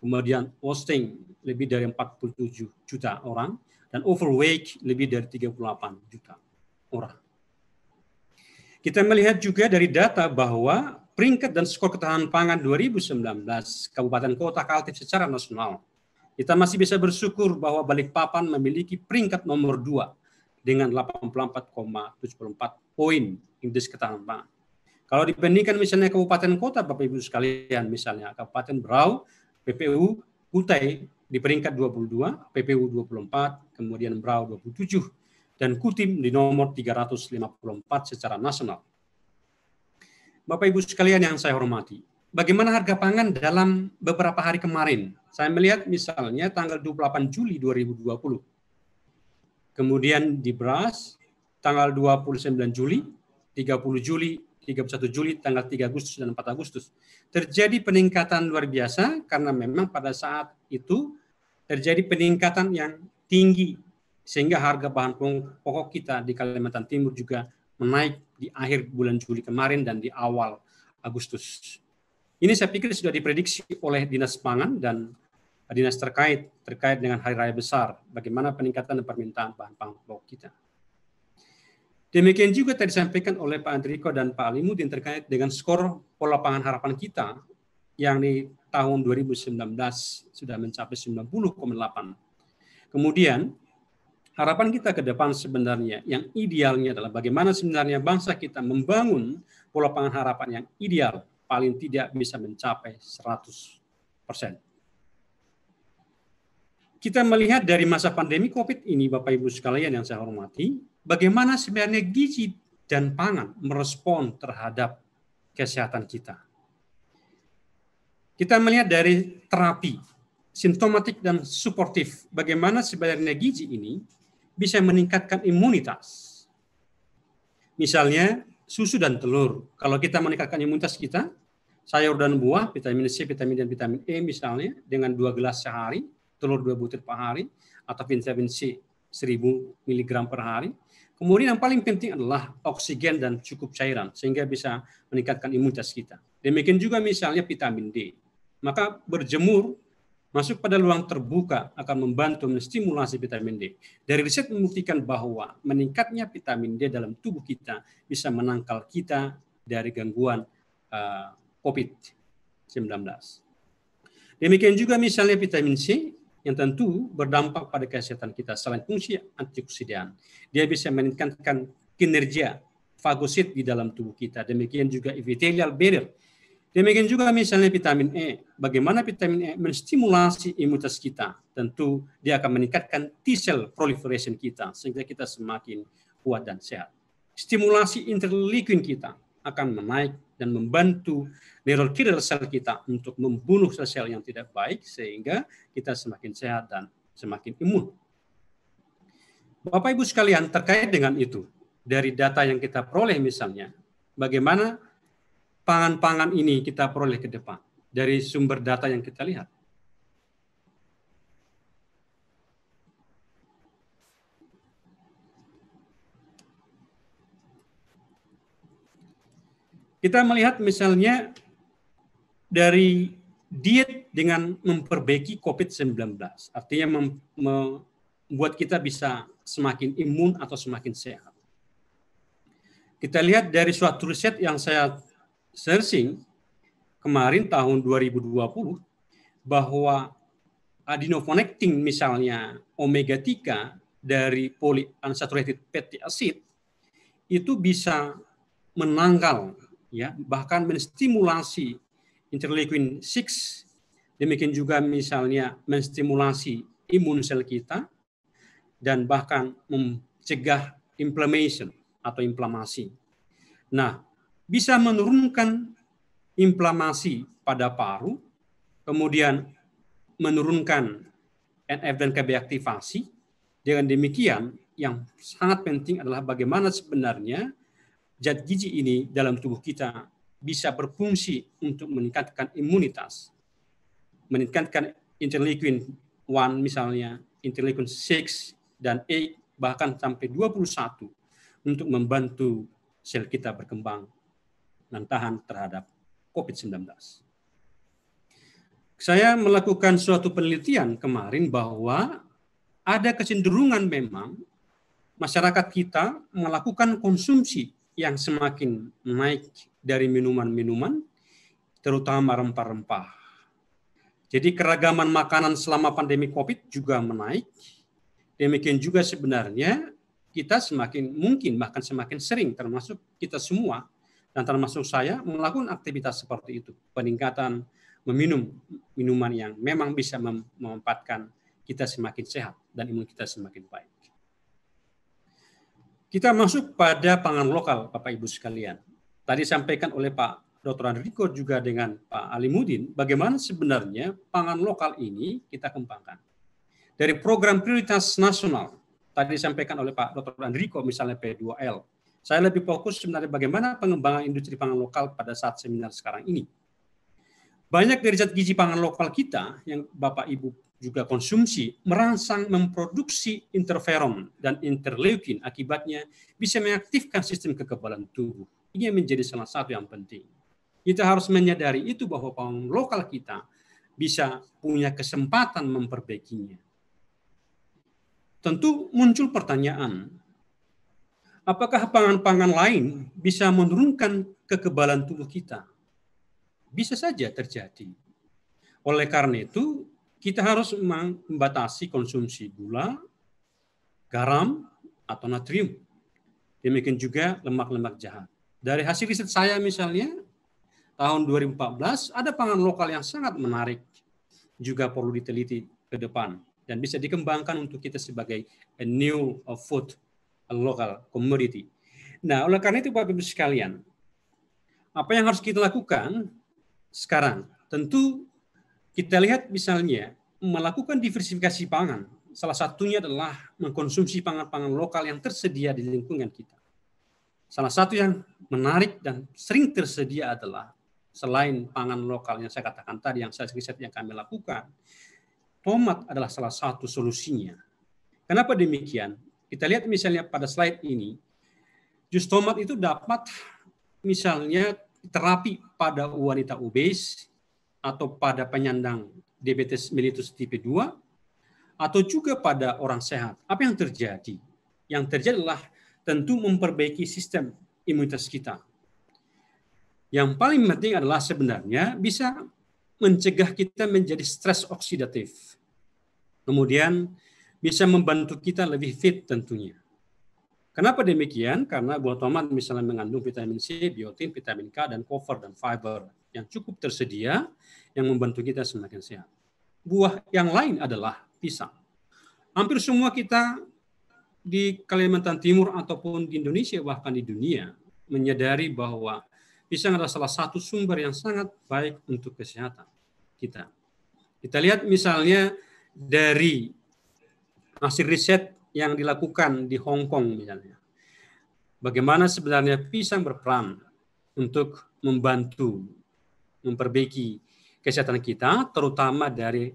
kemudian posting lebih dari 47 juta orang, dan overweight lebih dari 38 juta orang. Kita melihat juga dari data bahwa peringkat dan skor ketahanan pangan 2019 kabupaten kota Kaltim secara nasional. Kita masih bisa bersyukur bahwa Balikpapan memiliki peringkat nomor 2 dengan 84,74 poin indeks ketahanan pangan. Kalau dibandingkan misalnya kabupaten kota Bapak Ibu sekalian, misalnya Kabupaten Brau, PPU Kutai di peringkat 22, PPU 24, kemudian Brau 27, dan Kutim di nomor 354 secara nasional. Bapak Ibu sekalian yang saya hormati, bagaimana harga pangan dalam beberapa hari kemarin? Saya melihat misalnya tanggal 28 Juli 2020. Kemudian di beras tanggal 29 Juli, 30 Juli, 31 Juli, tanggal 3 Agustus, dan 4 Agustus. Terjadi peningkatan luar biasa karena memang pada saat itu terjadi peningkatan yang tinggi sehingga harga bahan pokok kita di Kalimantan Timur juga menaik di akhir bulan Juli kemarin dan di awal Agustus. Ini saya pikir sudah diprediksi oleh Dinas Pangan dan Dinas terkait terkait dengan hari raya besar bagaimana peningkatan dan permintaan bahan pokok kita. Demikian juga tadi disampaikan oleh Pak Andriko dan Pak Alimudin terkait dengan skor pola pangan harapan kita yang di tahun 2019 sudah mencapai 90,8. Kemudian harapan kita ke depan sebenarnya yang idealnya adalah bagaimana sebenarnya bangsa kita membangun pola pangan harapan yang ideal paling tidak bisa mencapai 100 Kita melihat dari masa pandemi COVID ini, Bapak-Ibu sekalian yang saya hormati, bagaimana sebenarnya gizi dan pangan merespon terhadap kesehatan kita. Kita melihat dari terapi simptomatik dan suportif bagaimana sebenarnya gizi ini bisa meningkatkan imunitas. Misalnya susu dan telur. Kalau kita meningkatkan imunitas kita, sayur dan buah, vitamin C, vitamin dan vitamin E misalnya dengan dua gelas sehari, telur dua butir per hari, atau vitamin C 1000 mg per hari, Kemudian yang paling penting adalah oksigen dan cukup cairan sehingga bisa meningkatkan imunitas kita. Demikian juga misalnya vitamin D. Maka berjemur masuk pada ruang terbuka akan membantu menstimulasi vitamin D. Dari riset membuktikan bahwa meningkatnya vitamin D dalam tubuh kita bisa menangkal kita dari gangguan uh, eh, COVID-19. Demikian juga misalnya vitamin C yang tentu berdampak pada kesehatan kita. Selain fungsi antioksidan, dia bisa meningkatkan kinerja fagosit di dalam tubuh kita. Demikian juga epithelial barrier. Demikian juga misalnya vitamin E. Bagaimana vitamin E menstimulasi imunitas kita? Tentu dia akan meningkatkan T-cell proliferation kita sehingga kita semakin kuat dan sehat. Stimulasi interleukin kita akan menaik dan membantu neural killer sel kita untuk membunuh sel-sel yang tidak baik sehingga kita semakin sehat dan semakin imun. Bapak Ibu sekalian terkait dengan itu dari data yang kita peroleh misalnya bagaimana pangan-pangan ini kita peroleh ke depan dari sumber data yang kita lihat. Kita melihat misalnya dari diet dengan memperbaiki COVID-19, artinya mem- membuat kita bisa semakin imun atau semakin sehat. Kita lihat dari suatu riset yang saya searching kemarin tahun 2020 bahwa adenophenectin misalnya omega 3 dari polyunsaturated fatty acid itu bisa menangkal ya bahkan menstimulasi interleukin 6 demikian juga misalnya menstimulasi imun sel kita dan bahkan mencegah inflammation atau inflamasi. Nah, bisa menurunkan inflamasi pada paru, kemudian menurunkan NF dan KB aktivasi. Dengan demikian, yang sangat penting adalah bagaimana sebenarnya zat gizi ini dalam tubuh kita bisa berfungsi untuk meningkatkan imunitas, meningkatkan interleukin 1 misalnya, interleukin 6 dan 8 bahkan sampai 21 untuk membantu sel kita berkembang dan tahan terhadap COVID-19. Saya melakukan suatu penelitian kemarin bahwa ada kecenderungan memang masyarakat kita melakukan konsumsi yang semakin naik dari minuman-minuman, terutama rempah-rempah. Jadi keragaman makanan selama pandemi COVID juga menaik. Demikian juga sebenarnya kita semakin mungkin bahkan semakin sering termasuk kita semua dan termasuk saya melakukan aktivitas seperti itu. Peningkatan meminum minuman yang memang bisa memanfaatkan kita semakin sehat dan imun kita semakin baik. Kita masuk pada pangan lokal, Bapak Ibu sekalian. Tadi sampaikan oleh Pak Dr. Enrico juga dengan Pak Ali Mudin bagaimana sebenarnya pangan lokal ini kita kembangkan. Dari program prioritas nasional, tadi disampaikan oleh Pak Dr. Enrico misalnya P2L, saya lebih fokus sebenarnya bagaimana pengembangan industri pangan lokal pada saat seminar sekarang ini. Banyak dari zat gizi pangan lokal kita yang Bapak Ibu juga konsumsi merangsang memproduksi interferon dan interleukin akibatnya bisa mengaktifkan sistem kekebalan tubuh. Ini menjadi salah satu yang penting. Kita harus menyadari itu bahwa pangan lokal kita bisa punya kesempatan memperbaikinya. Tentu muncul pertanyaan, apakah pangan-pangan lain bisa menurunkan kekebalan tubuh kita? Bisa saja terjadi. Oleh karena itu, kita harus membatasi konsumsi gula, garam, atau natrium. Demikian juga lemak-lemak jahat. Dari hasil riset saya misalnya, tahun 2014 ada pangan lokal yang sangat menarik. Juga perlu diteliti ke depan. Dan bisa dikembangkan untuk kita sebagai a new food, a local commodity. Nah, oleh karena itu Bapak-Ibu sekalian, apa yang harus kita lakukan sekarang? Tentu kita lihat misalnya melakukan diversifikasi pangan, salah satunya adalah mengkonsumsi pangan-pangan lokal yang tersedia di lingkungan kita. Salah satu yang menarik dan sering tersedia adalah selain pangan lokal yang saya katakan tadi yang saya riset yang kami lakukan, tomat adalah salah satu solusinya. Kenapa demikian? Kita lihat misalnya pada slide ini, jus tomat itu dapat misalnya terapi pada wanita obes atau pada penyandang diabetes mellitus tipe 2 atau juga pada orang sehat. Apa yang terjadi? Yang terjadi adalah tentu memperbaiki sistem imunitas kita. Yang paling penting adalah sebenarnya bisa mencegah kita menjadi stres oksidatif. Kemudian bisa membantu kita lebih fit tentunya. Kenapa demikian? Karena buah tomat misalnya mengandung vitamin C, biotin, vitamin K, dan cover dan fiber yang cukup tersedia yang membantu kita semakin sehat. Buah yang lain adalah pisang. Hampir semua kita di Kalimantan Timur ataupun di Indonesia bahkan di dunia menyadari bahwa pisang adalah salah satu sumber yang sangat baik untuk kesehatan kita. Kita lihat misalnya dari hasil riset yang dilakukan di Hong Kong misalnya. Bagaimana sebenarnya pisang berperan untuk membantu memperbaiki kesehatan kita, terutama dari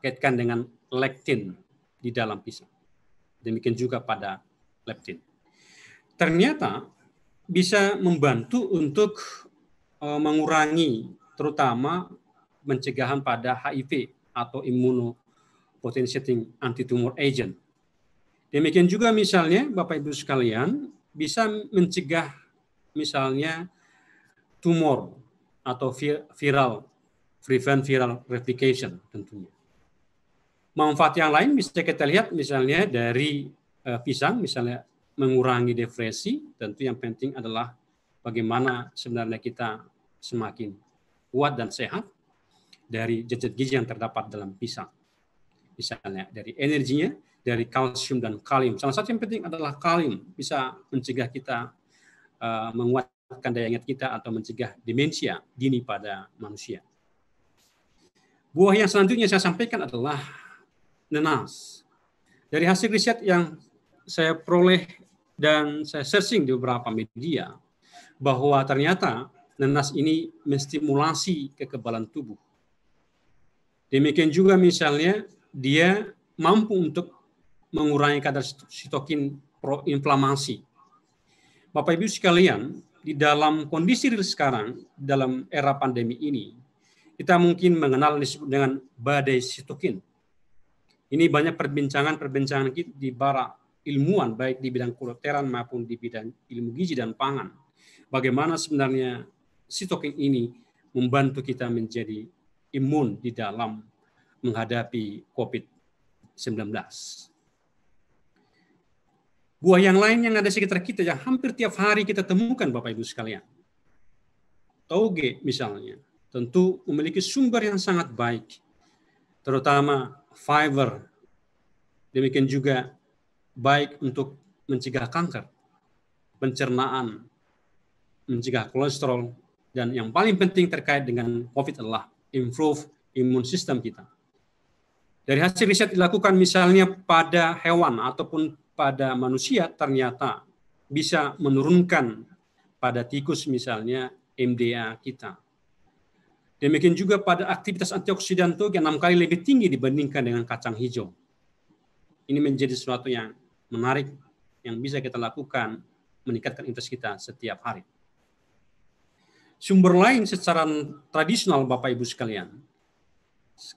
kaitkan dengan lektin di dalam pisang. Demikian juga pada leptin. Ternyata bisa membantu untuk e, mengurangi terutama pencegahan pada HIV atau anti antitumor agent Demikian juga misalnya Bapak Ibu sekalian bisa mencegah misalnya tumor atau viral, prevent viral replication tentunya. Manfaat yang lain bisa kita lihat misalnya dari eh, pisang misalnya mengurangi depresi tentu yang penting adalah bagaimana sebenarnya kita semakin kuat dan sehat dari jejak gizi yang terdapat dalam pisang. Misalnya dari energinya, dari kalsium dan kalium. Salah satu yang penting adalah kalium, bisa mencegah kita uh, menguatkan daya ingat kita atau mencegah demensia dini pada manusia. Buah yang selanjutnya saya sampaikan adalah nenas. Dari hasil riset yang saya peroleh dan saya searching di beberapa media, bahwa ternyata nenas ini menstimulasi kekebalan tubuh. Demikian juga misalnya dia mampu untuk mengurangi kadar sitokin proinflamasi. Bapak Ibu sekalian, di dalam kondisi real sekarang, dalam era pandemi ini, kita mungkin mengenal disebut dengan badai sitokin. Ini banyak perbincangan-perbincangan di para ilmuwan, baik di bidang kedokteran maupun di bidang ilmu gizi dan pangan. Bagaimana sebenarnya sitokin ini membantu kita menjadi imun di dalam menghadapi COVID-19 buah yang lain yang ada sekitar kita yang hampir tiap hari kita temukan Bapak Ibu sekalian. Tauge misalnya, tentu memiliki sumber yang sangat baik, terutama fiber. Demikian juga baik untuk mencegah kanker, pencernaan, mencegah kolesterol, dan yang paling penting terkait dengan COVID adalah improve imun sistem kita. Dari hasil riset dilakukan misalnya pada hewan ataupun pada manusia ternyata bisa menurunkan pada tikus misalnya MDA kita. Demikian juga pada aktivitas antioksidan itu yang enam kali lebih tinggi dibandingkan dengan kacang hijau. Ini menjadi sesuatu yang menarik yang bisa kita lakukan meningkatkan invest kita setiap hari. Sumber lain secara tradisional Bapak Ibu sekalian.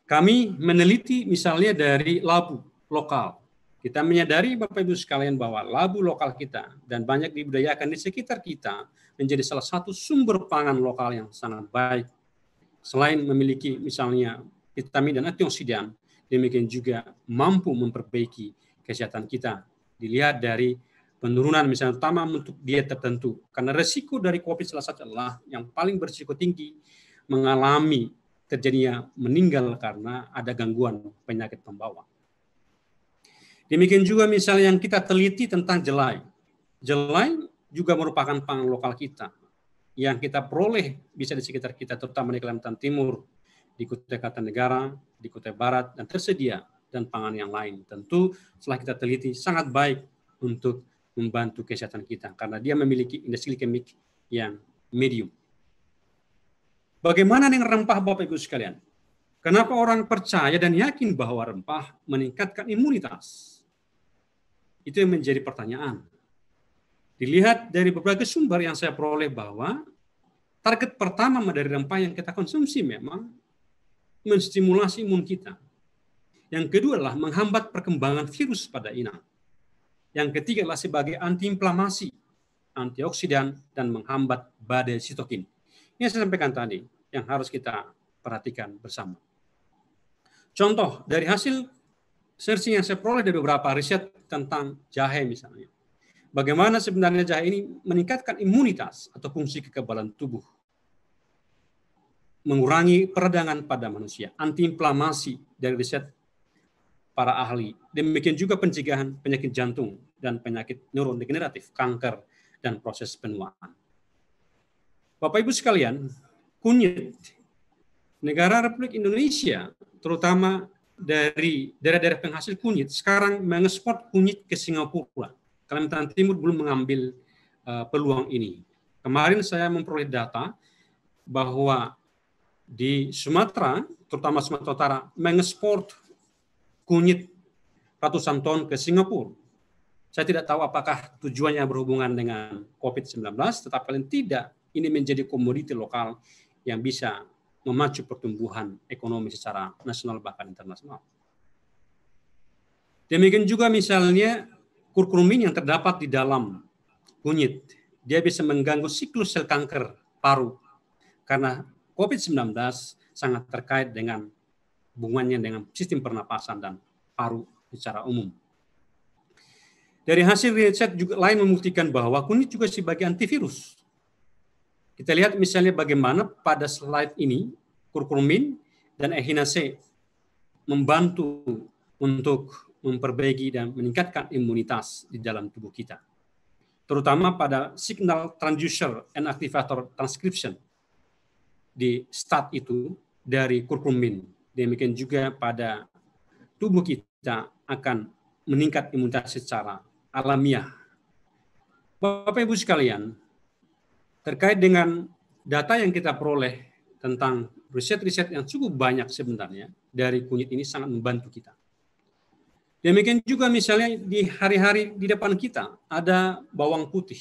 Kami meneliti misalnya dari labu lokal kita menyadari Bapak Ibu sekalian bahwa labu lokal kita dan banyak dibudayakan di sekitar kita menjadi salah satu sumber pangan lokal yang sangat baik. Selain memiliki misalnya vitamin dan antioksidan, demikian juga mampu memperbaiki kesehatan kita. Dilihat dari penurunan misalnya utama untuk diet tertentu. Karena resiko dari COVID salah satu adalah yang paling berisiko tinggi mengalami terjadinya meninggal karena ada gangguan penyakit pembawa. Demikian juga misalnya yang kita teliti tentang jelai. Jelai juga merupakan pangan lokal kita yang kita peroleh bisa di sekitar kita, terutama di Kalimantan Timur, di Kutai Kartanegara, di Kutai Barat, dan tersedia dan pangan yang lain. Tentu setelah kita teliti sangat baik untuk membantu kesehatan kita karena dia memiliki industri kemik yang medium. Bagaimana dengan rempah Bapak Ibu sekalian? Kenapa orang percaya dan yakin bahwa rempah meningkatkan imunitas? Itu yang menjadi pertanyaan. Dilihat dari beberapa sumber yang saya peroleh bahwa target pertama dari rempah yang kita konsumsi memang menstimulasi imun kita. Yang kedua adalah menghambat perkembangan virus pada inang. Yang ketiga adalah sebagai antiinflamasi, antioksidan, dan menghambat badai sitokin. Ini yang saya sampaikan tadi, yang harus kita perhatikan bersama. Contoh dari hasil searching yang saya peroleh dari beberapa riset tentang jahe misalnya. Bagaimana sebenarnya jahe ini meningkatkan imunitas atau fungsi kekebalan tubuh. Mengurangi peradangan pada manusia, antiinflamasi dari riset para ahli. Demikian juga pencegahan penyakit jantung dan penyakit neurodegeneratif, kanker, dan proses penuaan. Bapak Ibu sekalian, kunyit negara Republik Indonesia, terutama dari daerah-daerah penghasil kunyit sekarang mengekspor kunyit ke Singapura. Kalimantan Timur belum mengambil uh, peluang ini. Kemarin saya memperoleh data bahwa di Sumatera, terutama Sumatera Utara, mengekspor kunyit ratusan ton ke Singapura. Saya tidak tahu apakah tujuannya berhubungan dengan COVID-19, tetapi paling tidak ini menjadi komoditi lokal yang bisa memacu pertumbuhan ekonomi secara nasional bahkan internasional. Demikian juga misalnya kurkumin yang terdapat di dalam kunyit. Dia bisa mengganggu siklus sel kanker paru karena COVID-19 sangat terkait dengan hubungannya dengan sistem pernapasan dan paru secara umum. Dari hasil riset juga lain membuktikan bahwa kunyit juga sebagai antivirus kita lihat misalnya bagaimana pada slide ini kurkumin dan echinacea membantu untuk memperbaiki dan meningkatkan imunitas di dalam tubuh kita. Terutama pada signal transducer and activator transcription di start itu dari kurkumin. Demikian juga pada tubuh kita akan meningkat imunitas secara alamiah. Bapak Ibu sekalian, terkait dengan data yang kita peroleh tentang riset-riset yang cukup banyak sebenarnya dari kunyit ini sangat membantu kita. Demikian juga misalnya di hari-hari di depan kita ada bawang putih.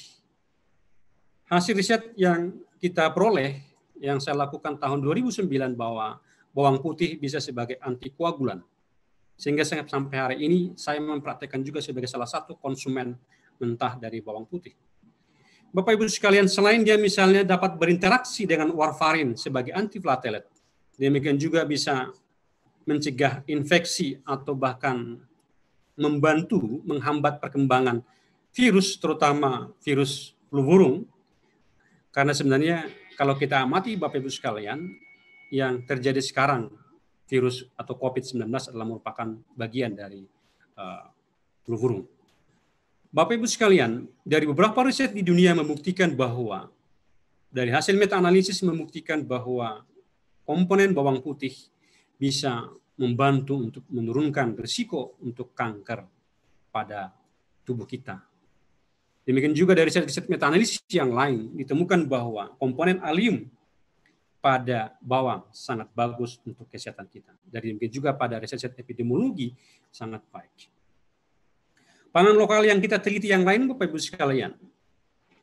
Hasil riset yang kita peroleh yang saya lakukan tahun 2009 bahwa bawang putih bisa sebagai antikoagulan. Sehingga sampai hari ini saya mempraktekkan juga sebagai salah satu konsumen mentah dari bawang putih. Bapak Ibu sekalian, selain dia misalnya dapat berinteraksi dengan warfarin sebagai antiplatelet, demikian juga bisa mencegah infeksi atau bahkan membantu menghambat perkembangan virus, terutama virus flu burung. Karena sebenarnya kalau kita amati Bapak Ibu sekalian, yang terjadi sekarang virus atau COVID-19 adalah merupakan bagian dari uh, flu burung. Bapak Ibu sekalian, dari beberapa riset di dunia membuktikan bahwa dari hasil meta-analisis membuktikan bahwa komponen bawang putih bisa membantu untuk menurunkan risiko untuk kanker pada tubuh kita. Demikian juga dari riset-riset meta-analisis yang lain ditemukan bahwa komponen alium pada bawang sangat bagus untuk kesehatan kita. Dari demikian juga pada riset-riset epidemiologi sangat baik. Pangan lokal yang kita teliti yang lain, Bapak Ibu sekalian,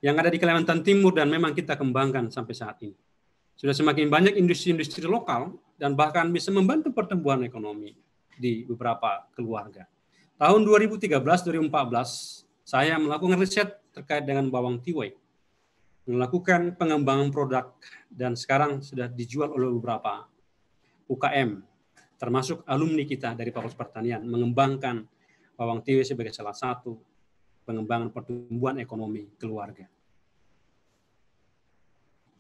yang ada di Kalimantan Timur dan memang kita kembangkan sampai saat ini. Sudah semakin banyak industri-industri lokal dan bahkan bisa membantu pertumbuhan ekonomi di beberapa keluarga. Tahun 2013-2014, saya melakukan riset terkait dengan bawang tiwai, melakukan pengembangan produk, dan sekarang sudah dijual oleh beberapa UKM, termasuk alumni kita dari Fakultas Pertanian, mengembangkan Bawang Tiwi sebagai salah satu pengembangan pertumbuhan ekonomi keluarga.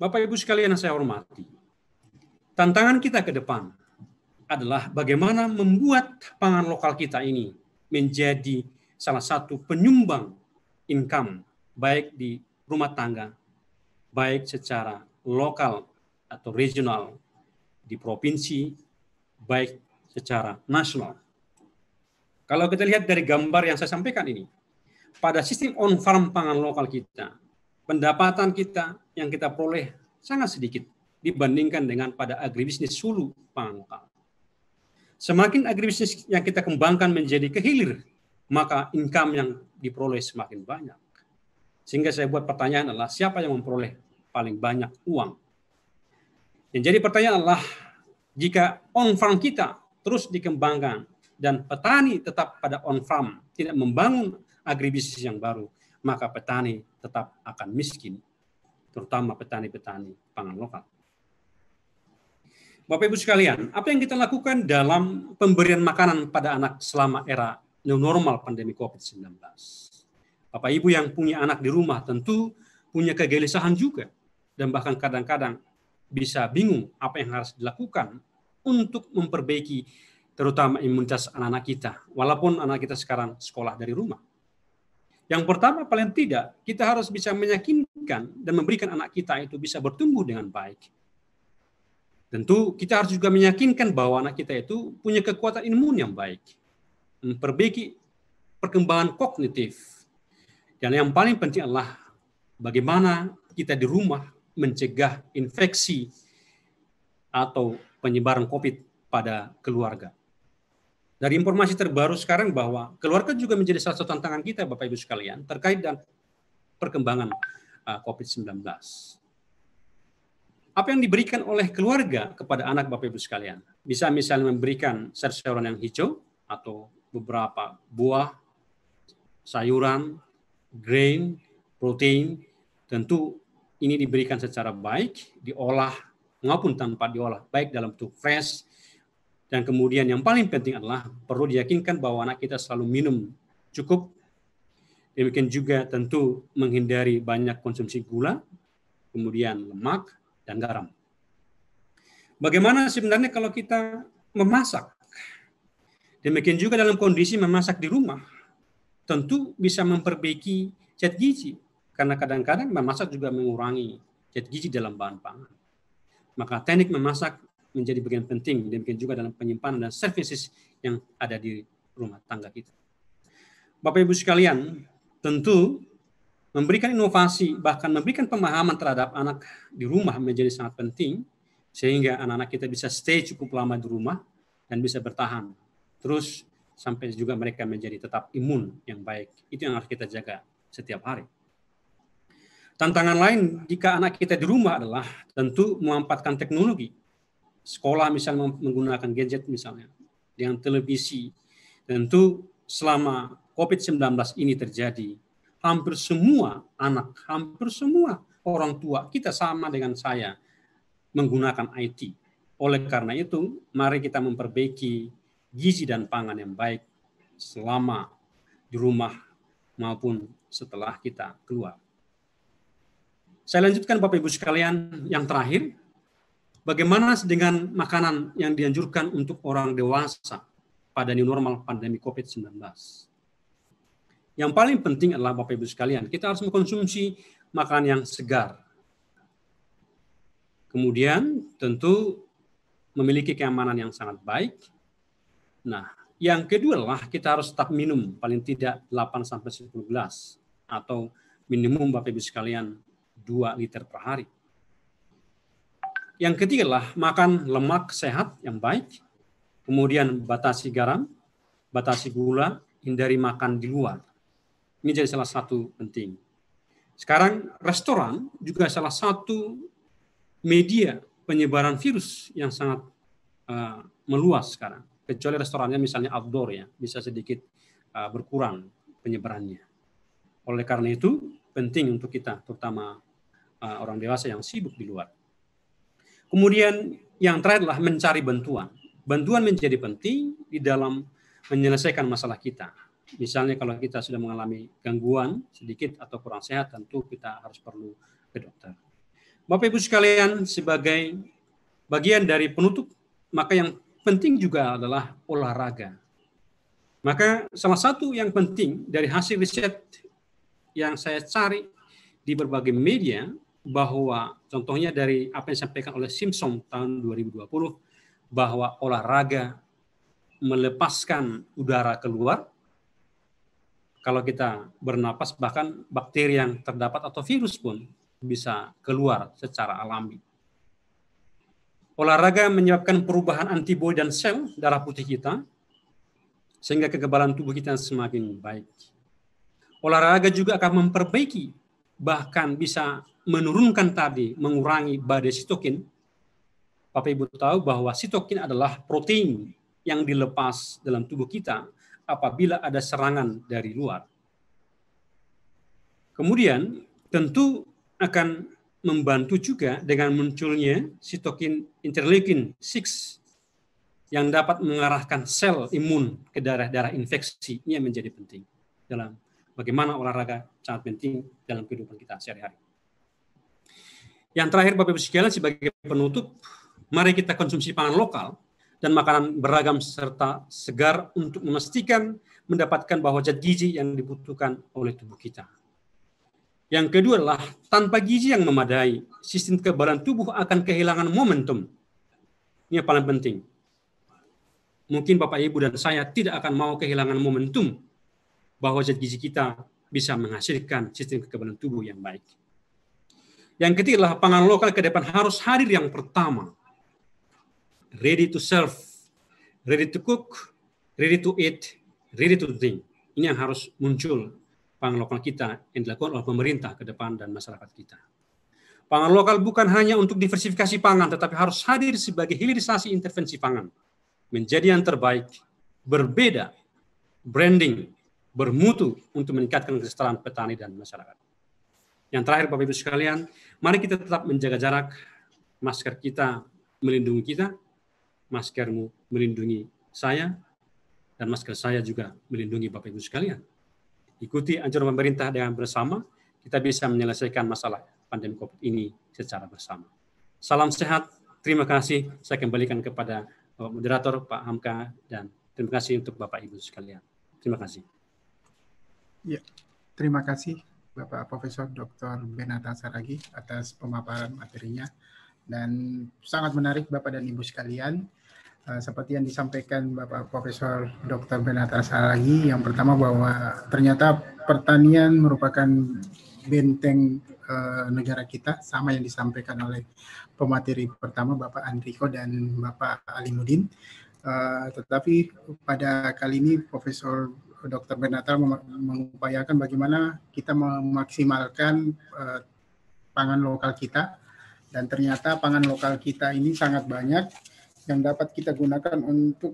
Bapak Ibu sekalian yang saya hormati, tantangan kita ke depan adalah bagaimana membuat pangan lokal kita ini menjadi salah satu penyumbang income baik di rumah tangga, baik secara lokal atau regional di provinsi, baik secara nasional. Kalau kita lihat dari gambar yang saya sampaikan ini, pada sistem on-farm pangan lokal kita, pendapatan kita yang kita peroleh sangat sedikit dibandingkan dengan pada agribisnis sulu pangan lokal. Semakin agribisnis yang kita kembangkan menjadi kehilir, maka income yang diperoleh semakin banyak. Sehingga saya buat pertanyaan adalah siapa yang memperoleh paling banyak uang? Yang jadi pertanyaan adalah jika on-farm kita terus dikembangkan dan petani tetap pada on-farm, tidak membangun agribisnis yang baru, maka petani tetap akan miskin, terutama petani-petani pangan lokal. Bapak Ibu sekalian, apa yang kita lakukan dalam pemberian makanan pada anak selama era new normal pandemi COVID-19? Bapak Ibu yang punya anak di rumah tentu punya kegelisahan juga dan bahkan kadang-kadang bisa bingung apa yang harus dilakukan untuk memperbaiki terutama imunitas anak-anak kita, walaupun anak kita sekarang sekolah dari rumah. Yang pertama paling tidak, kita harus bisa meyakinkan dan memberikan anak kita itu bisa bertumbuh dengan baik. Tentu kita harus juga meyakinkan bahwa anak kita itu punya kekuatan imun yang baik. Memperbaiki perkembangan kognitif. Dan yang paling penting adalah bagaimana kita di rumah mencegah infeksi atau penyebaran COVID pada keluarga. Dari informasi terbaru sekarang bahwa keluarga juga menjadi salah satu tantangan kita Bapak Ibu sekalian terkait dengan perkembangan ah, COVID-19. Apa yang diberikan oleh keluarga kepada anak Bapak Ibu sekalian? Bisa misalnya memberikan sayuran yang hijau atau beberapa buah, sayuran, grain, protein, tentu ini diberikan secara baik, diolah maupun tanpa diolah, baik dalam bentuk fresh dan kemudian yang paling penting adalah perlu diyakinkan bahwa anak kita selalu minum cukup. Demikian juga tentu menghindari banyak konsumsi gula, kemudian lemak, dan garam. Bagaimana sebenarnya kalau kita memasak? Demikian juga dalam kondisi memasak di rumah, tentu bisa memperbaiki zat gizi. Karena kadang-kadang memasak juga mengurangi zat gizi dalam bahan pangan. Maka teknik memasak menjadi bagian penting demikian juga dalam penyimpanan dan services yang ada di rumah tangga kita. Bapak Ibu sekalian, tentu memberikan inovasi bahkan memberikan pemahaman terhadap anak di rumah menjadi sangat penting sehingga anak-anak kita bisa stay cukup lama di rumah dan bisa bertahan terus sampai juga mereka menjadi tetap imun yang baik. Itu yang harus kita jaga setiap hari. Tantangan lain jika anak kita di rumah adalah tentu memanfaatkan teknologi sekolah misalnya menggunakan gadget misalnya dengan televisi tentu selama COVID-19 ini terjadi hampir semua anak hampir semua orang tua kita sama dengan saya menggunakan IT oleh karena itu mari kita memperbaiki gizi dan pangan yang baik selama di rumah maupun setelah kita keluar. Saya lanjutkan Bapak Ibu sekalian yang terakhir Bagaimana dengan makanan yang dianjurkan untuk orang dewasa pada new normal pandemi COVID-19? Yang paling penting adalah Bapak Ibu sekalian, kita harus mengkonsumsi makanan yang segar. Kemudian tentu memiliki keamanan yang sangat baik. Nah, yang kedua lah kita harus tetap minum paling tidak 8 sampai 10 gelas atau minimum Bapak Ibu sekalian 2 liter per hari. Yang ketiga adalah makan lemak sehat yang baik, kemudian batasi garam, batasi gula, hindari makan di luar. Ini jadi salah satu penting. Sekarang restoran juga salah satu media penyebaran virus yang sangat uh, meluas sekarang. Kecuali restorannya misalnya outdoor ya, bisa sedikit uh, berkurang penyebarannya. Oleh karena itu penting untuk kita, terutama uh, orang dewasa yang sibuk di luar. Kemudian yang terakhir adalah mencari bantuan. Bantuan menjadi penting di dalam menyelesaikan masalah kita. Misalnya kalau kita sudah mengalami gangguan sedikit atau kurang sehat, tentu kita harus perlu ke dokter. Bapak Ibu sekalian, sebagai bagian dari penutup, maka yang penting juga adalah olahraga. Maka salah satu yang penting dari hasil riset yang saya cari di berbagai media bahwa contohnya dari apa yang disampaikan oleh Simpson tahun 2020 bahwa olahraga melepaskan udara keluar kalau kita bernapas bahkan bakteri yang terdapat atau virus pun bisa keluar secara alami. Olahraga menyebabkan perubahan antibodi dan sel darah putih kita sehingga kekebalan tubuh kita semakin baik. Olahraga juga akan memperbaiki bahkan bisa menurunkan tadi, mengurangi badai sitokin, Bapak Ibu tahu bahwa sitokin adalah protein yang dilepas dalam tubuh kita apabila ada serangan dari luar. Kemudian tentu akan membantu juga dengan munculnya sitokin interleukin 6 yang dapat mengarahkan sel imun ke daerah-daerah infeksi. Ini yang menjadi penting dalam bagaimana olahraga sangat penting dalam kehidupan kita sehari-hari. Yang terakhir Bapak Ibu sekalian sebagai penutup, mari kita konsumsi pangan lokal dan makanan beragam serta segar untuk memastikan mendapatkan bahwa zat gizi yang dibutuhkan oleh tubuh kita. Yang kedua adalah tanpa gizi yang memadai, sistem kekebalan tubuh akan kehilangan momentum. Ini yang paling penting. Mungkin Bapak Ibu dan saya tidak akan mau kehilangan momentum bahwa zat gizi kita bisa menghasilkan sistem kekebalan tubuh yang baik. Yang ketiga, pangan lokal ke depan harus hadir yang pertama. Ready to serve, ready to cook, ready to eat, ready to drink. Ini yang harus muncul pangan lokal kita yang dilakukan oleh pemerintah ke depan dan masyarakat kita. Pangan lokal bukan hanya untuk diversifikasi pangan, tetapi harus hadir sebagai hilirisasi intervensi pangan. Menjadi yang terbaik, berbeda, branding, bermutu untuk meningkatkan kesetaraan petani dan masyarakat. Yang terakhir Bapak Ibu sekalian, mari kita tetap menjaga jarak. Masker kita melindungi kita, maskermu melindungi saya, dan masker saya juga melindungi Bapak Ibu sekalian. Ikuti anjuran pemerintah dengan bersama, kita bisa menyelesaikan masalah pandemi COVID ini secara bersama. Salam sehat, terima kasih. Saya kembalikan kepada Bapak eh, Moderator, Pak Hamka, dan terima kasih untuk Bapak Ibu sekalian. Terima kasih. Ya, terima kasih Bapak Profesor Dr. Benata Saragi atas pemaparan materinya. Dan sangat menarik Bapak dan Ibu sekalian. Uh, seperti yang disampaikan Bapak Profesor Dr. Benata Saragi, yang pertama bahwa ternyata pertanian merupakan benteng uh, negara kita, sama yang disampaikan oleh pemateri pertama Bapak Andriko dan Bapak Alimudin. Uh, tetapi pada kali ini Profesor Dr. Benatar mengupayakan bagaimana kita memaksimalkan uh, pangan lokal kita dan ternyata pangan lokal kita ini sangat banyak yang dapat kita gunakan untuk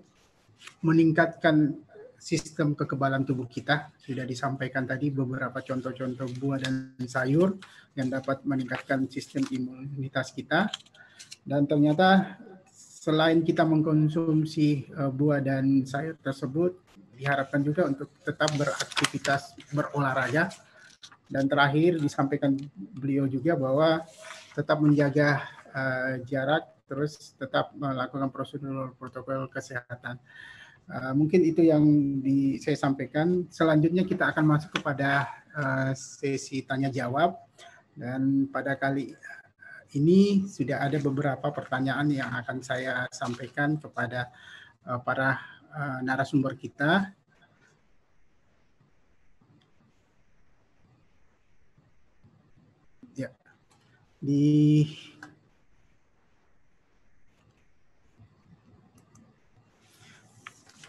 meningkatkan sistem kekebalan tubuh kita. Sudah disampaikan tadi beberapa contoh-contoh buah dan sayur yang dapat meningkatkan sistem imunitas kita. Dan ternyata selain kita mengkonsumsi eh, buah dan sayur tersebut, diharapkan juga untuk tetap beraktivitas berolahraga dan terakhir disampaikan beliau juga bahwa tetap menjaga uh, jarak terus tetap melakukan prosedur protokol kesehatan. Uh, mungkin itu yang di, saya sampaikan. Selanjutnya kita akan masuk kepada uh, sesi tanya jawab dan pada kali ini sudah ada beberapa pertanyaan yang akan saya sampaikan kepada para uh, narasumber kita. Ya. Di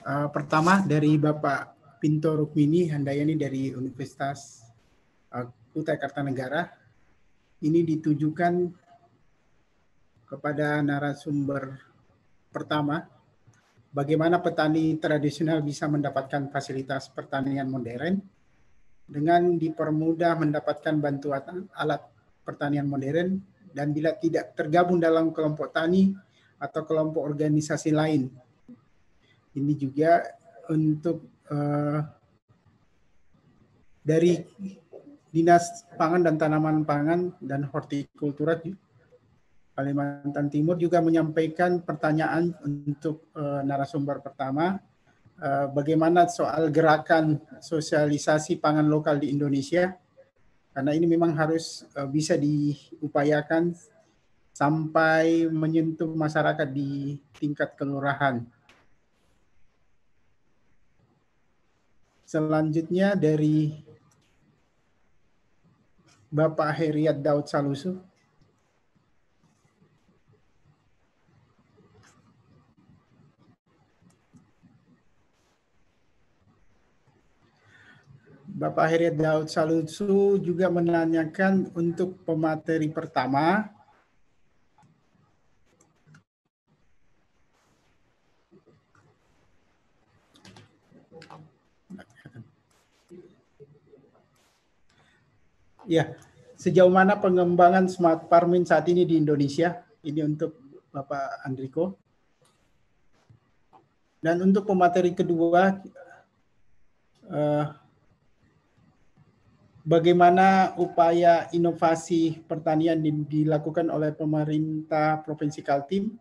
uh, pertama dari Bapak Pinto Rukmini Handayani dari Universitas uh, Kutai Kartanegara. Ini ditujukan kepada narasumber pertama bagaimana petani tradisional bisa mendapatkan fasilitas pertanian modern dengan dipermudah mendapatkan bantuan alat pertanian modern dan bila tidak tergabung dalam kelompok tani atau kelompok organisasi lain. Ini juga untuk uh, dari Dinas Pangan dan Tanaman Pangan dan Hortikultura Kalimantan Timur juga menyampaikan pertanyaan untuk uh, narasumber pertama, uh, bagaimana soal gerakan sosialisasi pangan lokal di Indonesia? Karena ini memang harus uh, bisa diupayakan sampai menyentuh masyarakat di tingkat kelurahan. Selanjutnya dari Bapak Heriat Daud Salusu. Bapak Heri Daud Salutsu juga menanyakan untuk pemateri pertama. Ya, sejauh mana pengembangan smart farming saat ini di Indonesia? Ini untuk Bapak Andriko. Dan untuk pemateri kedua, uh, bagaimana upaya inovasi pertanian dilakukan oleh pemerintah Provinsi Kaltim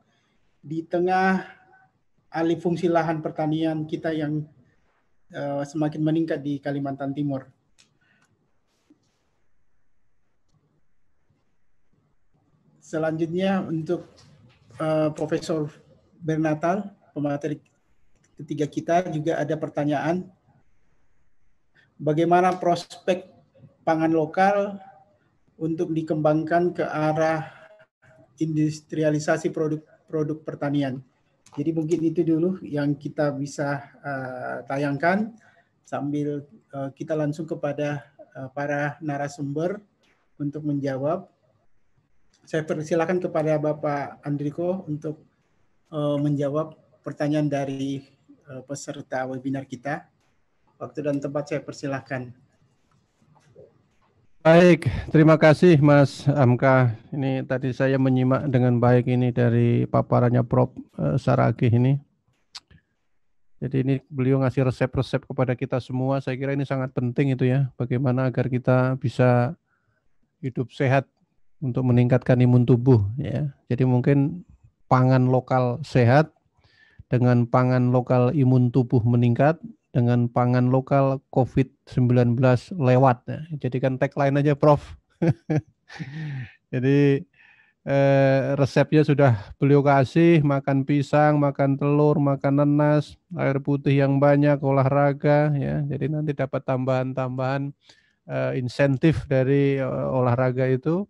di tengah alih fungsi lahan pertanian kita yang eh, semakin meningkat di Kalimantan Timur. Selanjutnya untuk eh, Profesor Bernatal, pemateri ketiga kita juga ada pertanyaan. Bagaimana prospek pangan lokal untuk dikembangkan ke arah industrialisasi produk-produk pertanian. Jadi mungkin itu dulu yang kita bisa uh, tayangkan sambil uh, kita langsung kepada uh, para narasumber untuk menjawab. Saya persilakan kepada Bapak Andriko untuk uh, menjawab pertanyaan dari uh, peserta webinar kita. Waktu dan tempat saya persilahkan. Baik, terima kasih Mas Amka. Ini tadi saya menyimak dengan baik ini dari paparannya Prof. Eh, Saragih ini. Jadi ini beliau ngasih resep-resep kepada kita semua. Saya kira ini sangat penting itu ya, bagaimana agar kita bisa hidup sehat untuk meningkatkan imun tubuh ya. Jadi mungkin pangan lokal sehat dengan pangan lokal imun tubuh meningkat dengan pangan lokal COVID-19 lewat. Nah, jadikan tagline aja Prof. Jadi eh, resepnya sudah beliau kasih, makan pisang, makan telur, makan nanas, air putih yang banyak, olahraga ya. Jadi nanti dapat tambahan-tambahan eh, insentif dari eh, olahraga itu.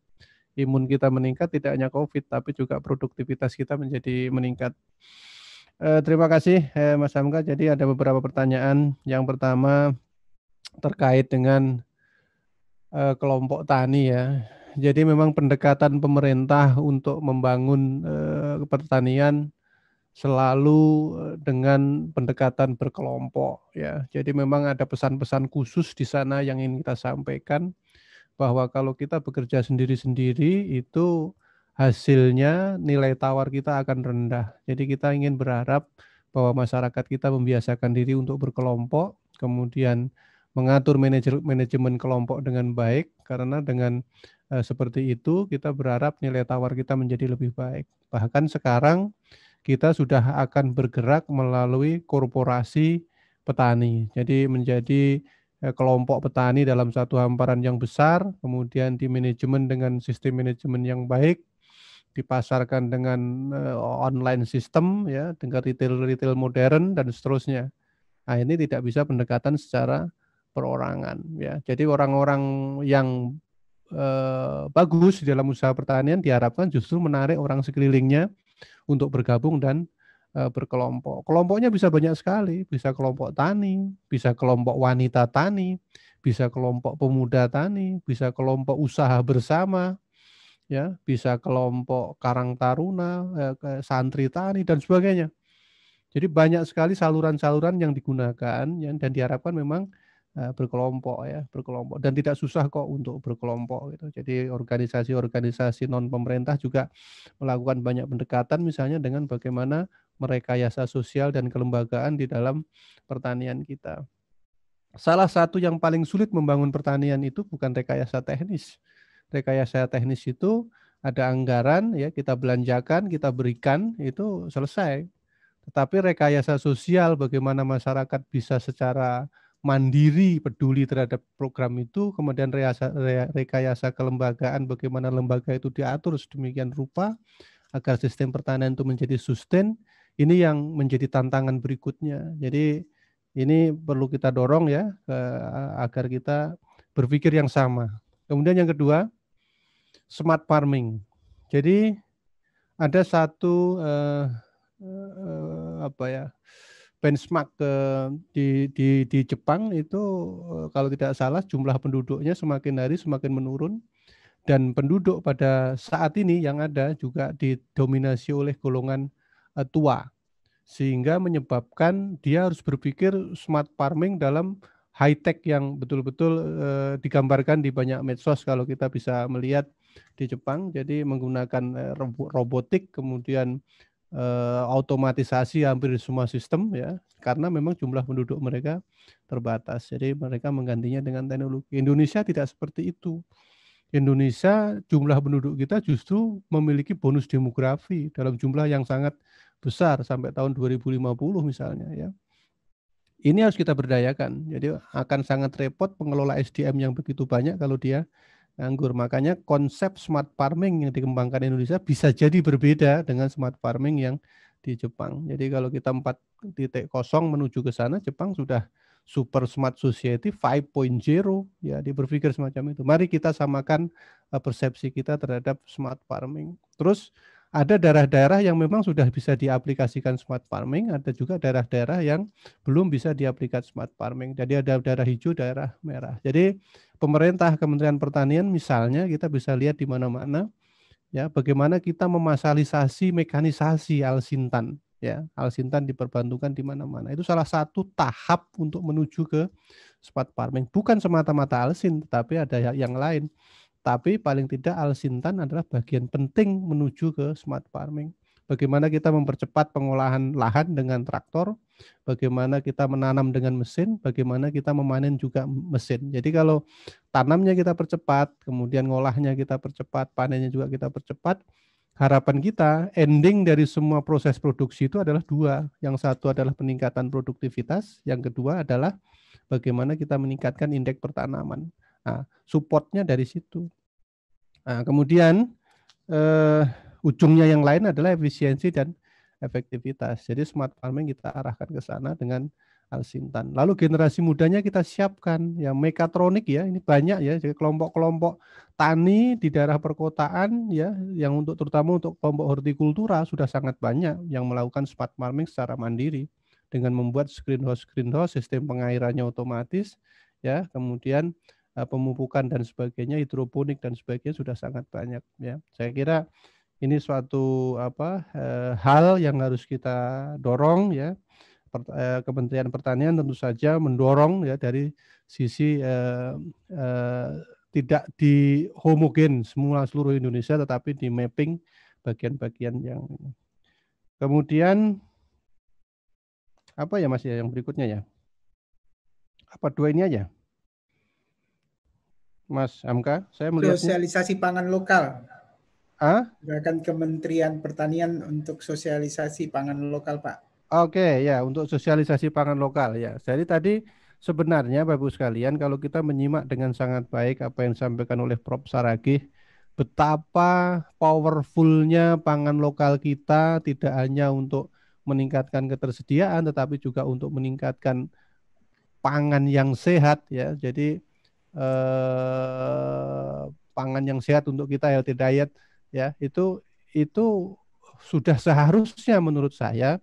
Imun kita meningkat tidak hanya COVID tapi juga produktivitas kita menjadi meningkat. Eh, terima kasih eh, Mas Hamka. Jadi ada beberapa pertanyaan. Yang pertama terkait dengan eh, kelompok tani ya. Jadi memang pendekatan pemerintah untuk membangun eh, pertanian selalu eh, dengan pendekatan berkelompok ya. Jadi memang ada pesan-pesan khusus di sana yang ingin kita sampaikan bahwa kalau kita bekerja sendiri-sendiri itu hasilnya nilai tawar kita akan rendah. Jadi kita ingin berharap bahwa masyarakat kita membiasakan diri untuk berkelompok, kemudian mengatur manajer, manajemen kelompok dengan baik, karena dengan eh, seperti itu kita berharap nilai tawar kita menjadi lebih baik. Bahkan sekarang kita sudah akan bergerak melalui korporasi petani, jadi menjadi eh, kelompok petani dalam satu hamparan yang besar, kemudian di manajemen dengan sistem manajemen yang baik, dipasarkan dengan eh, online system ya dengan retail-retail modern dan seterusnya. Nah, ini tidak bisa pendekatan secara perorangan ya. Jadi orang-orang yang uh, bagus di dalam usaha pertanian diharapkan justru menarik orang sekelilingnya untuk bergabung dan eh, berkelompok. Kelompoknya bisa banyak sekali, bisa kelompok tani, bisa kelompok wanita tani, bisa kelompok pemuda tani, bisa kelompok usaha bersama, ya bisa kelompok Karang Taruna, ya, Santri Tani dan sebagainya. Jadi banyak sekali saluran-saluran yang digunakan ya, dan diharapkan memang e, berkelompok ya berkelompok dan tidak susah kok untuk berkelompok gitu jadi organisasi-organisasi non pemerintah juga melakukan banyak pendekatan misalnya dengan bagaimana merekayasa sosial dan kelembagaan di dalam pertanian kita salah satu yang paling sulit membangun pertanian itu bukan rekayasa teknis rekayasa teknis itu ada anggaran ya kita belanjakan, kita berikan itu selesai. Tetapi rekayasa sosial bagaimana masyarakat bisa secara mandiri peduli terhadap program itu, kemudian reasa, re, rekayasa kelembagaan bagaimana lembaga itu diatur sedemikian rupa agar sistem pertanian itu menjadi sustain. Ini yang menjadi tantangan berikutnya. Jadi ini perlu kita dorong ya agar kita berpikir yang sama. Kemudian yang kedua, smart farming. Jadi ada satu eh, eh, apa ya benchmark ke, di, di di Jepang itu eh, kalau tidak salah jumlah penduduknya semakin hari semakin menurun dan penduduk pada saat ini yang ada juga didominasi oleh golongan eh, tua sehingga menyebabkan dia harus berpikir smart farming dalam high tech yang betul-betul eh, digambarkan di banyak medsos kalau kita bisa melihat di Jepang. Jadi menggunakan eh, robotik kemudian eh, otomatisasi hampir semua sistem ya karena memang jumlah penduduk mereka terbatas. Jadi mereka menggantinya dengan teknologi. Indonesia tidak seperti itu. Indonesia jumlah penduduk kita justru memiliki bonus demografi dalam jumlah yang sangat besar sampai tahun 2050 misalnya ya. Ini harus kita berdayakan. Jadi akan sangat repot pengelola SDM yang begitu banyak kalau dia anggur. Makanya konsep smart farming yang dikembangkan di Indonesia bisa jadi berbeda dengan smart farming yang di Jepang. Jadi kalau kita 4.0 menuju ke sana, Jepang sudah super smart society 5.0 ya dia berpikir semacam itu. Mari kita samakan eh, persepsi kita terhadap smart farming. Terus ada daerah-daerah yang memang sudah bisa diaplikasikan smart farming, ada juga daerah-daerah yang belum bisa diaplikasikan smart farming. Jadi ada daerah hijau, daerah merah. Jadi pemerintah Kementerian Pertanian misalnya kita bisa lihat di mana-mana ya bagaimana kita memasalisasi mekanisasi alsintan ya alsintan diperbantukan di mana-mana. Itu salah satu tahap untuk menuju ke smart farming. Bukan semata-mata alsin, tapi ada ya, yang lain tapi paling tidak alsintan adalah bagian penting menuju ke smart farming. Bagaimana kita mempercepat pengolahan lahan dengan traktor, bagaimana kita menanam dengan mesin, bagaimana kita memanen juga mesin. Jadi kalau tanamnya kita percepat, kemudian ngolahnya kita percepat, panennya juga kita percepat, harapan kita ending dari semua proses produksi itu adalah dua. Yang satu adalah peningkatan produktivitas, yang kedua adalah bagaimana kita meningkatkan indeks pertanaman. Nah, supportnya dari situ. Nah, kemudian eh, ujungnya yang lain adalah efisiensi dan efektivitas. Jadi smart farming kita arahkan ke sana dengan Alsintan. Lalu generasi mudanya kita siapkan yang mekatronik ya ini banyak ya jadi kelompok-kelompok tani di daerah perkotaan ya yang untuk terutama untuk kelompok hortikultura sudah sangat banyak yang melakukan smart farming secara mandiri dengan membuat screenhouse, screenhouse, sistem pengairannya otomatis ya kemudian Eh, pemupukan dan sebagainya, hidroponik dan sebagainya sudah sangat banyak ya. Saya kira ini suatu apa eh, hal yang harus kita dorong ya. Eh, Kementerian Pertanian tentu saja mendorong ya dari sisi eh, eh, tidak di homogen semua seluruh Indonesia tetapi di mapping bagian-bagian yang kemudian apa ya Mas ya yang berikutnya ya apa dua ini aja Mas Amka? Saya melihat sosialisasi pangan lokal. Ah? Gerakan Kementerian Pertanian untuk sosialisasi pangan lokal, Pak. Oke, ya untuk sosialisasi pangan lokal ya. Jadi tadi sebenarnya Bapak Ibu sekalian kalau kita menyimak dengan sangat baik apa yang disampaikan oleh Prof Saragih betapa powerfulnya pangan lokal kita tidak hanya untuk meningkatkan ketersediaan tetapi juga untuk meningkatkan pangan yang sehat ya. Jadi Eh, pangan yang sehat untuk kita healthy diet ya itu itu sudah seharusnya menurut saya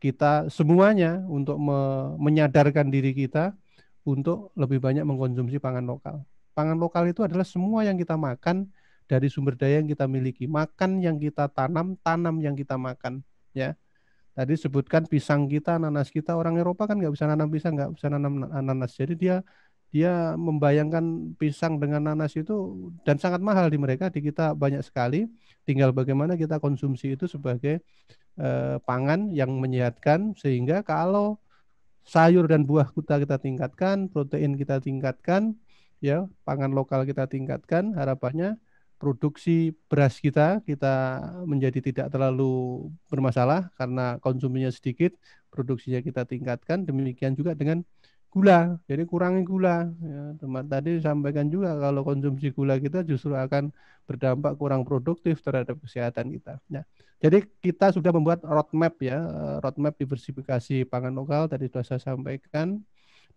kita semuanya untuk me menyadarkan diri kita untuk lebih banyak mengkonsumsi pangan lokal. Pangan lokal itu adalah semua yang kita makan dari sumber daya yang kita miliki, makan yang kita tanam, tanam yang kita makan, ya. Tadi sebutkan pisang kita, nanas kita, orang Eropa kan nggak bisa nanam pisang, nggak bisa nanam nanas. Jadi dia dia membayangkan pisang dengan nanas itu dan sangat mahal di mereka di kita banyak sekali tinggal bagaimana kita konsumsi itu sebagai eh, pangan yang menyehatkan sehingga kalau sayur dan buah kita kita tingkatkan protein kita tingkatkan ya pangan lokal kita tingkatkan harapannya produksi beras kita kita menjadi tidak terlalu bermasalah karena konsumennya sedikit produksinya kita tingkatkan demikian juga dengan gula. Jadi kurangi gula. Ya, teman tadi sampaikan juga kalau konsumsi gula kita justru akan berdampak kurang produktif terhadap kesehatan kita. ya. jadi kita sudah membuat roadmap ya, eh, roadmap diversifikasi pangan lokal tadi sudah saya sampaikan.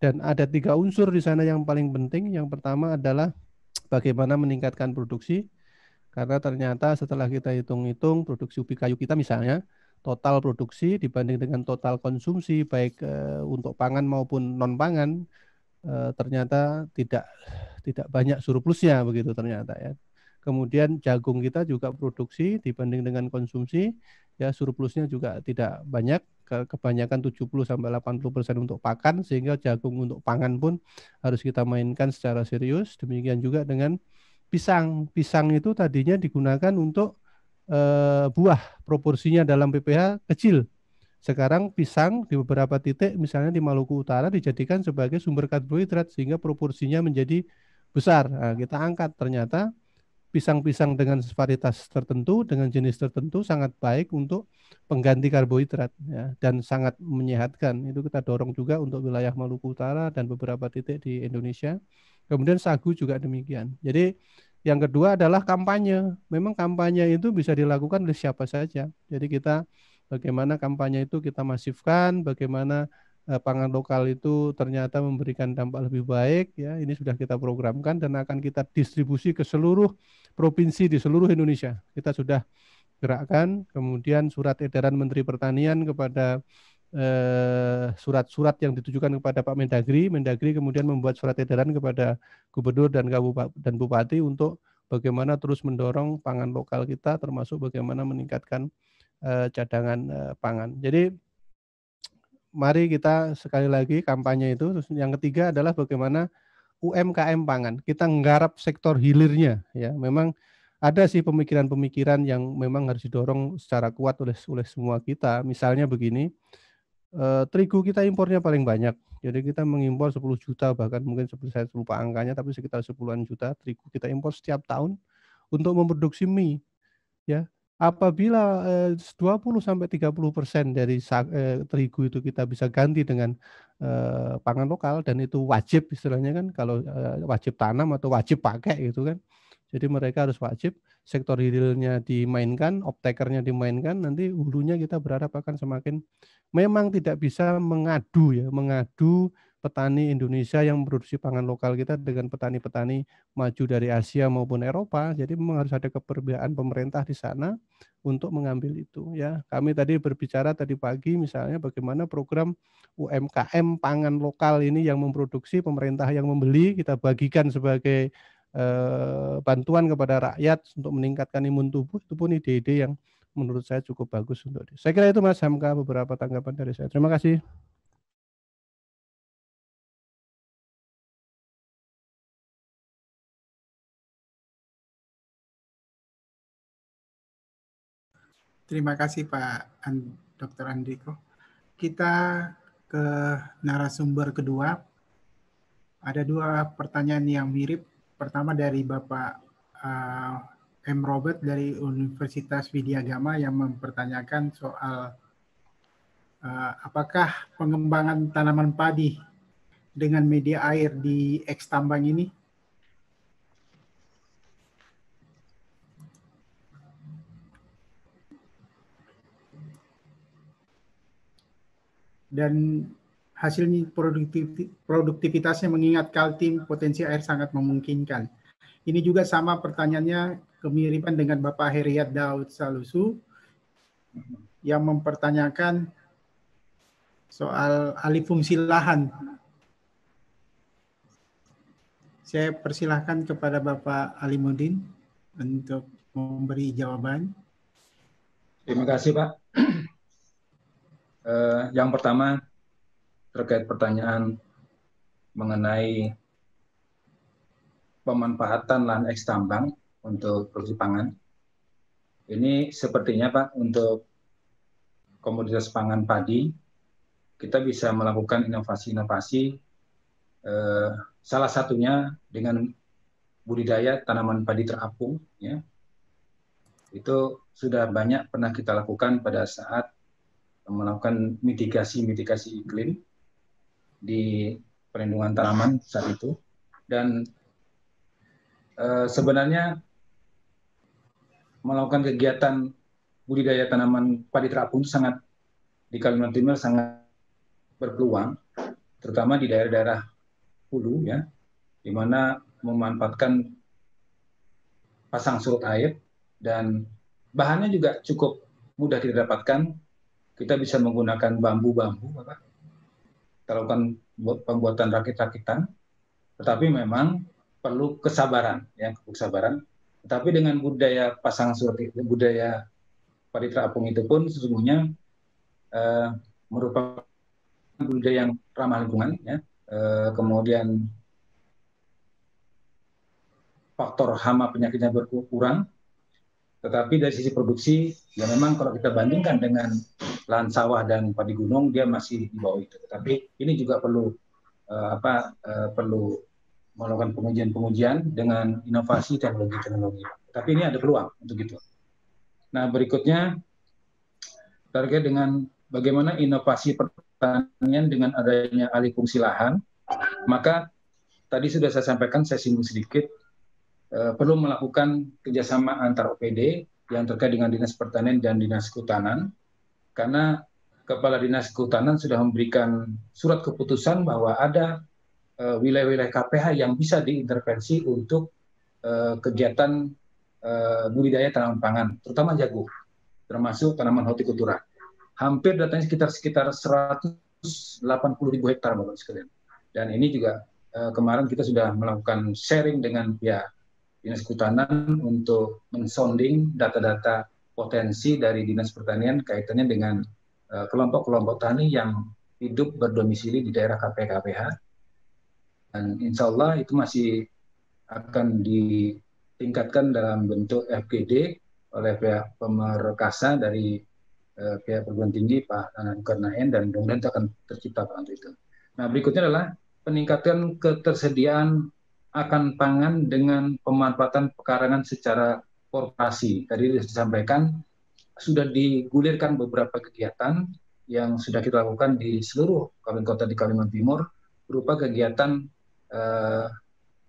Dan ada tiga unsur di sana yang paling penting. Yang pertama adalah bagaimana meningkatkan produksi. Karena ternyata setelah kita hitung-hitung produksi ubi kayu kita misalnya, total produksi dibanding dengan total konsumsi baik e, untuk pangan maupun non pangan e, eh, ternyata tidak tidak banyak surplusnya begitu ternyata ya. Kemudian jagung kita juga produksi dibanding dengan konsumsi ya surplusnya juga tidak banyak kebanyakan 70 sampai 80% untuk pakan sehingga jagung untuk pangan pun harus kita mainkan secara serius. Demikian juga dengan pisang. Pisang itu tadinya digunakan untuk eh, buah proporsinya dalam PPH kecil. Sekarang pisang di beberapa titik misalnya di Maluku Utara dijadikan sebagai sumber karbohidrat sehingga proporsinya menjadi besar. Nah, kita angkat ternyata pisang-pisang dengan varietas tertentu, dengan jenis tertentu sangat baik untuk pengganti karbohidrat ya, dan sangat menyehatkan. Itu kita dorong juga untuk wilayah Maluku Utara dan beberapa titik di Indonesia. Kemudian sagu juga demikian. Jadi yang kedua adalah kampanye. Memang kampanye itu bisa dilakukan oleh siapa saja. Jadi kita bagaimana kampanye itu kita masifkan, bagaimana eh, pangan lokal itu ternyata memberikan dampak lebih baik ya ini sudah kita programkan dan akan kita distribusi ke seluruh provinsi di seluruh Indonesia kita sudah gerakkan kemudian surat edaran Menteri Pertanian kepada Eh, surat-surat yang ditujukan kepada Pak Mendagri, Mendagri kemudian membuat surat edaran kepada gubernur dan kabupaten dan bupati untuk bagaimana terus mendorong pangan lokal kita termasuk bagaimana meningkatkan eh, cadangan eh, pangan. Jadi mari kita sekali lagi kampanye itu terus yang ketiga adalah bagaimana UMKM pangan. Kita menggarap sektor hilirnya ya. Memang ada sih pemikiran-pemikiran yang memang harus didorong secara kuat oleh oleh semua kita. Misalnya begini, eh, terigu kita impornya paling banyak. Jadi kita mengimpor 10 juta bahkan mungkin saya lupa angkanya tapi sekitar 10 juta terigu kita impor setiap tahun untuk memproduksi mie. Ya, apabila eh, 20 sampai 30% dari eh, terigu itu kita bisa ganti dengan eh, pangan lokal dan itu wajib istilahnya kan kalau eh, wajib tanam atau wajib pakai gitu kan. Jadi mereka harus wajib sektor hilirnya dimainkan, optekernya dimainkan, nanti hulunya kita berharap akan semakin memang tidak bisa mengadu ya, mengadu petani Indonesia yang produksi pangan lokal kita dengan petani-petani maju dari Asia maupun Eropa. Jadi memang harus ada keperbedaan pemerintah di sana untuk mengambil itu ya. Kami tadi berbicara tadi pagi misalnya bagaimana program UMKM pangan lokal ini yang memproduksi, pemerintah yang membeli kita bagikan sebagai Eh, bantuan kepada rakyat untuk meningkatkan imun tubuh itu pun ide-ide yang menurut saya cukup bagus untuk dia. Saya kira itu Mas Hamka beberapa tanggapan dari saya. Terima kasih. Terima kasih Pak And Dr. Andriko. Kita ke narasumber kedua. Ada dua pertanyaan yang mirip pertama dari Bapak uh, M. Robert dari Universitas Widya Gama yang mempertanyakan soal uh, apakah pengembangan tanaman padi dengan media air di X tambang ini? Dan hasilnya produktivitasnya mengingat Kaltim potensi air sangat memungkinkan. Ini juga sama pertanyaannya kemiripan dengan Bapak Heriat Daud Salusu yang mempertanyakan soal alih fungsi lahan. Saya persilahkan kepada Bapak Ali Mudin untuk memberi jawaban. Terima kasih Pak. Uh, yang pertama terkait pertanyaan mengenai pemanfaatan lahan eks tambang untuk produksi pangan. Ini sepertinya Pak untuk komoditas pangan padi kita bisa melakukan inovasi-inovasi eh, salah satunya dengan budidaya tanaman padi terapung ya. Itu sudah banyak pernah kita lakukan pada saat melakukan mitigasi-mitigasi iklim di perlindungan tanaman saat itu dan e, sebenarnya melakukan kegiatan budidaya tanaman padi terapung sangat di Kalimantan Timur sangat berpeluang terutama di daerah-daerah hulu ya di mana memanfaatkan pasang surut air dan bahannya juga cukup mudah didapatkan kita bisa menggunakan bambu-bambu kita lakukan pembuatan rakit-rakitan, tetapi memang perlu kesabaran, ya kesabaran. Tetapi dengan budaya pasang surut, budaya paritra apung itu pun sesungguhnya eh, merupakan budaya yang ramah lingkungan, ya. Eh, kemudian faktor hama penyakitnya berkurang, tetapi dari sisi produksi ya memang kalau kita bandingkan dengan lahan sawah dan padi gunung dia masih di bawah itu. Tapi ini juga perlu uh, apa uh, perlu melakukan pengujian-pengujian dengan inovasi teknologi-teknologi. Tapi ini ada peluang untuk itu. Nah, berikutnya terkait dengan bagaimana inovasi pertanian dengan adanya alih fungsi lahan, maka tadi sudah saya sampaikan, saya singgung sedikit, uh, perlu melakukan kerjasama antar OPD yang terkait dengan Dinas Pertanian dan Dinas Kehutanan karena Kepala Dinas Kehutanan sudah memberikan surat keputusan bahwa ada e, wilayah-wilayah uh, KPH yang bisa diintervensi untuk uh, kegiatan uh, budidaya tanaman pangan, terutama jagung, termasuk tanaman hortikultura. Hampir datanya sekitar sekitar 180 ribu hektar, bapak sekalian. Dan ini juga kemarin kita sudah melakukan sharing dengan pihak dinas kehutanan untuk mensonding data-data potensi dari Dinas Pertanian kaitannya dengan eh, kelompok-kelompok tani yang hidup berdomisili di daerah KPKPH. Dan insya Allah itu masih akan ditingkatkan dalam bentuk FGD oleh pihak pemerkasa dari eh, pihak perguruan tinggi Pak Nanan Karnain dan kemudian itu akan tercipta Pak itu. Nah berikutnya adalah peningkatan ketersediaan akan pangan dengan pemanfaatan pekarangan secara korporasi. Tadi sudah disampaikan sudah digulirkan beberapa kegiatan yang sudah kita lakukan di seluruh kabupaten kota di Kalimantan Timur berupa kegiatan eh,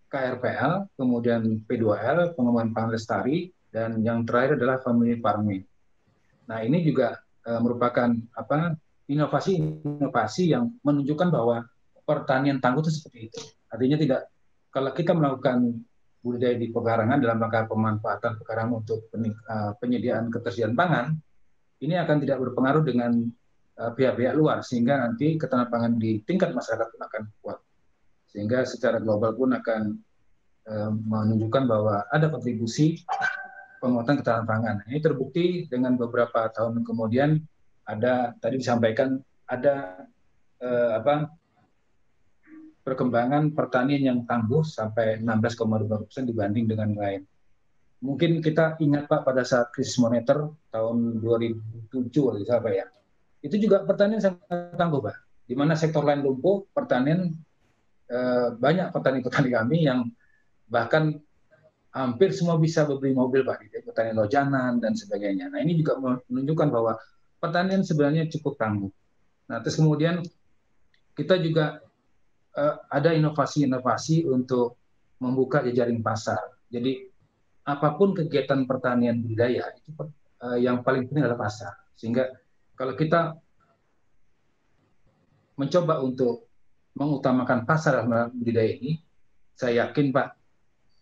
KRPL, kemudian P2L, pengembangan pangan lestari, dan yang terakhir adalah family farming. Nah ini juga eh, merupakan apa inovasi-inovasi yang menunjukkan bahwa pertanian tangguh itu seperti itu. Artinya tidak kalau kita melakukan budidaya di pekarangan dalam rangka pemanfaatan pekarangan untuk eh, penyediaan ketersediaan pangan, ini akan tidak berpengaruh dengan eh, pihak-pihak luar, sehingga nanti ketahanan pangan di tingkat masyarakat pun akan kuat. Sehingga secara global pun akan eh, menunjukkan bahwa ada kontribusi penguatan ketahanan pangan. Ini terbukti dengan beberapa tahun kemudian ada tadi disampaikan ada eh, apa perkembangan pertanian yang tangguh sampai 16,2 persen dibanding dengan lain. Mungkin kita ingat Pak pada saat krisis moneter tahun 2007 atau saya ya. Itu juga pertanian sangat tangguh Pak. Di mana sektor lain lumpuh, pertanian eh, banyak petani-petani kami yang bahkan hampir semua bisa beli mobil Pak, gitu, ya, pertanian lojanan dan sebagainya. Nah ini juga menunjukkan bahwa pertanian sebenarnya cukup tangguh. Nah terus kemudian kita juga uh, ada inovasi-inovasi untuk membuka jejaring pasar. Jadi apapun kegiatan pertanian budidaya itu uh, yang paling penting adalah pasar. Sehingga kalau kita mencoba untuk mengutamakan pasar dalam budidaya ini, saya yakin Pak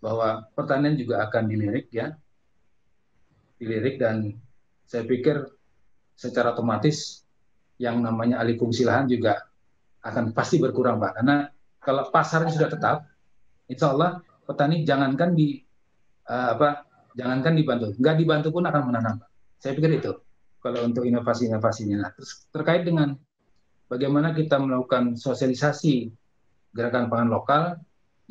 bahwa pertanian juga akan dilirik ya, dilirik dan saya pikir secara otomatis yang namanya alih fungsi lahan juga akan pasti berkurang Pak. Karena kalau pasarnya sudah tetap, insya Allah petani jangankan di uh, apa jangankan dibantu, nggak dibantu pun akan menanam. Pak. Saya pikir itu kalau untuk inovasi-inovasinya. Nah, terus terkait dengan bagaimana kita melakukan sosialisasi gerakan pangan lokal,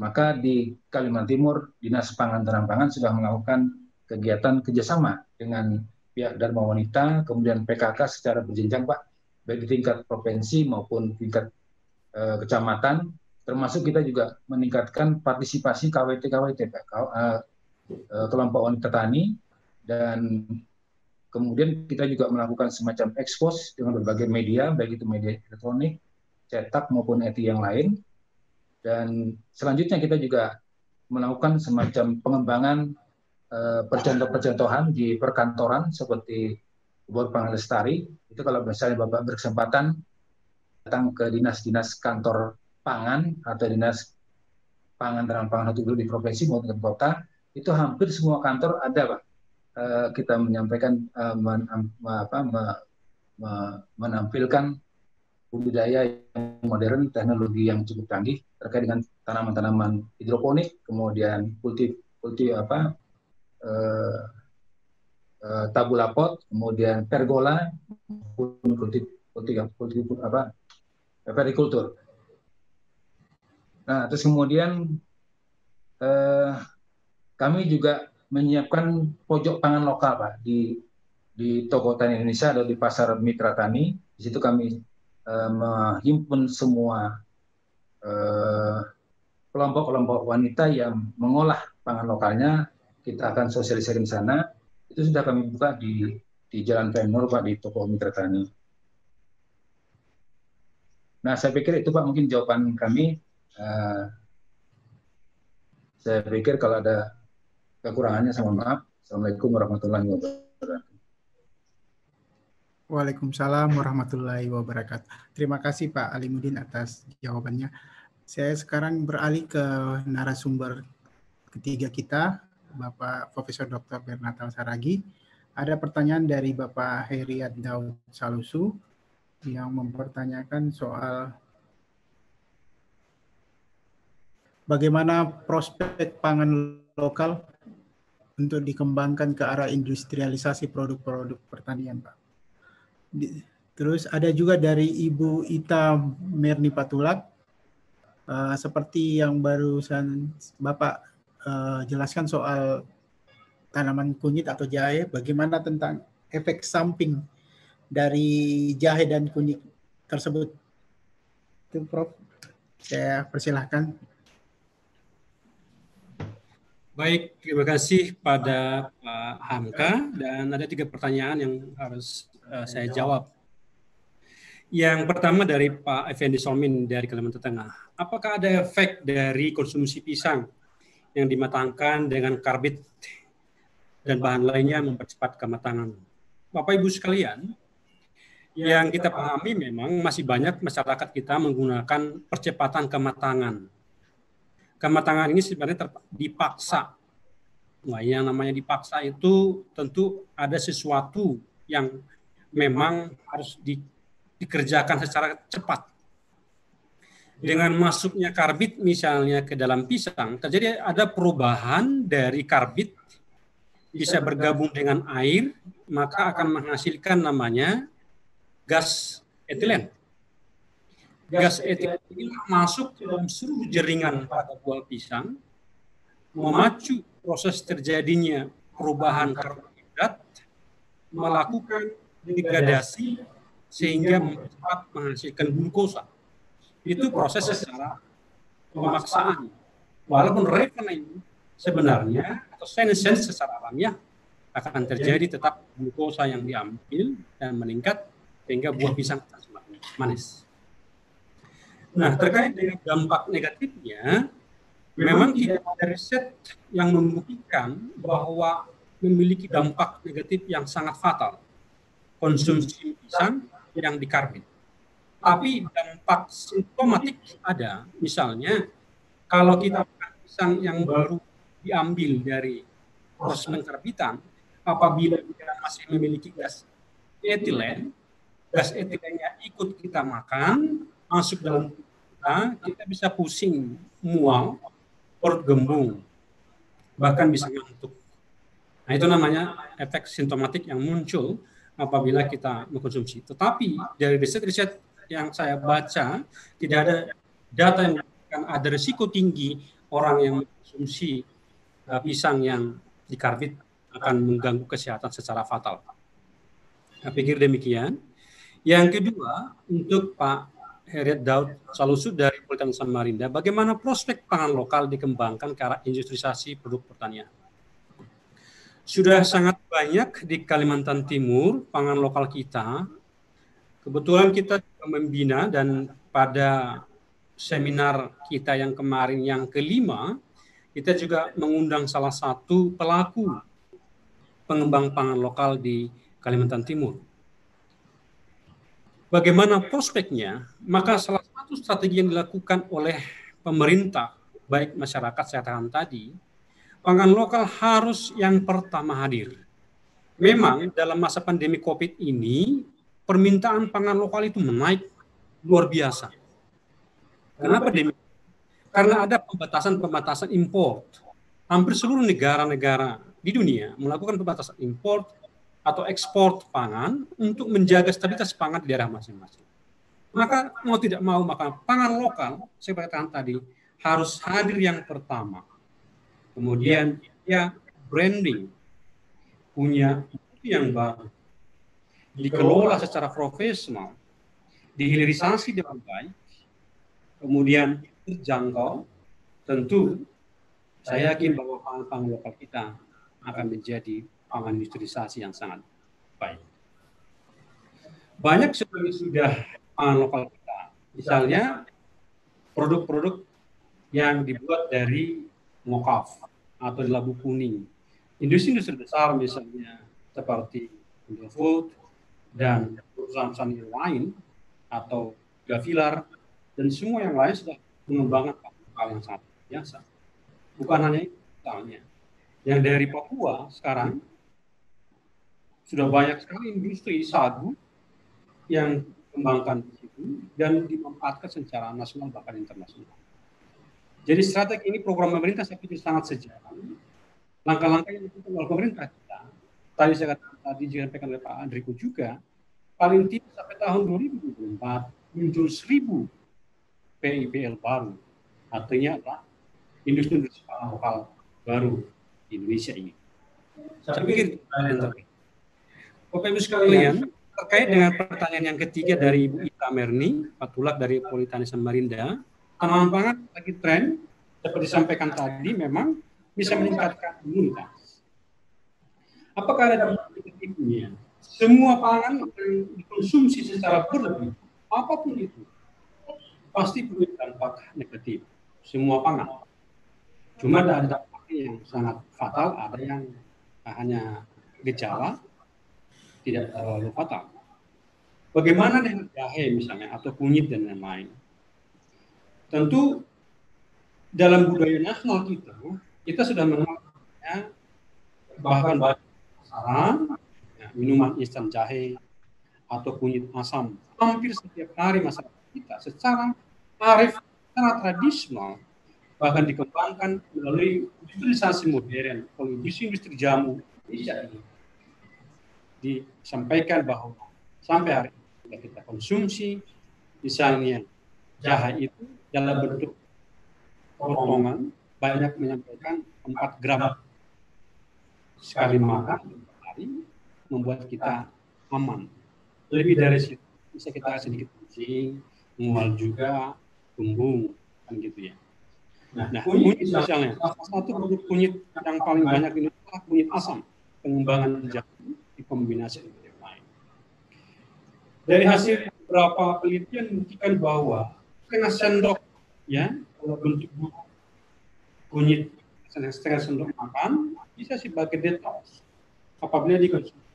maka di Kalimantan Timur Dinas Pangan Tanam Pangan sudah melakukan kegiatan kerjasama dengan pihak Dharma Wanita, kemudian PKK secara berjenjang Pak, baik di tingkat provinsi maupun tingkat Eh, kecamatan, termasuk kita juga meningkatkan partisipasi KWT-KWT, eh, eh, kelompok wanita tani, dan kemudian kita juga melakukan semacam ekspos dengan berbagai media, baik itu media elektronik, cetak maupun eti yang lain. Dan selanjutnya kita juga melakukan semacam pengembangan percontohan percontohan di perkantoran seperti Bor lestari Itu kalau misalnya Bapak berkesempatan datang ke dinas-dinas kantor pangan atau dinas pangan dan pangan satu di provinsi maupun kota itu hampir semua kantor ada pak eh, kita menyampaikan eh, men, apa, menampilkan budidaya yang modern teknologi yang cukup canggih terkait dengan tanaman-tanaman hidroponik kemudian kultif kultiv apa eh, tabula pot kemudian pergola kultif kulti, kulti, apa eh, perikultur. Nah, terus kemudian eh, kami juga menyiapkan pojok pangan lokal Pak di di toko tani Indonesia atau di pasar mitra tani. Di situ kami eh, menghimpun semua kelompok eh, kelompok-kelompok wanita yang mengolah pangan lokalnya. Kita akan sosialisasi di sana. Itu sudah kami buka di di Jalan Tenor Pak di toko mitra tani. Nah, saya pikir itu Pak mungkin jawaban kami. Uh, saya pikir kalau ada kekurangannya saya mohon maaf. Assalamualaikum warahmatullahi wabarakatuh. Waalaikumsalam warahmatullahi wabarakatuh. Terima kasih Pak Alimudin atas jawabannya. Saya sekarang beralih ke narasumber ketiga kita, Bapak Profesor Dr. Bernatal Saragi. Ada pertanyaan dari Bapak Heriat Daud Salusu yang mempertanyakan soal bagaimana prospek pangan lokal untuk dikembangkan ke arah industrialisasi produk-produk pertanian, Pak. terus ada juga dari Ibu Ita Merni Patulak, uh, eh, seperti yang barusan Bapak uh, jelaskan soal tanaman kunyit atau jahe, bagaimana tentang efek samping dari jahe dan kunyit tersebut. Itu Prof. Saya persilahkan. Baik, terima kasih pada Pak Hamka dan ada tiga pertanyaan yang harus eh, saya jawab. Yang pertama dari Pak Effendi Solmin dari Kalimantan Tengah. Apakah ada efek dari konsumsi pisang yang dimatangkan dengan karbit dan bahan lainnya mempercepat kematangan? Bapak Ibu sekalian, Ya, yang kita pahami memang masih banyak masyarakat kita menggunakan percepatan kematangan. Kematangan ini sebenarnya dipaksa. Nah, yang namanya dipaksa itu tentu ada sesuatu yang memang harus di, dikerjakan secara cepat. Dengan masuknya karbit misalnya ke dalam pisang, terjadi ada perubahan dari karbit bisa bergabung dengan air, maka akan menghasilkan namanya gas etilen. Gas etilen ini masuk ke dalam seluruh jaringan pada buah pisang, memacu proses terjadinya perubahan karbohidrat, melakukan degradasi sehingga cepat menghasilkan glukosa. Itu proses secara pemaksaan. Walaupun rekening sebenarnya atau sensens secara alamiah akan terjadi tetap glukosa yang diambil dan meningkat sehingga buah pisang manis. Nah, terkait dengan dampak negatifnya, memang iya. tidak ada riset yang membuktikan bahwa memiliki dampak negatif yang sangat fatal konsumsi pisang yang dikarbit. Tapi dampak simptomatik ada. Misalnya, kalau kita makan pisang yang baru diambil dari proses pengkarbitan, apabila dia masih memiliki gas etilen, gas etilennya ikut kita makan, masuk dalam kita, kita bisa pusing, mual, perut gembung, bahkan bisa ngantuk. Nah, itu namanya efek sintomatik yang muncul apabila kita mengkonsumsi. Tetapi dari riset-riset yang saya baca, tidak ada data yang menunjukkan ada risiko tinggi orang yang mengkonsumsi e, pisang yang dikarbit akan mengganggu kesehatan secara fatal. Saya pikir demikian. Yang kedua, untuk Pak Heriat Daud Salusu dari Politan Samarinda, bagaimana prospek pangan lokal dikembangkan ke arah industrialisasi produk pertanian? Sudah sangat banyak di Kalimantan Timur pangan lokal kita. Kebetulan kita membina dan pada seminar kita yang kemarin yang kelima, kita juga mengundang salah satu pelaku pengembang pangan lokal di Kalimantan Timur bagaimana prospeknya, maka salah satu strategi yang dilakukan oleh pemerintah, baik masyarakat saya tahan tadi, pangan lokal harus yang pertama hadir. Memang dalam masa pandemi COVID ini, permintaan pangan lokal itu menaik luar biasa. Kenapa demikian? Karena ada pembatasan-pembatasan import. Hampir seluruh negara-negara di dunia melakukan pembatasan import atau ekspor pangan untuk menjaga stabilitas pangan di daerah masing-masing. Maka mau tidak mau maka pangan lokal saya katakan tadi harus hadir yang pertama. Kemudian ya branding punya yang baru dikelola secara profesional, dihilirisasi dengan baik, kemudian terjangkau, tentu saya yakin bahwa pangan-pangan lokal kita akan menjadi Pangan industrialisasi yang sangat baik. Banyak sudah sudah pangan lokal kita. Misalnya produk-produk yang dibuat dari mokaf atau di labu kuning. Industri-industri besar misalnya seperti Indofood dan perusahaan-perusahaan yang lain atau Gavilar dan semua yang lain sudah mengembangkan pangan yang sangat biasa. Bukan hanya itu, misalnya. Yang dari Papua sekarang sudah banyak sekali industri sagu yang dikembangkan di situ dan dimanfaatkan secara nasional bahkan internasional. Jadi strategi ini program pemerintah saya pikir sangat sejalan. Langkah-langkah yang dilakukan oleh pemerintah kita, tadi saya katakan tadi disampaikan oleh Pak Andriko juga, paling tidak sampai tahun 2024 muncul 1000 PIBL baru. Artinya adalah industri lokal baru di Indonesia ini. Saya pikir, saya pikir Bapak Ibu sekalian, iya. terkait dengan pertanyaan yang ketiga dari Ibu Ita Merni, patulak dari Politani Samarinda, tanaman pangan lagi tren seperti disampaikan tadi memang bisa meningkatkan imunitas. Apakah ada dampak negatifnya? Semua pangan yang dikonsumsi secara berlebih, apapun itu, pasti punya dampak negatif. Semua pangan. Cuma ada dampak yang sangat fatal, ada yang hanya gejala, tidak terlalu eh, fatal. Bagaimana dengan jahe misalnya atau kunyit dan lain-lain? Tentu dalam budaya nasional kita, kita sudah mengalami ya, bahan ya, minuman instan jahe atau kunyit asam hampir setiap hari masyarakat kita secara tarif secara tradisional bahkan dikembangkan melalui industrialisasi modern oleh industri industri jamu Indonesia ini disampaikan bahwa sampai hari ini kita konsumsi misalnya jahe itu dalam bentuk potongan banyak menyampaikan 4 gram sekali makan hari membuat kita aman. Lebih dari situ bisa kita sedikit pusing, mual juga, punggung kan gitu ya. Nah, nah kunyit misalnya satu kunyit yang paling banyak ini Indonesia kunyit asam pengembangan jagung kombinasi dengan yang lain. Dari hasil beberapa penelitian membuktikan bahwa setengah sendok ya kalau bentuk kunyit setengah sendok makan bisa sebagai detox apabila dikonsumsi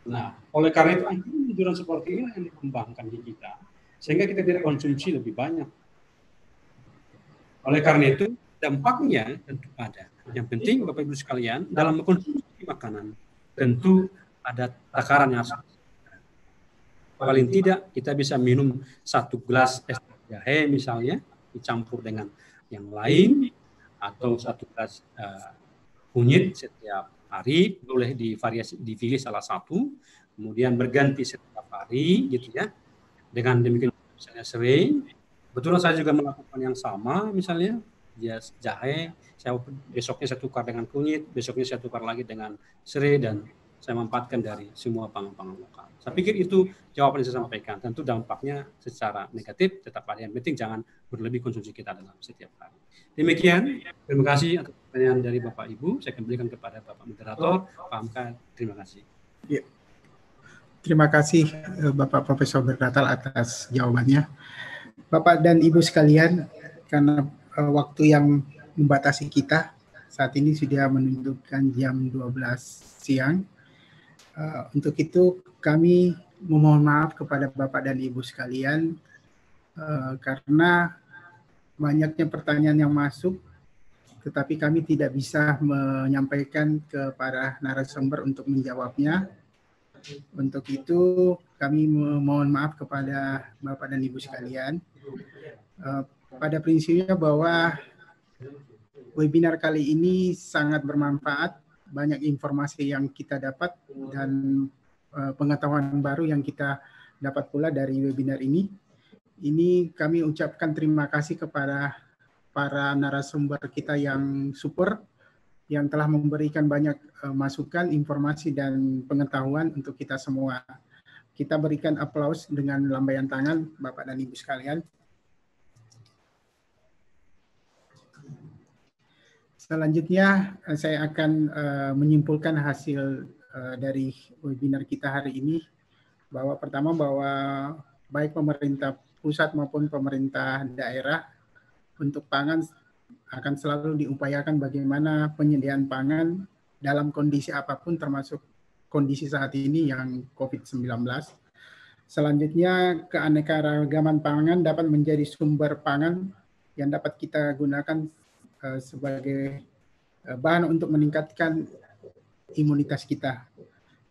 Nah, oleh karena itu anjuran seperti ini yang dikembangkan di kita sehingga kita tidak konsumsi lebih banyak. Oleh karena itu dampaknya tentu ada. Yang penting Bapak Ibu sekalian dalam mengkonsumsi makanan tentu ada takaran yang harus paling tidak kita bisa minum satu gelas es jahe misalnya dicampur dengan yang lain atau satu gelas uh, kunyit setiap hari boleh divariasi dipilih salah satu kemudian berganti setiap hari gitu ya dengan demikian misalnya sering Betul, saya juga melakukan yang sama misalnya dia jahe, saya besoknya saya tukar dengan kunyit, besoknya saya tukar lagi dengan serai dan saya memanfaatkan dari semua pangan-pangan lokal. Saya pikir itu jawaban yang saya sampaikan. Tentu dampaknya secara negatif, tetap ada yang penting jangan berlebih konsumsi kita dalam setiap hari. Demikian, terima kasih atas pertanyaan dari Bapak Ibu. Saya kembalikan kepada Bapak Moderator, Pak amka Terima kasih. Ya. Terima kasih eh, Bapak Profesor Bergatal atas jawabannya. Bapak dan Ibu sekalian, karena uh, waktu yang membatasi kita saat ini sudah menunjukkan jam 12 siang. Uh, untuk itu kami memohon maaf kepada Bapak dan Ibu sekalian uh, karena banyaknya pertanyaan yang masuk tetapi kami tidak bisa menyampaikan ke para narasumber untuk menjawabnya. Untuk itu kami memohon maaf kepada Bapak dan Ibu sekalian. Uh, pada prinsipnya bahwa webinar kali ini sangat bermanfaat, banyak informasi yang kita dapat dan eh, pengetahuan baru yang kita dapat pula dari webinar ini. Ini kami ucapkan terima kasih kepada para narasumber kita yang super yang telah memberikan banyak eh, masukan, informasi dan pengetahuan untuk kita semua. Kita berikan aplaus dengan lambaian tangan Bapak dan Ibu sekalian. Selanjutnya eh, saya akan eh, menyimpulkan hasil eh, dari webinar kita hari ini bahwa pertama bahwa baik pemerintah pusat maupun pemerintah daerah untuk pangan akan selalu diupayakan bagaimana penyediaan pangan dalam kondisi apapun termasuk kondisi saat ini yang COVID-19. Selanjutnya, keanekaragaman pangan dapat menjadi sumber pangan yang dapat kita gunakan Eh, sebagai eh, bahan untuk meningkatkan imunitas kita.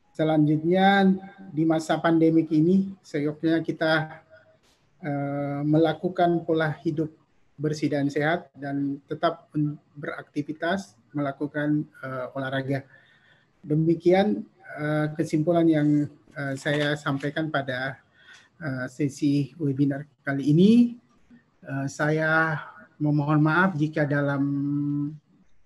Selanjutnya di masa pandemik ini seyoknya kita uh, melakukan pola hidup bersih dan sehat dan tetap beraktivitas melakukan uh, olahraga. Demikian uh, kesimpulan yang saya sampaikan pada sesi webinar kali ini. saya memohon maaf jika dalam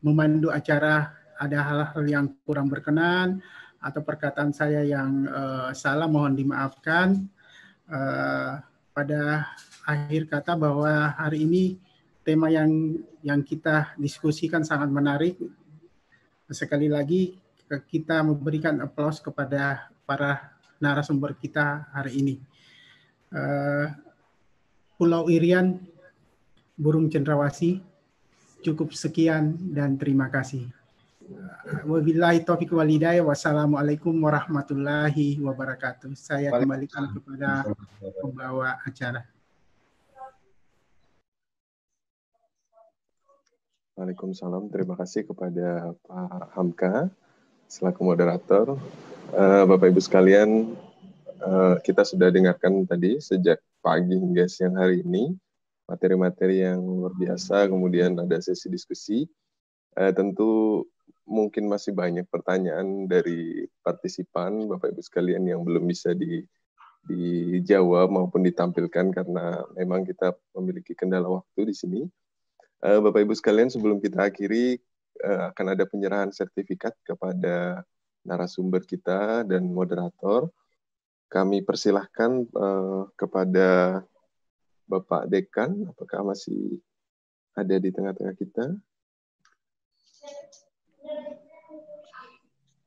memandu acara ada hal-hal yang kurang berkenan atau perkataan saya yang uh, salah mohon dimaafkan. Uh, pada akhir kata bahwa hari ini tema yang yang kita diskusikan sangat menarik. Sekali lagi kita memberikan aplaus kepada para narasumber kita hari ini. Uh, Pulau Irian burung cendrawasih. Cukup sekian dan terima kasih. Wabillahi taufiq walidaya. Wassalamualaikum warahmatullahi wabarakatuh. Saya kembalikan kepada pembawa acara. Waalaikumsalam. Terima kasih kepada Pak Hamka selaku moderator. Eh, Bapak Ibu sekalian, eh, kita sudah dengarkan tadi sejak pagi hingga siang hari ini materi-materi yang luar biasa, kemudian ada sesi diskusi. Eh, tentu mungkin masih banyak pertanyaan dari partisipan, Bapak Ibu sekalian yang belum bisa di dijawab maupun ditampilkan karena memang kita memiliki kendala waktu di sini. Eh, Bapak Ibu sekalian, sebelum kita akhiri eh, akan ada penyerahan sertifikat kepada narasumber kita dan moderator. Kami persilahkan eh, kepada Bapak Dekan, apakah masih ada di tengah-tengah kita?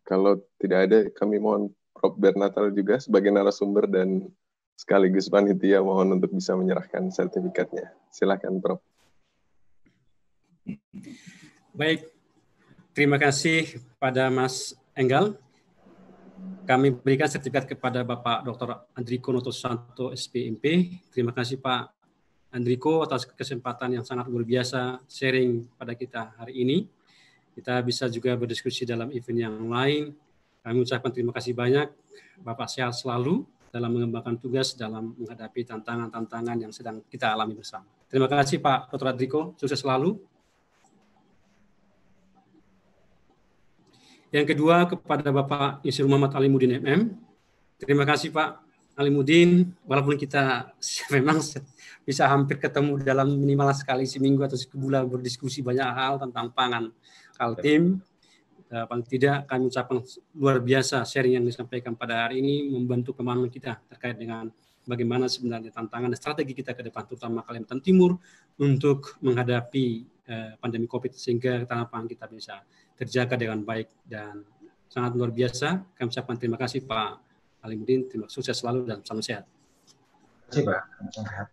Kalau tidak ada, kami mohon Prof. Bernatal juga sebagai narasumber dan sekaligus panitia mohon untuk bisa menyerahkan sertifikatnya. Silakan, Prof. Baik, terima kasih pada Mas Enggal kami berikan sertifikat kepada Bapak Dr. Andriko Noto Santo SPMP. Terima kasih Pak Andriko atas kesempatan yang sangat luar biasa sharing pada kita hari ini. Kita bisa juga berdiskusi dalam event yang lain. Kami ucapkan terima kasih banyak. Bapak sehat selalu dalam mengembangkan tugas dalam menghadapi tantangan-tantangan yang sedang kita alami bersama. Terima kasih Pak Dr. Andriko, sukses selalu. Yang kedua kepada Bapak Insinyur Muhammad Mudin MM. Terima kasih Pak Ali Mudin. walaupun kita memang bisa hampir ketemu dalam minimal sekali seminggu atau sebulan berdiskusi banyak hal tentang pangan Kaltim. Eh, paling tidak kami ucapkan luar biasa sharing yang disampaikan pada hari ini membantu pemahaman kita terkait dengan bagaimana sebenarnya tantangan dan strategi kita ke depan, terutama Kalimantan Timur untuk menghadapi eh, pandemi COVID sehingga tanah pangan kita bisa terjaga dengan baik dan sangat luar biasa. Kami ucapkan terima kasih Pak Alimudin, terima kasih sukses selalu dan salam sehat. Terima kasih Pak,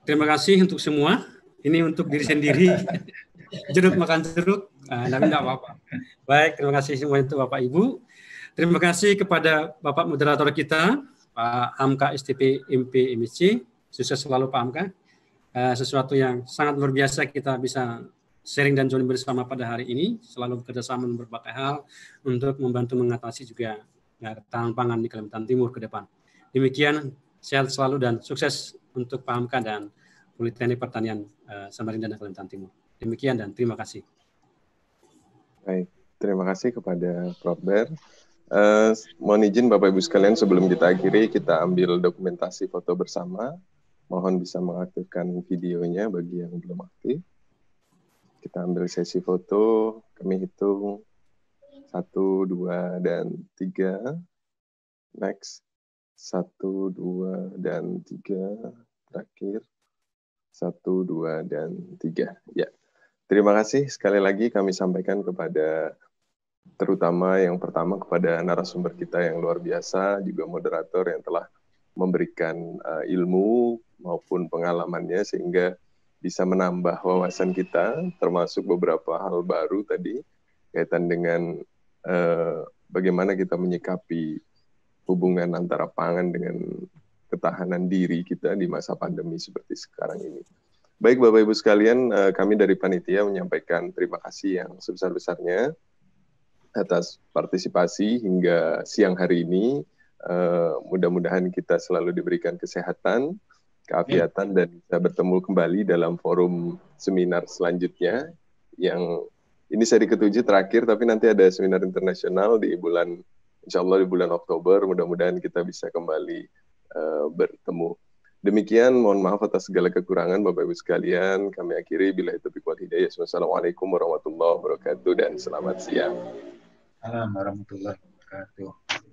Terima kasih untuk semua. Ini untuk diri sendiri. jeruk makan jeruk, nah, tapi tidak apa-apa. Baik, terima kasih semua untuk Bapak Ibu. Terima kasih kepada Bapak moderator kita, Pak Amka STP MP MSC. Sukses selalu Pak Amka. Eh, sesuatu yang sangat luar biasa kita bisa sharing dan join bersama pada hari ini, selalu bekerjasama dalam berbagai hal untuk membantu mengatasi juga tantangan pangan di Kalimantan Timur ke depan. Demikian, sehat selalu dan sukses untuk pahamkan dan Politeknik Pertanian eh, Samarinda dan Kalimantan Timur. Demikian dan terima kasih. Baik, terima kasih kepada Prof. Ber. Uh, mohon izin Bapak Ibu sekalian sebelum kita akhiri kita ambil dokumentasi foto bersama. Mohon bisa mengaktifkan videonya bagi yang belum aktif. Kita ambil sesi foto, kami hitung satu, dua, dan tiga. Next, satu, dua, dan tiga. Terakhir, satu, dua, dan tiga. Ya, terima kasih sekali lagi kami sampaikan kepada terutama yang pertama kepada narasumber kita yang luar biasa, juga moderator yang telah memberikan eh, ilmu maupun pengalamannya sehingga bisa menambah wawasan kita termasuk beberapa hal baru tadi kaitan dengan eh, bagaimana kita menyikapi hubungan antara pangan dengan ketahanan diri kita di masa pandemi seperti sekarang ini. Baik Bapak Ibu sekalian, eh, kami dari panitia menyampaikan terima kasih yang sebesar-besarnya atas partisipasi hingga siang hari ini. Eh, mudah-mudahan kita selalu diberikan kesehatan Iya. keafiatan dan bisa bertemu kembali dalam forum seminar selanjutnya yang ini seri ketujuh terakhir tapi nanti ada seminar internasional di bulan insya di bulan Oktober mudah-mudahan kita bisa kembali uh, bertemu demikian mohon maaf atas segala kekurangan Bapak Ibu sekalian kami akhiri bila itu wal hidayah Wassalamualaikum warahmatullahi wabarakatuh dan selamat siang Assalamualaikum warahmatullahi wabarakatuh